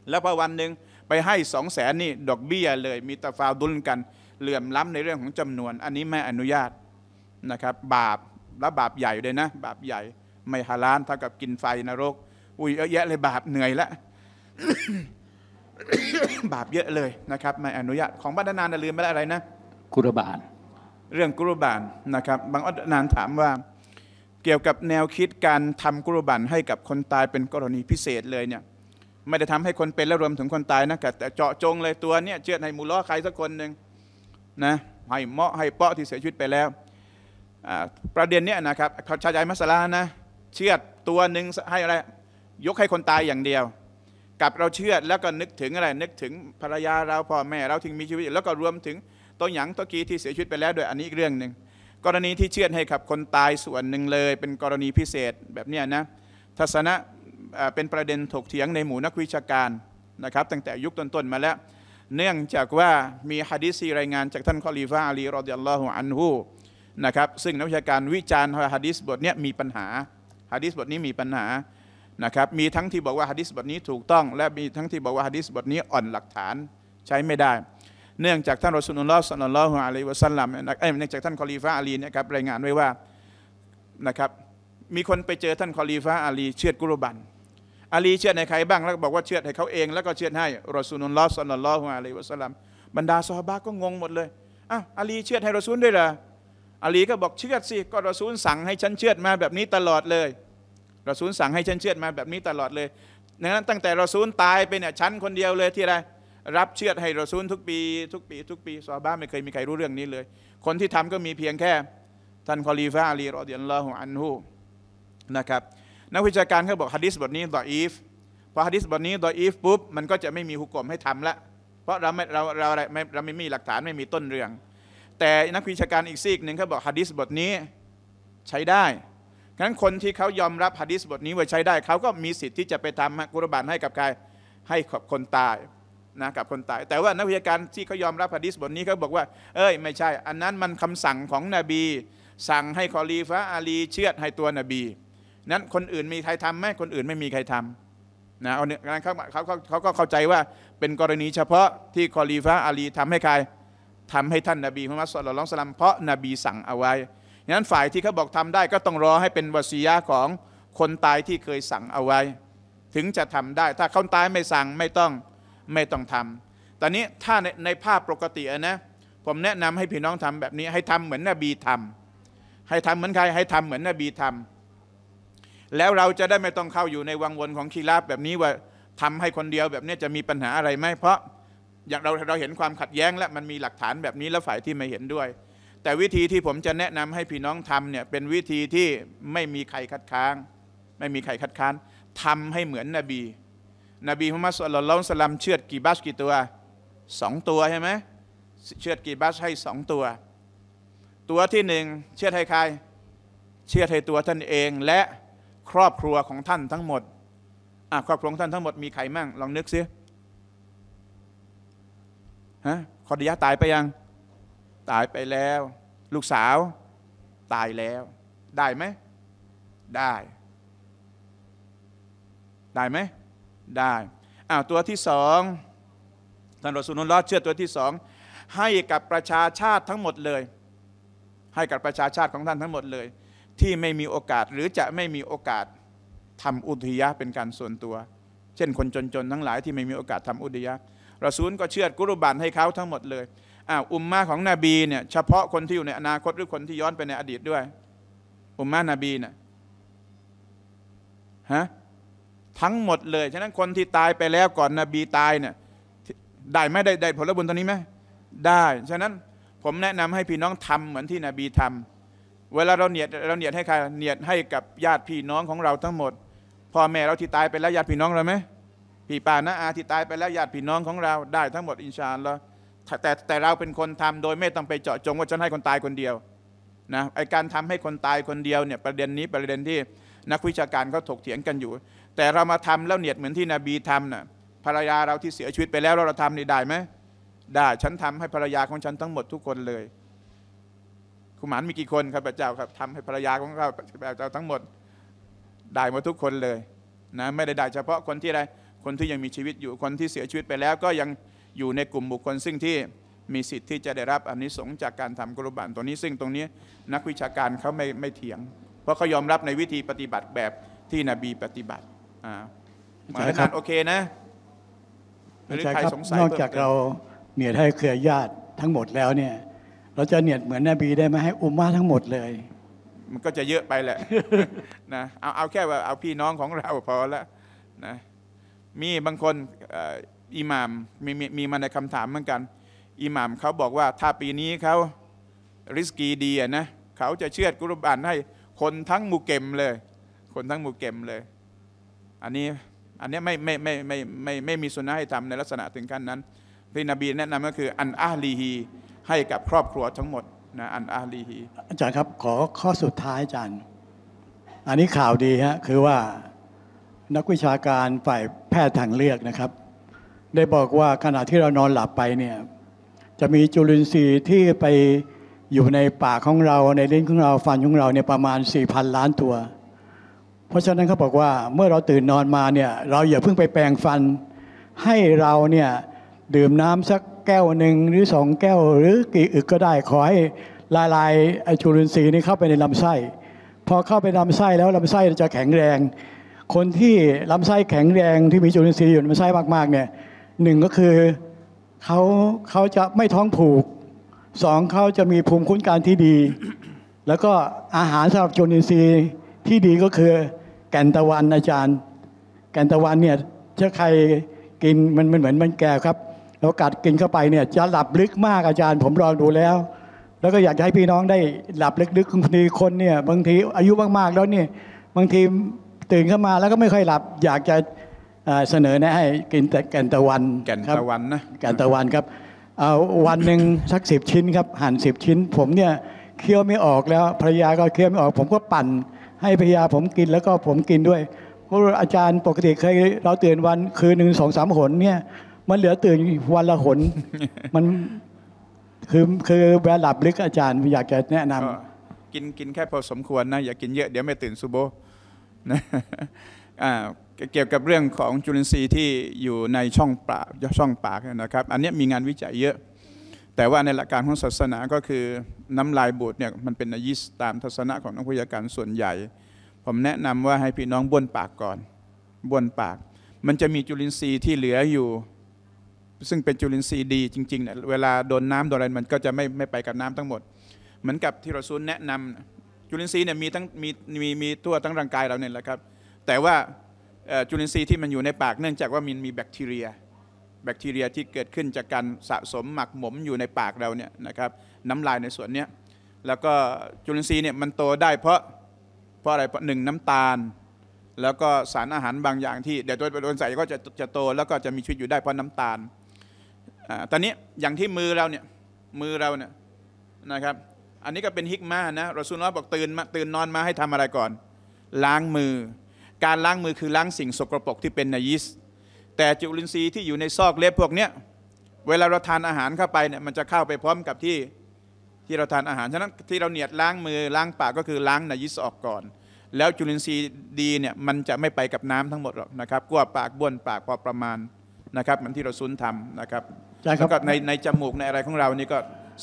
แล้วพอวันหนึ่งไปให้สองแสนนี่ดอกเบี้ยเลย มีตะฟาวดุลกัน เหลื่อมล้ำในเรื่องของจำนวน อันนี้ไม่อนุญาตนะครับบาปและบาปใหญ่เลยนะ บาปใหญ่ ไม่ฮาลานเท่ากับกินไฟนรก อุ้ยเยอะแยะเลย บาปเหนื่อยละบาปเยอะเลยนะครับไม่อนุญาตของบัานานลืมไปแล้วอะไรนะ กุรบานเรื่องกุรบานนะครับ บางอัตนานถามว่า เกี่ยวกับแนวคิดการทำกุรบานให้กับคนตายเป็นกรณีพิเศษเลยเนี่ยไม่ได้ทำให้คนเป็นและรวมถึงคนตายนะแต่เจาะจงเลยตัวเนี้ยเชือดให้มูล้อใครสักคนหนึ่งนะ ให้เมาะให้เปาะที่เสียชีวิตไปแล้ว ประเด็นเนี้ยนะครับเขาใชาใจมัสลานะเชือดตัวหนึ่งให้อะไรยกให้คนตายอย่างเดียว กับเราเชื่อแล้วก็นึกถึงอะไรนึกถึงภรรยาเราพ่อแม่เราถึงมีชีวิตแล้วก็รวมถึงตัวหยังตัวกี้ที่เสียชีวิตไปแล้วด้วยอันนี้อีกเรื่องหนึ่งกรณีที่เชื่อให้กับคนตายส่วนหนึ่งเลย เป็นกรณีพิเศษแบบเนี้ยนะทัศนะเป็นประเด็นถกเถียงในหมู่นักวิชาการนะครับตั้งแต่ยุคต้นๆมาแล้ว เนื่องจากว่ามีฮะดิษีรายงานจากท่านคอลีฟาอาลีรอดิยัลลอฮุอันฮูนะครับซึ่งนักวิชาการวิจารณ์ฮะดิษบทนี้มีปัญหาฮะดิษบทนี้มีปัญหานะครับมีทั้งที่บอกว่าฮะดิษบทนี้ถูกต้องและมีทั้งที่บอกว่าฮะดิษบทนี้อ่อนหลักฐานใช้ไม่ได้ เนื่องจากท่านรอสุลลอฮ์สัลนัลลอฮุอะลัยวะสัลลัมเอ้ยเนื่องจากท่านคอลีฟาอาลีนะครับรายงานไว้ว่านะครับมีคนไปเจอท่านคอลีฟาอาลีเชือดกุรบันอาลีเชื่อดให้ใครบ้าง แล้วบอกว่าเชื่อดให้เขาเองแล้วก็เชื่อดให้รอซูลุลลอฮ์สัลลัลลอฮุอะลัยวะสัลลัมบรรดาซอฮาบะก็งงหมดเลยอ้าวอาลีเชื่อดให้รอซูลด้วยเหรออาลีก็บอกเชื่อดสิก็รอซูลสั่งให้ฉันเชื่อดมาแบบนี้ตลอดเลยรอซูลสั่งให้ฉันเชื่อดมาแบบนี้ตลอดเลยดังนั้นตั้งแต่รอซูลตายไปเนี่ยฉันคนเดียวเลยที่อะไรรับเชื่อดให้รอซูลทุกปีทุกปี ทุกปีซอฮาบะไม่เคยมีใครรู้เรื่องนี้เลย คนที่ทำก็มีเพียงแค่ท่านคอลีฟะอาลีรอเดียนลอฮุอันฮูนะครับนักวิชาการเขาบอกฮะดิษบทนี้ดออีฟพอฮะดิษบทนี้ดออีฟปุ๊บมันก็จะไม่มีฮุกกลมให้ทำละ เพราะเราไม่เราเราไม่เราไม่มีหลักฐานไม่มีต้นเรื่อง แต่นักวิชาการอีกซีกหนึ่งเขาบอกฮะดิษบทนี้ใช้ได้งนั้นคนที่เขายอมรับฮะดิษบทนี้ว่าใช้ได้เขาก็มีสิทธิ์ที่จะไปทำกุรบานให้กับใครให้กับคนตายนะกับคนตาย แต่ว่านักวิชาการที่เขายอมรับฮะดิษบทนี้เขาบอกว่าเอ้ยไม่ใช่อันนั้นมันคำสั่งของนบี สั่งให้คอลีฟะอาลีเชื่อดให้ตัวนบีนั้นคนอื่นมีใครทำไหมคนอื่นไม่มีใครทำนะเอาเนี่ยเขาเขาเขาก็เข้าใจว่าเป็นกรณีเฉพาะที่คอลีฟะอาลีทำให้ใคร ทำให้ท่านนาบีมุฮัมมัดสุลลัลสลัมเพราะนบีสั่งเอาไว้นั้นฝ่ายที่เขาบอกทำได้ก็ต้องรอให้เป็นวสียะของคนตายที่เคยสั่งเอาไว้ ถึงจะทำได้ ถ้าคนตายไม่สั่งไม่ต้องไม่ต้องทำตอนนี้ถ้าในในภาพปกตินะผมแนะนำให้พี่น้องทำแบบนี้ให้ทำเหมือนนบีทำให้ทำเหมือนใครให้ทำเหมือนนบีทำแล้วเราจะได้ไม่ต้องเข้าอยู่ในวังวนของคีราบแบบนี้ว่าทำให้คนเดียวแบบนี้จะมีปัญหาอะไรไหมเพราะอย่างเราเราเห็นความขัดแย้ง และมันมีหลักฐานแบบนี้แล้วฝ่ายที่ไม่เห็นด้วย แต่วิธีที่ผมจะแนะนำให้พี่น้องทำเนี่ยเป็นวิธีที่ไม่มีใครคัดค้างไม่มีใครคัดค้านทำให้เหมือนนบี นบีมุฮัมมัดสุลลัลสลัมเชือดกี่บัสกี่ตัวสองตัวใช่ไหมเชือดกี่บัสให้สองตัว ตัวที่หนึ่งเชือดให้ใครเชือดให้ตัวท่านเองและครอบครัวของท่านทั้งหมดอครอบครัวของท่านทั้งหมดมีใครมั่งลองนึกซิ ฮะคอดิยะตายไปยัง ตายไปแล้ว ลูกสาว ตายแล้ว ได้ไหม ได้ ได้ไหมได้อ้าวตัวที่สองท่านรอสุนนลลอเชื่อตัวที่สอง ให้กับประชาชาติทั้งหมดเลย ให้กับประชาชาติของท่านทั้งหมดเลยที่ไม่มีโอกาสหรือจะไม่มีโอกาสทำอุทยะเป็นการส่วนตัว เช่นคนจน ๆ ทั้งหลายที่ไม่มีโอกาสทำอุทยะเราซูลก็เชื่อดกุรุบันให้เขาทั้งหมดเลยอ่าอุมมาของนบีเนี่ย เฉพาะคนที่อยู่ในอนาคตหรือคนที่ย้อนไปในอดีตด้วย อุมมานบีเนี่ยฮะทั้งหมดเลย ฉะนั้นคนที่ตายไปแล้วก่อนนบีตายเนี่ยได้ไหมได้ได้ผลบุญตอนนี้ไหมได้ ฉะนั้นผมแนะนำให้พี่น้องทำเหมือนที่นบีทำเวลาเราเนียดเราเนียดให้ใครเนียดให้กับญาติพี่น้องของเราทั้งหมดพ่อแม่เราที่ตายไปแล้วญาติพี่น้องเราไหมพี่ป้านะอาที่ตายไปแล้วญาติพี่น้องของเราได้ทั้งหมดอินชาอัลลอ์แต่แต่เราเป็นคนทำโดยไม่ต้องไปเจาะจงว่าฉันให้คนตายคนเดียวนะไอการทำให้คนตายคนเดียวเนี่ยประเด็นนี้ประเด็นที่นักวิชาการเขาถกเถียงกันอยู่ แต่เรามาทำแล้วเนียดเหมือนที่นบีทำนะ่ะภรรยาเราที่เสียชีวิตไปแล้วเราทำนี่ได้ไหมได้ฉันทำให้ภรรยาของฉันทั้งหมดทุกคนเลยคุณหมานมีกี่คนครับพระเจ้าครับทำให้ภรรยาของเราพระเจ้าทั้งหมดได้มาทุกคนเลยนะไม่ได้ได้ เฉพาะคนที่อะไรคนที่ยังมีชีวิตอยู่คนที่เสียชีวิตไปแล้ว ก็ยังอยู่ในกลุ่มบุคคลซึ่งที่มีสิทธิ์ที่จะได้รับอนนิสงส์จากการทำกุรบานตัวนี้ซึ่งตรงนี้นักวิชาการเขาไม่ไม่เถียง เพราะเขายอมรับในวิธีปฏิบัติแบบที่นบีปฏิบัติอ่าหมายถึงโอเคนะไม่ใช่ครับนอกจากเราเนี่ยให้เครือญาติทั้งหมดแล้วเนี่ยเราจะเนียดเหมือนนบีได้ไหมให้อุมมาทั้งหมดเลย มันก็จะเยอะไปแหละนะเอาเอาแค่ว่าเอาพี่น้องของเราพอละนะมีบางคนอิหม่ามมีมีมีมาในคำถามเหมือนกัน อิหม่ามเขาบอกว่าถ้าปีนี้เขาริสกีดีนะเขาจะเชื่อดกุรบานให้คนทั้งมูเกมเลย คนทั้งมูเกมเลย อันนี้อันนี้ไม่ไม่ไม่ไม่ไม่ไม่มีสุนนะให้ทำในลักษณะถึงขั้นนั้นที่นบีแนะนำก็คือ อันอาลีฮีให้กับครอบครัวทั้งหมดนะอันอาลีฮีอาจารย์ครับขอข้อสุดท้ายอาจารย์อันนี้ข่าวดีฮะคือว่านักวิชาการฝ่ายแพทย์ทางเลือกนะครับ ได้บอกว่าขณะที่เรานอนหลับไปเนี่ยจะมีจุลินทรีย์ที่ไปอยู่ในปากของเรา ในลิ้นของเราฟันของเราเนี่ยประมาณ4,000ล้านตัว เพราะฉะนั้นเขาบอกว่าเมื่อเราตื่นนอนมาเนี่ยเราอย่าเพิ่งไปแปรงฟัน ให้เราเนี่ยดื่มน้ำสักแก้วหนึ่งหรือสองแก้วหรือกี่อึกก็ได้ขอให้ลยลายไอจุลินทรีย์นี้เข้าไปในลำไส้ พอเข้าไปลำไส้แล้วลำไส้จะแข็งแรง คนที่ลำไส้แข็งแรงที่มีจุลินทรีย์อยู่ในลำไส้มากๆเนี่ยหนึ่งก็คือเขาเขาจะไม่ท้องผูกสองเขาจะมีภูมิคุ้มกันที่ดี แล้วก็อาหารสำหรับจุลินทรีย์ที่ดีก็คือแกนตะวันอาจารย์ แกนตะวันเนี่ยถ้าใครกินมันมันเหมือนมันแก่ครับเรากัดกินเข้าไปเนี่ยจะหลับลึกมากอาจารย์ ผมลองดูแล้ว แล้วก็อยากให้พี่น้องได้หลับลึกๆบางทีคนเนี่ย บางทีอายุมากๆแล้วเนี่ยบางทีตื่นขึ้นมาแล้วก็ไม่ค่อยหลับอยากจะเสนอแนะให้กินแต่แกนตะวันแกนตะวันนะแกนตะวันครับเอาวันหนึ่งสักสิบชิ้นครับหั่นสิบชิ้น ผมเนี่ยเคี้ยวไม่ออกแล้วภรรยาก็เคี้ยวไม่ออกผมก็ปั่นให้ภรรยาผมกินแล้วก็ผมกินด้วยเพราะอาจารย์ปกติเคยเราเตือนวันคืนหนึ่งสองสามหนเนี่ยมันเหลือตื่นวันละหนมันคือคือเวลาหลับลึกอาจารย์อยากจะแนะนำกินกินแค่พอสมควรนะ อย่ากินเยอะเดี๋ยวไม่ตื่นซูโบนะอ่าเกี่ยวกับเรื่องของจุลินทรีย์ที่อยู่ในช่องปากช่องปากนะครับ อันนี้มีงานวิจัยเยอะ แต่ว่าในหลักการของศาสนาก็คือน้ำลายบูดเนี่ยมันเป็นยิสตามทัศนะของนักวิทยาการส่วนใหญ่ ผมแนะนำว่าให้พี่น้องบ้วนปากก่อนบ้วนปาก มันจะมีจุลินทรีย์ที่เหลืออยู่ซึ่งเป็นจุลินทรีย์ดีจริงๆเนี่ยเวลาโดนน้ำโดนอะไรมันก็จะไม่ไม่ไปกับน้ำทั้งหมด เหมือนกับที่เราซูลแนะนำจุลินทรีย์เนี่ยมีทั้งมีมีมีตัวทั้งร่างกายเราเนี่ยแหละครับ แต่ว่าจุลินทรีย์ที่มันอยู่ในปากเนื่องจากว่ามันมีแบคทีเรีย แบคทีเรียที่เกิดขึ้นจากการสะสมหมักหมมอยู่ในปากเราเนี่ยนะครับน้ำลายในส่วนเนี้ยแล้วก็จุลินทรีย์เนี่ยมันโตได้เพราะเพราะอะไรเพราะหนึ่งน้ำตาล แล้วก็สารอาหารบางอย่างที่เดี๋ยวตัวโดนใส่ก็จะจะโตแล้วก็จะมีชีวิตอยู่ได้เพราะน้ำตาลตอนนี้อย่างที่มือเราเนี่ยมือเราเนี่ยนะครับ อันนี้ก็เป็นฮิกมานะเราซุนอบอกตื่นมาตื่นนอนมาให้ทำอะไรก่อน ล้างมือ การล้างมือคือล้างสิ่งสกรปรกที่เป็นนายิสแต่จุลินทรีย์ที่อยู่ในซอกเล็บพวกเนี้ยเวลาเราทานอาหารเข้าไปเนี่ยมันจะเข้าไปพร้อมกับที่ที่เราทานอาหารฉะนั้นที่เราเนียดล้างมือล้างปากก็คือล้างนายิสออกก่อน แล้วจุลินทรีย์ดีเนี่ยมันจะไม่ไปกับน้ำทั้งหมดหรอกนะครับกลัวปากบ้วนปากพอประมาณนะครับเหมือนที่เราซุนทำนะครับแล้วก็ในในจมูกในอะไรของเรานี่ก็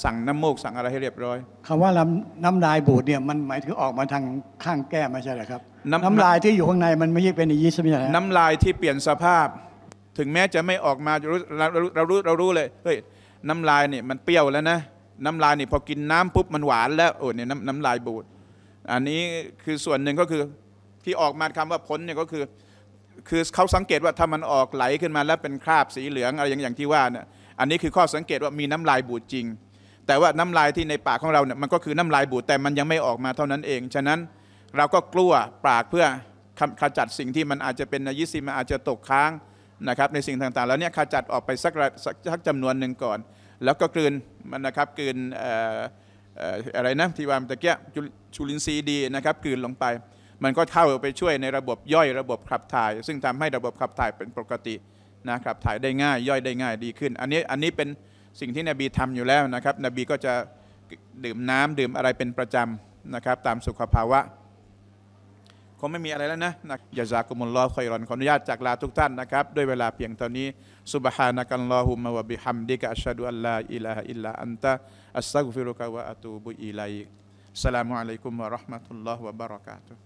สั่งน้ำมูกสั่งอะไรให้เรียบร้อยคำว่าน้ำน้ลายบูดเนี่ยมันหมายถึงออกมาทางข้างแก้มไม่ใช่ไหรอครับ น้ำลายที่อยู่ข้างในมันไม่ยิ่เป็นยีสต์ไม่รับน้ำลายที่เปลี่ยนสภาพ ถึงแม้จะไม่ออกมาเรารู้เรารู้เรารู้เลยเฮ้ยน้ำลายเนี่ยมันเปรี้ยวแล้วนะ น้ำลายเนี่ยพอกินน้ำปุ๊บมันหวานแล้วโอ้เนี่ยน้ำน้ำลายบูด อันนี้คือส่วนหนึ่งก็คือที่ออกมาคำว่าพ้นเนี่ยก็คือ คือเขาสังเกตว่าถ้ามันออกไหลขึ้นมา แล้วเป็นคราบสีเหลืองอะไรอย่างอย่างที่ว่าเนี่ยอันนี้คือข้อสังเกตว่ามีน้ำลายบูดจริง แต่ว่าน้ำลายที่ในปากของเราเนี่ยมันก็คือน้ำลายบูดแต่มันยังไม่ออกมาเท่านั้นเองฉะนั้นเราก็กลัวปากเพื่อขจัดสิ่งที่มันอาจจะเป็นนยิสิมันอาจจะตกค้างนะครับในสิ่งต่างๆ แล้วเนี่ยขจัดออกไปสักสักจำนวนหนึ่งก่อน แล้วก็กลืนมันนะครับกลืนอะไรนะที่ว่าตะเกียจุลินทรีย์ดีนะครับกลืนลงไป มันก็เข้าไปช่วยในระบบย่อยระบบขับถ่าย ซึ่งทำให้ระบบขับถ่ายเป็นปกตินะครับถ่ายได้ง่ายย่อยได้ง่ายดีขึ้น อันนี้อันนี้เป็นสิ่งที่นบีทำอยู่แล้วนะครับนบีก็จะดื่มน้ำ ดื่มอะไรเป็นประจำนะครับตามสุขภาวะคงไม่มีอะไรแล้วนะนะยาจากุมุลลอฮ์คอยรอนขออนุญาตจากลาทุกท่านนะครับด้วยเวลาเพียงเท่านี้สุบฮานะกัลลอฮุมะวะบิฮัมดิกะอัชฮะดุอัลลาอิลาฮอิลลาอันตะอัสซาฟิรุกะวะอะตูบุอิลัยสลามุอะลัยกุมวะราะห์มะตุลลอฮ์วะบะเราะกาตุฮ์